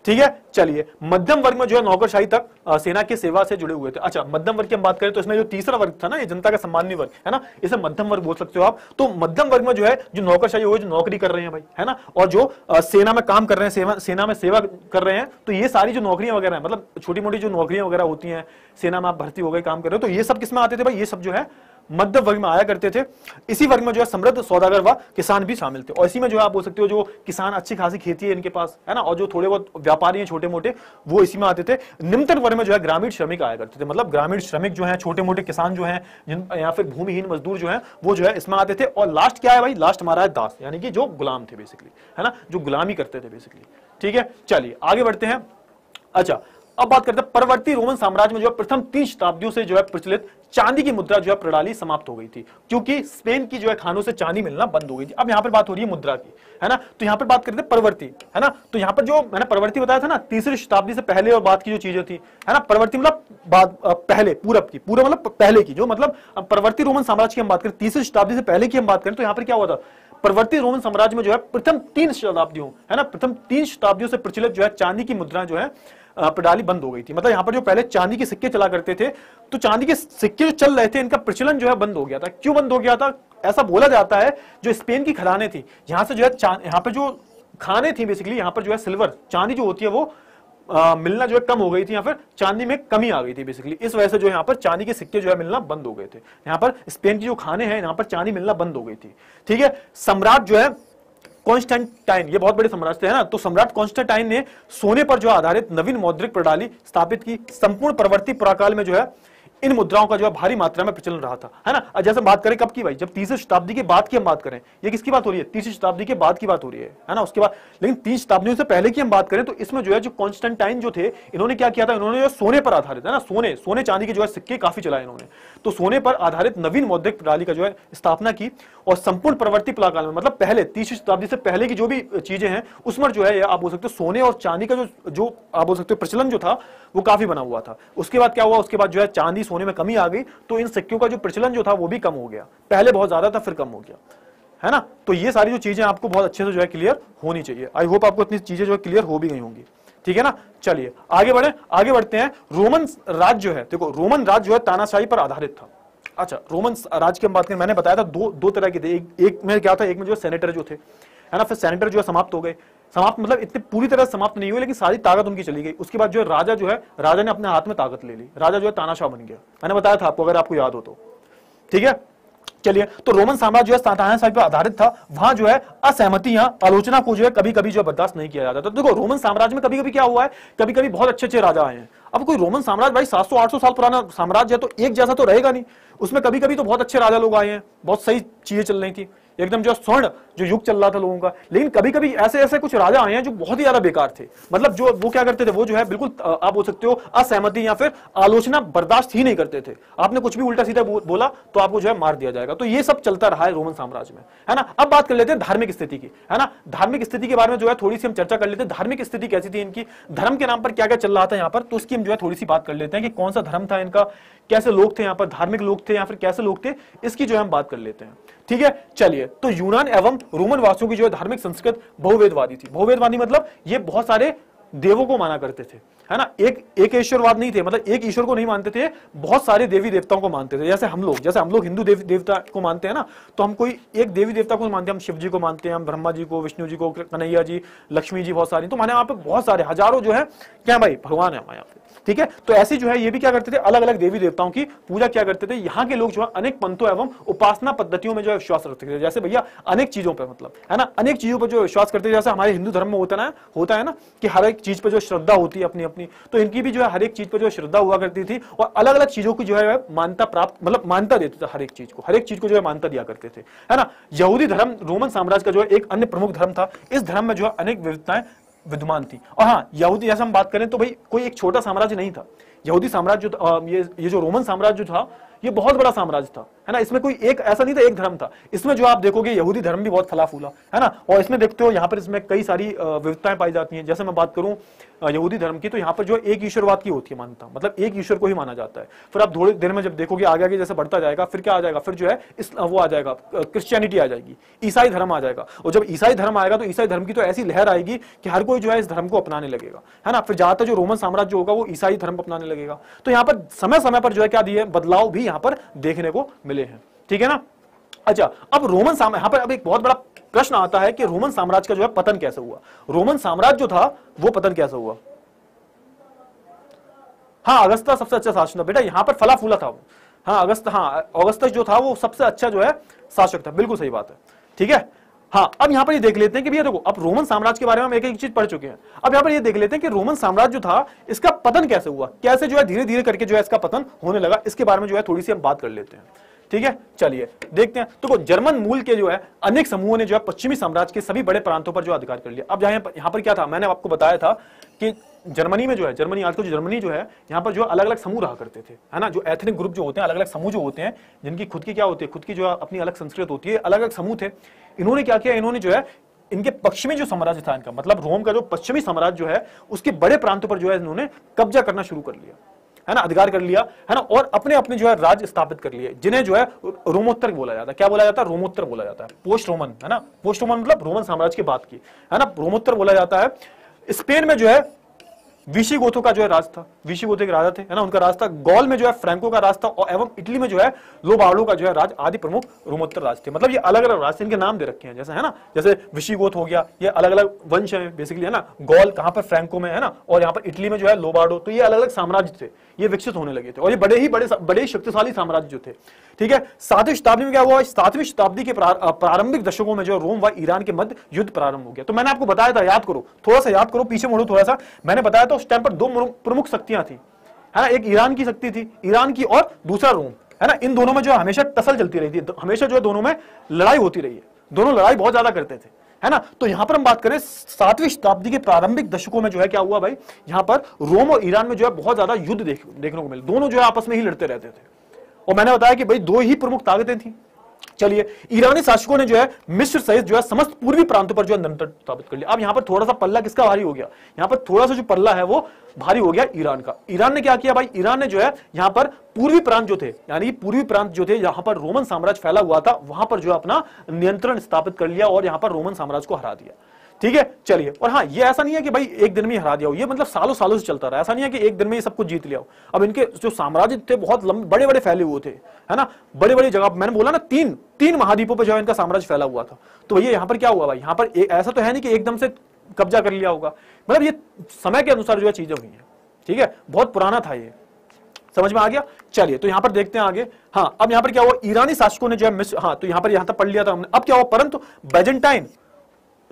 ठीक है चलिए मध्यम वर्ग में जो है नौकरशाही तक आ, सेना की सेवा से जुड़े हुए थे अच्छा मध्यम वर्ग की हम बात करें तो इसमें जो तीसरा वर्ग था ना ये जनता का सम्मान्य वर्ग है ना इसे मध्यम वर्ग बोल सकते हो आप तो मध्यम वर्ग में जो है जो नौकरशाही हुए जो नौकरी कर रहे हैं भाई है ना और जो आ, सेना में काम कर रहे हैं सेवा सेना में सेवा कर रहे हैं तो ये सारी जो नौकरियां वगैरह है मतलब छोटी मोटी जो नौकरियां वगैरह होती है सेना में आप भर्ती हो गए काम कर रहे हो तो ये सब किसमें आते थे भाई ये सब जो है मध्य वर्ग में आया करते थे इसी वर्ग में जो है समृद्ध सौदागर व किसान भी शामिल थे और इसी में जो है आप बोल सकते हो जो किसान अच्छी खासी खेती है इनके पास है ना और जो थोड़े बहुत व्यापारी हैं छोटे मोटे वो इसी में आते थे निम्तन वर्ग में जो है ग्रामीण श्रमिक आया करते थे मतलब ग्रामीण श्रमिक जो है छोटे मोटे किसान जो है या फिर भूमिहीन मजदूर जो है वो जो है इसमें आते थे और लास्ट क्या है भाई लास्ट हमारा दास यानी कि जो गुलाम थे बेसिकली है ना जो गुलामी करते थे बेसिकली ठीक है चलिए आगे बढ़ते हैं अच्छा अब बात करते हैं परवर्ती रोमन साम्राज्य में जो है प्रथम तीन शताब्दियों से जो है प्रचलित चांदी की मुद्रा जो है प्रणाली समाप्त हो गई थी क्योंकि स्पेन की जो है खानों से चांदी मिलना बंद हो गई थी अब यहां पर बात हो रही है मुद्रा की है ना तो यहां पर बात करते हैं परवर्ती है ना तो यहां पर जो मैंने परवर्ती बताया था ना तीसरी शताब्दी से पहले और बाद की जो चीजें थी है ना परवर्ती मतलब पहले पूरब की पूरा मतलब पहले की जो मतलब परवर्ती रोमन साम्राज्य की हम बात करें तीसरी शताब्दी से पहले की हम बात करें तो यहां पर क्या हुआ था परवर्ती रोमन साम्राज्य में जो है प्रथम तीन शताब्दियों है ना प्रथम तीन शताब्दियों से प्रचलित जो है चांदी की मुद्रा जो है प्रणाली बंद हो गई थी मतलब यहाँ पर जो पहले चांदी के सिक्के चला करते थे तो चांदी के सिक्के जो चल रहे थे इनका प्रचलन जो है बंद हो गया था क्यों बंद हो गया था ऐसा बोला जाता है जो स्पेन की खदाने थी यहाँ से जो है यहाँ पर जो खाने थी बेसिकली यहाँ पर जो है सिल्वर चांदी जो होती है वो आ, मिलना जो है कम हो गई थी या फिर चांदी में कमी आ गई थी बेसिकली इस वजह से जो यहाँ पर चांदी के सिक्के जो है मिलना बंद हो गए थे यहाँ पर स्पेन की जो खाने हैं यहाँ पर चांदी मिलना बंद हो गई थी ठीक है सम्राट जो है कॉन्स्टेंटाइन ये बहुत बड़े सम्राट थे ना तो सम्राट कॉन्स्टेंटाइन ने सोने पर जो आधारित नवीन मौद्रिक प्रणाली स्थापित की संपूर्ण प्रवर्ती प्राकाल में जो है इन मुद्राओं का जो है भारी मात्रा में प्रचलन रहा था है ना जैसे बात करें कब की भाई जब तीसरी शताब्दी के बाद की हम बात करें ये किसकी बात हो रही है तीसरी शताब्दी के बाद की बात हो रही है है ना उसके बाद लेकिन तीन शताब्दियों से पहले की हम बात करें तो इसमें जो है जो कॉन्स्टेंटाइन जो थे इन्होंने क्या किया था इन्होंने जो सोने पर आधारित है ना सोने सोने चांदी के जो है सिक्के काफी चलाए इन्होंने तो सोने पर आधारित नवीन मौद्रिक प्रणाली का जो है स्थापना की और संपूर्ण प्रवर्ती प्लाकाल में मतलब पहले तीसरी शताब्दी से पहले की जो भी चीजें हैं उसमें जो है आप बोल सकते हो सोने और चांदी का जो जो आप बोल सकते हो प्रचलन जो था वो काफी बना हुआ था उसके बाद क्या हुआ उसके बाद जो है चांदी की सोने में कमी आ गई तो इन सिक्कियों का जो प्रचलन जो था वो भी कम हो गया पहले बहुत ज्यादा था फिर कम हो गया है ना तो ये सारी जो चीजें आपको बहुत अच्छे से जो है क्लियर होनी चाहिए आई होप आपको इतनी चीजें जो है क्लियर हो भी गई होंगी ठीक है ना चलिए आगे बढ़े आगे बढ़ते हैं रोमन राज जो है देखो रोमन राज जो है तानाशाही पर आधारित था अच्छा रोमन राज की हम बात करें मैंने बताया था दो दो तरह के थे एक, एक में क्या था एक में जो सेनेटर जो थे है ना फिर सेनेटर जो है समाप्त हो गए समाप्त मतलब इतने पूरी तरह समाप्त नहीं हुए लेकिन सारी ताकत उनकी चली गई उसके बाद जो है राजा जो है राजा ने अपने हाथ में ताकत ले ली राजा जो है तानाशाह बन गया मैंने बताया था आपको अगर आपको याद हो तो ठीक है चलिए तो रोमन साम्राज्य जो है तानाशाही पर आधारित था वहां जो है असहमति आलोचना को जो है कभी कभी जो है बर्दाश्त नहीं किया जाता तो देखो रोमन साम्राज्य में कभी कभी क्या हुआ है कभी कभी बहुत अच्छे अच्छे राजा आए हैं अब कोई रोमन साम्राज्य भाई 700-800 साल पुराना साम्राज्य है तो एक जैसा तो रहेगा नहीं उसमें कभी कभी तो बहुत अच्छे राजा लोग आए हैं बहुत सही चीजें चल रही थी एकदम जो स्वर्ण जो युग चल रहा था लोगों का लेकिन कभी कभी ऐसे ऐसे कुछ राजा आए हैं जो बहुत ही ज्यादा बेकार थे मतलब जो वो क्या करते थे वो जो है बिल्कुल आप बोल सकते हो असहमति या फिर आलोचना बर्दाश्त ही नहीं करते थे आपने कुछ भी उल्टा सीधा बोला तो आपको जो है मार दिया जाएगा तो ये सब चलता रहा है रोमन साम्राज्य में है ना अब बात कर लेते हैं धार्मिक स्थिति की है ना धार्मिक स्थिति के बारे में जो है थोड़ी सी हम चर्चा कर लेते हैं धार्मिक स्थिति कैसी थी इनकी धर्म के नाम पर क्या क्या चल रहा था यहाँ पर तो उसकी हम जो है थोड़ी सी बात कर लेते हैं कि कौन सा धर्म था इनका कैसे लोग थे यहाँ पर धार्मिक लोग थे या फिर कैसे लोग थे इसकी जो है हम बात कर लेते हैं ठीक है चलिए तो यूनान एवं रोमन वासियों की जो है धार्मिक संस्कृत बहुवेदवादी थी बहुवेदवादी मतलब ये बहुत सारे देवों को माना करते थे है ना एक एक ईश्वरवाद नहीं थे मतलब एक ईश्वर को नहीं मानते थे बहुत सारे देवी देवताओं को मानते थे जैसे हम लोग जैसे हम लोग हिंदू देवी देवता को मानते हैं ना तो हम कोई एक देवी देवता को मानते हैं हम शिव जी को मानते हैं हम ब्रह्मा जी को विष्णु जी को कन्हैया जी लक्ष्मी जी बहुत सारी तो माने यहाँ पे बहुत सारे हजारों जो है क्या भाई भगवान है हमारे यहाँ पे ठीक है तो ऐसे जो है ये भी क्या करते थे अलग अलग देवी देवताओं की पूजा क्या करते थे यहाँ के लोग जो है अनेक पंथों एवं उपासना पद्धतियों में जो है विश्वास रखते थे जैसे भैया अनेक चीजों पर मतलब है ना अनेक चीजों पर जो विश्वास करते थे जैसे हमारे हिंदू धर्म में होता ना होता है ना कि हर एक चीज पर जो श्रद्धा होती है अपनी अपनी तो इनकी भी जो है हर एक चीज पर जो श्रद्धा हुआ करती थी और अलग अलग चीजों की जो है मान्यता प्राप्त मतलब मान्यता देते थे हर एक चीज को हर एक चीज को जो है मान्यता दिया करते थे है ना यहूदी धर्म रोमन साम्राज्य का जो है एक अन्य प्रमुख धर्म था इस धर्म में जो है अनेक विविधताएं विद्वान थी और हाँ यहूदी जैसे हम बात करें तो भाई कोई एक छोटा साम्राज्य नहीं था यहूदी साम्राज्य ये ये जो रोमन साम्राज्य था ये बहुत बड़ा साम्राज्य था है ना इसमें कोई एक ऐसा नहीं था एक धर्म था इसमें जो आप देखोगे यहूदी धर्म भी बहुत फला फूला है ना और इसमें देखते हो यहाँ पर इसमें कई सारी विविधताएं पाई जाती हैं जैसे मैं बात करूं यहूदी धर्म की तो यहाँ पर जो एक ईश्वरवाद की होती है मान्यता मतलब एक ईश्वर को ही माना जाता है फिर आप थोड़ी देर में जब देखोगे आगे आगे जैसे बढ़ता जाएगा फिर क्या आ जाएगा फिर जो है इस वो आ जाएगा क्रिश्चियनिटी आ जाएगी ईसाई धर्म आ जाएगा और जब ईसाई धर्म आएगा तो ईसाई धर्म की तो ऐसी लहर आएगी कि हर कोई जो है इस धर्म को अपनाने लगेगा है ना फिर ज्यादातर जो रोमन साम्राज्य होगा वो ईसाई धर्म अपनाने लगेगा लगेगा तो यहां पर समय समय पर जो है क्या दिए बदलाव भी यहां पर देखने को मिले हैं ठीक है ना अच्छा अब रोमन साम्राज्य यहां पर अब एक बहुत बड़ा प्रश्न आता है कि रोमन साम्राज्य का जो है पतन कैसे हुआ रोमन साम्राज्य जो था वो पतन कैसे हुआ हाँ अगस्त सबसे अच्छा शासन था बेटा यहां पर फला फूला था वो हाँ अगस्त हाँ अगस्त जो था वो सबसे अच्छा जो है शासक था बिल्कुल सही बात है ठीक है हाँ अब यहां पर ये देख लेते हैं कि भैया देखो अब रोमन साम्राज्य के बारे में हम एक एक चीज पढ़ चुके हैं अब यहां पर ये देख लेते हैं कि रोमन साम्राज्य जो था इसका पतन कैसे हुआ कैसे जो है धीरे धीरे करके जो है इसका पतन होने लगा इसके बारे में जो है थोड़ी सी हम बात कर लेते हैं ठीक है चलिए देखते हैं तो जर्मन मूल के जो है अनेक समूहों ने जो है पश्चिमी साम्राज्य के सभी बड़े प्रांतों पर जो अधिकार कर लिया अब यहां पर क्या था मैंने आपको बताया था कि जर्मनी में जो है जर्मनी आजकल जो जर्मनी जो है यहाँ पर जो अलग अलग समूह रहा करते थे है ना जो एथनिक ग्रुप जो होते हैं अलग अलग समूह जो होते हैं जिनकी खुद की क्या होती है खुद की जो है अपनी अलग संस्कृत होती है अलग अलग समूह थे इन्होंने क्या किया इन्होंने जो है इनके पश्चिमी जो साम्राज्य था इनका मतलब रोम का जो पश्चिमी साम्राज्य जो है उसके बड़े प्रांतों पर जो है इन्होंने कब्जा करना शुरू कर लिया है ना अधिकार कर लिया है ना और अपने अपने जो है राज्य स्थापित कर लिए जिन्हें जो है रोमोत्तर बोला जाता है क्या बोला जाता है रोमोत्तर बोला जाता है पोस्ट रोमन है ना पोस्ट रोमन मतलब रोमन साम्राज्य की बात की है ना रोमोत्तर बोला जाता है स्पेन में जो है विशी गोथो का जो है राज था विशी गोथे के राजा थे है ना उनका राज था गौल में जो है फ्रैंको का राज था और एवं इटली में जो है लोबार्डो का जो है राज आदि प्रमुख रोमोत्तर राज थे मतलब ये अलग अलग राज इनके नाम दे रखे हैं जैसे है ना जैसे विशी गोथ हो गया ये अलग अलग वंश है बेसिकली है ना गोल कहां पर फ्रैंको में है ना और यहाँ पर इटली में जो है लोबार्डो तो ये अलग अलग साम्राज्य थे ये विकसित होने लगे थे और ये बड़े ही बड़े बड़े शक्तिशाली साम्राज्य जो थे ठीक है सातवीं शताब्दी में क्या हुआ सातवीं शताब्दी के प्रारंभिक दशकों में जो रोम व ईरान के मध्य युद्ध प्रारंभ हो गया तो मैंने आपको बताया था याद करो थोड़ा सा याद करो पीछे मोड़ो थोड़ा सा मैंने बताया था उस टाइम पर दो प्रमुख शक्तियां थी है ना एक ईरान की शक्ति थी ईरान की और दूसरा रोम है ना इन दोनों में जो हमेशा टसल चलती रही थी हमेशा जो है दोनों में लड़ाई होती रही है दोनों लड़ाई बहुत ज्यादा करते थे है ना तो यहां पर हम बात करें सातवीं शताब्दी के प्रारंभिक दशकों में जो है क्या हुआ भाई यहां पर रोम और ईरान में जो है बहुत ज्यादा युद्ध देख, देखने को मिले दोनों जो है आपस में ही लड़ते रहते थे और मैंने बताया कि भाई दो ही प्रमुख ताकतें थी चलिए ईरानी शासकों ने जो है मिस्र सहित जो है समस्त पूर्वी प्रांतों पर जो है नियंत्रण स्थापित कर लिया अब यहां पर थोड़ा सा पल्ला किसका भारी हो गया यहां पर थोड़ा सा जो पल्ला है वो भारी हो गया ईरान का ईरान ने क्या किया भाई ईरान ने जो है यहां पर पूर्वी प्रांत जो थे यानी पूर्वी प्रांत जो थे यहां पर रोमन साम्राज्य फैला हुआ था वहां पर जो है अपना नियंत्रण स्थापित कर लिया और यहां पर रोमन साम्राज्य को हरा दिया ठीक है चलिए और हाँ ये ऐसा नहीं है कि भाई एक दिन में हरा दिया हो ये मतलब सालों सालों से चलता रहा ऐसा नहीं है कि एक दिन में ये सब कुछ जीत लिया हो अब इनके जो साम्राज्य थे बहुत लंबे बड़े बड़े फैले हुए थे है ना बड़े बड़े जगह मैंने बोला ना तीन तीन महाद्वीपों पर जो है इनका साम्राज्य फैला हुआ था तो भैया यहाँ पर क्या हुआ भाई यहाँ पर ऐसा तो है नहीं कि एकदम से कब्जा कर लिया होगा मतलब ये समय के अनुसार जो है चीजें हुई है ठीक है बहुत पुराना था ये समझ में आ गया चलिए तो यहां पर देखते हैं आगे हाँ अब यहां पर क्या हुआ ईरानी शासकों ने जो है मिस हाँ तो यहां पर यहां तक पढ़ लिया था हमने अब क्या हुआ परंतु बैजेंटाइन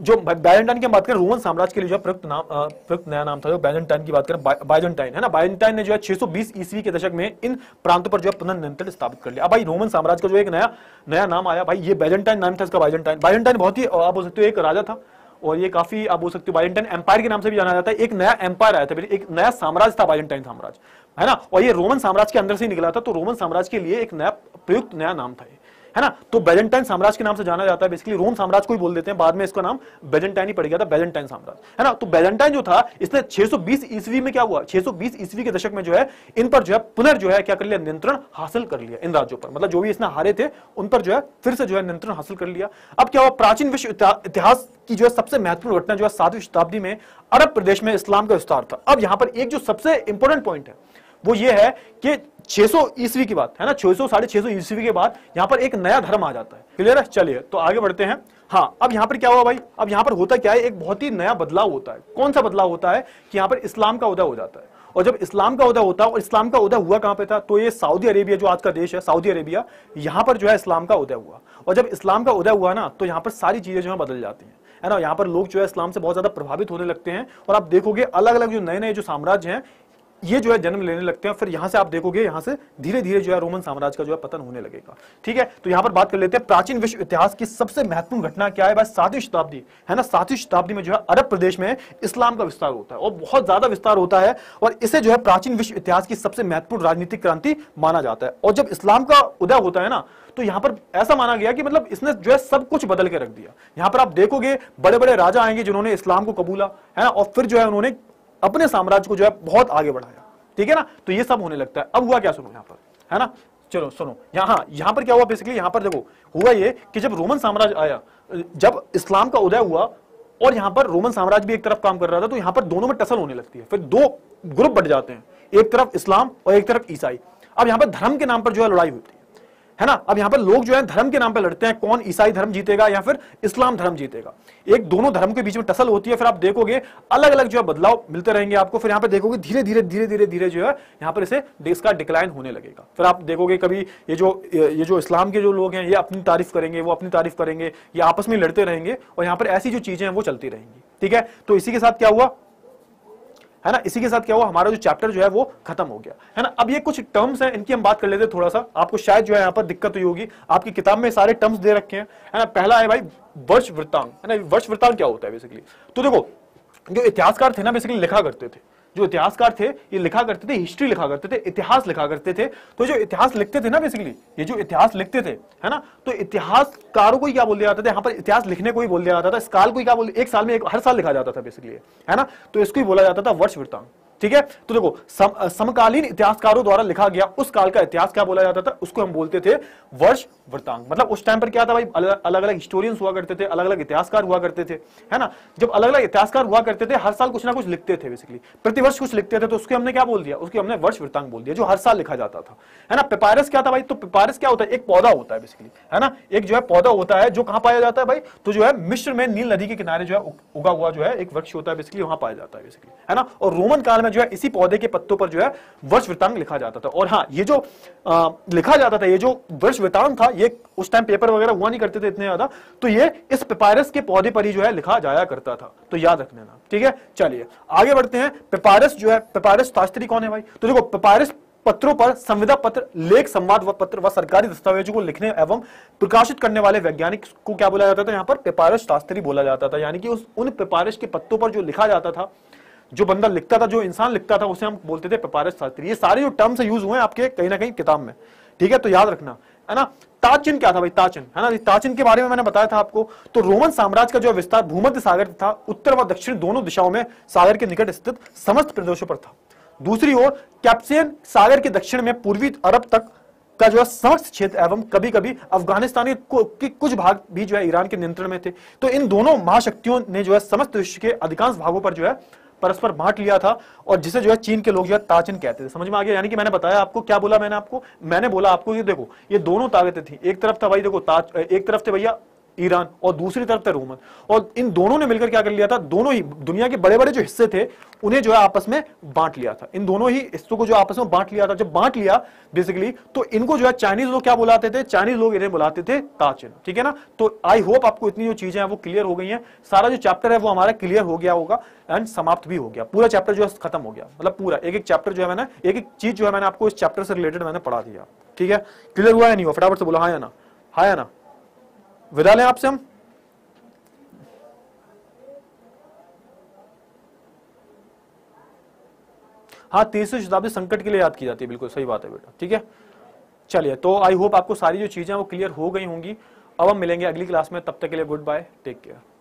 जो बैजेंटाइन की बात करें रोमन साम्राज्य के लिए जो प्रयुक्त नाम प्रयुक्त नया नाम था जो बैजेंटाइन की बात करें बा, बाइजेंटाइन है ना बाइजेंटाइन ने जो है 620 ईस्वी के दशक में इन प्रांतों पर जो है पुनर्नियंत्रण स्थापित कर लिया अब भाई रोमन साम्राज्य का जो एक नया नया नाम आया भाई ये बैजेंटाइन नाम था इसका बाइजेंटाइन बाइजेंटाइन बहुत ही आप बोल सकते हो एक राजा था और ये काफी आप बोल सकते हो बाइजेंटाइन एम्पायर के नाम से भी जाना जाता है एक नया एम्पायर आया था एक नया साम्राज्य था बाइजेंटाइन साम्राज्य है ना और ये रोमन साम्राज्य के अंदर से निकला था तो रोमन साम्राज्य के लिए एक नया प्रयुक्त नया नाम था ये है ना तो बेजेंटाइन साम्राज्य के नाम से जाना जाता है बेसिकली रोम साम्राज्य को ही बोल देते हैं बाद में इसका नाम बेजेंटाइन ही पड़ गया था बेजेंटाइन साम्राज्य है ना तो बेजेंटाइन जो था इसने 620 ईस्वी में क्या हुआ 620 ईस्वी के दशक में जो है इन पर जो है पुनर् जो है क्या कर लिया नियंत्रण हासिल कर लिया इन राज्यों पर मतलब जो भी इसने हारे थे उन पर जो है फिर से जो है नियंत्रण हासिल कर लिया अब क्या हुआ प्राचीन विश्व इतिहास की जो है सबसे महत्वपूर्ण घटना जो है सातवीं शताब्दी में अरब प्रदेश में इस्लाम का विस्तार था अब यहां पर एक जो सबसे इंपॉर्टेंट पॉइंट है वो ये है कि 600 ईस्वी की बात है ना 600 साढ़े छह ईस्वी के बाद यहाँ पर एक नया धर्म आ जाता है क्लियर है चलिए तो आगे बढ़ते हैं हाँ अब यहाँ पर क्या हुआ भाई अब यहाँ पर होता क्या है एक बहुत ही नया बदलाव होता है कौन सा बदलाव होता है कि यहाँ पर इस्लाम का उदय हो जाता है और जब इस्लाम का उदय होता है और इस्लाम का उदय हुआ कहाँ पे था तो ये सऊदी अरेबिया जो आज का देश है सऊदी अरेबिया यहाँ पर जो है इस्लाम का उदय हुआ और जब इस्लाम का उदय हुआ ना तो यहाँ पर सारी चीजें जो है बदल जाती हैं है ना यहाँ पर लोग जो है इस्लाम से बहुत ज्यादा प्रभावित होने लगते हैं और आप देखोगे अलग अलग जो नए नए जो साम्राज्य हैं ये जो है जन्म लेने लगते हैं फिर यहां से आप देखोगे यहां से धीरे धीरे जो है रोमन साम्राज्य का जो है पतन होने लगेगा ठीक है तो यहां पर बात कर लेते हैं प्राचीन विश्व इतिहास की सबसे महत्वपूर्ण घटना क्या है भाई सातवीं शताब्दी है ना सातवीं शताब्दी में जो है अरब प्रदेश में इस्लाम का विस्तार होता है और बहुत ज्यादा विस्तार होता है और इसे जो है प्राचीन विश्व इतिहास की सबसे महत्वपूर्ण राजनीतिक क्रांति माना जाता है और जब इस्लाम का उदय होता है ना तो यहां पर ऐसा माना गया कि मतलब इसने जो है सब कुछ बदल के रख दिया यहां पर आप देखोगे बड़े बड़े राजा आएंगे जिन्होंने इस्लाम को कबूला है ना और फिर जो है उन्होंने अपने साम्राज्य को जो है बहुत आगे बढ़ाया ठीक है ना तो ये सब होने लगता है अब हुआ क्या सुनो यहाँ पर है ना चलो सुनो यहाँ हाँ, यहाँ पर क्या हुआ बेसिकली यहाँ पर देखो हुआ ये कि जब रोमन साम्राज्य आया जब इस्लाम का उदय हुआ और यहाँ पर रोमन साम्राज्य भी एक तरफ काम कर रहा था तो यहाँ पर दोनों में टसल होने लगती है फिर दो ग्रुप बढ़ जाते हैं एक तरफ इस्लाम और एक तरफ ईसाई अब यहाँ पर धर्म के नाम पर जो है लड़ाई हुई है ना अब यहां पर लोग जो है धर्म के नाम पर लड़ते हैं कौन ईसाई धर्म जीतेगा या फिर इस्लाम धर्म जीतेगा एक दोनों धर्म के बीच में टसल होती है फिर आप देखोगे अलग अलग जो है बदलाव मिलते रहेंगे आपको फिर यहां पर देखोगे धीरे धीरे धीरे धीरे धीरे जो है यहां पर इसे इसका डिक्लाइन होने लगेगा फिर आप देखोगे कभी ये जो ये जो इस्लाम के जो लोग हैं ये अपनी तारीफ करेंगे वो अपनी तारीफ करेंगे ये आपस में लड़ते रहेंगे और यहां पर ऐसी जो चीजें हैं वो चलती रहेंगी ठीक है तो इसी के साथ क्या हुआ है ना इसी के साथ क्या हुआ हमारा जो चैप्टर जो है वो खत्म हो गया है ना अब ये कुछ टर्म्स हैं इनकी हम बात कर लेते हैं थोड़ा सा आपको शायद जो है यहाँ पर दिक्कत हुई होगी आपकी किताब में सारे टर्म्स दे रखे हैं है ना पहला है भाई वर्ष वृत्तांक है ना वर्ष वृत्तांक क्या होता है बेसिकली तो देखो जो इतिहासकार थे ना बेसिकली लिखा करते थे जो इतिहासकार थे ये लिखा करते थे हिस्ट्री लिखा करते थे इतिहास लिखा करते थे तो जो इतिहास लिखते थे ना बेसिकली ये जो इतिहास लिखते थे है ना तो इतिहासकारों को क्या बोल दिया जाता था यहाँ पर इतिहास लिखने को ही बोल दिया जाता था इस काल को क्या बोल एक साल में एक हर साल लिखा जाता था बेसिकली है ना तो इसको ही बोला जाता था वर्ष वृत्तांक ठीक है तो देखो सम, समकालीन इतिहासकारों द्वारा लिखा गया उस काल का इतिहास क्या बोला जाता था उसको हम बोलते थे वर्ष वृतांग मतलब उस टाइम पर क्या था भाई अलग अलग हिस्टोरियंस हुआ करते थे अलग अलग इतिहासकार हुआ करते थे है ना जब अलग अलग इतिहासकार हुआ करते थे हर साल कुछ ना कुछ लिखते थे बेसिकली प्रतिवर्ष कुछ लिखते थे तो उसके हमने क्या बोल दिया उसके हमने वर्ष वृतांग बोल दिया जो हर साल लिखा जाता था है ना पेपायरस क्या था भाई तो पेपायरस क्या होता है एक पौधा होता है बेसिकली है ना एक जो है पौधा होता है जो कहां पाया जाता है भाई तो जो है मिश्र में नील नदी के किनारे जो है उगा हुआ जो है एक वृक्ष होता है बेसिकली वहां पाया जाता है बेसिकली है ना और रोमन काल में जो है इसी पौधे के पत्तों पर जो है वर्ष वृतांग लिखा जाता था और हाँ ये जो आ, लिखा जाता था ये जो वर्ष वृतांग था ये उस टाइम पेपर वगैरह हुआ नहीं करते थे इतने ज्यादा तो ये इस पेपायरस के पौधे पर ही जो है लिखा जाया करता था तो याद रख लेना ठीक है चलिए आगे बढ़ते हैं पेपायरस जो है पेपायरस शास्त्री कौन है भाई तो देखो पेपायरस पत्रों पर संविदा पत्र लेख संवाद व पत्र व सरकारी दस्तावेजों को लिखने एवं प्रकाशित करने वाले वैज्ञानिक को क्या बोला जाता था यहाँ पर पेपारस शास्त्री बोला जाता था यानी कि उस उन पेपारस के पत्तों पर जो लिखा जाता था जो बंदा लिखता था जो इंसान लिखता था उसे हम बोलते थे पेपारस शास्त्री ये सारे जो टर्म्स यूज हुए हैं आपके कहीं ना कहीं किताब में ठीक है तो याद रखना है ना ताचिन क्या था भाई ताचिन है ना ताचिन के बारे में मैंने बताया था आपको तो रोमन साम्राज्य का जो विस्तार भूमध्य सागर था उत्तर व दक्षिण दोनों दिशाओं में सागर के निकट स्थित समस्त प्रदेशों पर था दूसरी ओर कैप्सियन सागर के दक्षिण में पूर्वी अरब तक का जो है समस्त क्षेत्र एवं कभी कभी अफगानिस्तान के कुछ भाग भी जो है ईरान के नियंत्रण में थे तो इन दोनों महाशक्तियों ने जो है समस्त विश्व के अधिकांश भागों पर जो है परस्पर बांट लिया था और जिसे जो है चीन के लोग जो है ताचिन कहते थे समझ में आ गया यानी कि मैंने बताया आपको क्या बोला मैंने आपको मैंने बोला आपको ये देखो ये दोनों ताकतें थी एक तरफ था भाई देखो ताच एक तरफ थे भैया ईरान और दूसरी तरफ था रोमन और इन दोनों ने मिलकर क्या कर लिया था दोनों ही दुनिया के बड़े बड़े जो हिस्से थे उन्हें जो है आपस में बांट लिया था इन दोनों ही हिस्सों को जो आपस में बांट लिया था जब बांट लिया बेसिकली तो इनको जो है चाइनीज लोग क्या बुलाते थे चाइनीज लोग इन्हें बुलाते थे ताचिन ठीक है ना तो आई होप आपको इतनी जो चीजें हैं वो क्लियर हो गई है सारा जो चैप्टर है वो हमारा क्लियर हो गया होगा एंड समाप्त भी हो गया पूरा चैप्टर जो है खत्म हो गया मतलब पूरा एक एक चैप्टर जो है मैंने एक एक चीज जो है मैंने आपको इस चैप्टर से रिलेटेड मैंने पढ़ा दिया ठीक है क्लियर हुआ है नहीं हुआ फटाफट से बोला हाँ ना हाँ ना विदा लें आपसे हम हाँ तीसरी शताब्दी संकट के लिए याद की जाती है बिल्कुल सही बात है बेटा ठीक है चलिए तो आई होप आपको सारी जो चीजें वो क्लियर हो गई होंगी अब हम मिलेंगे अगली क्लास में तब तक के लिए गुड बाय टेक केयर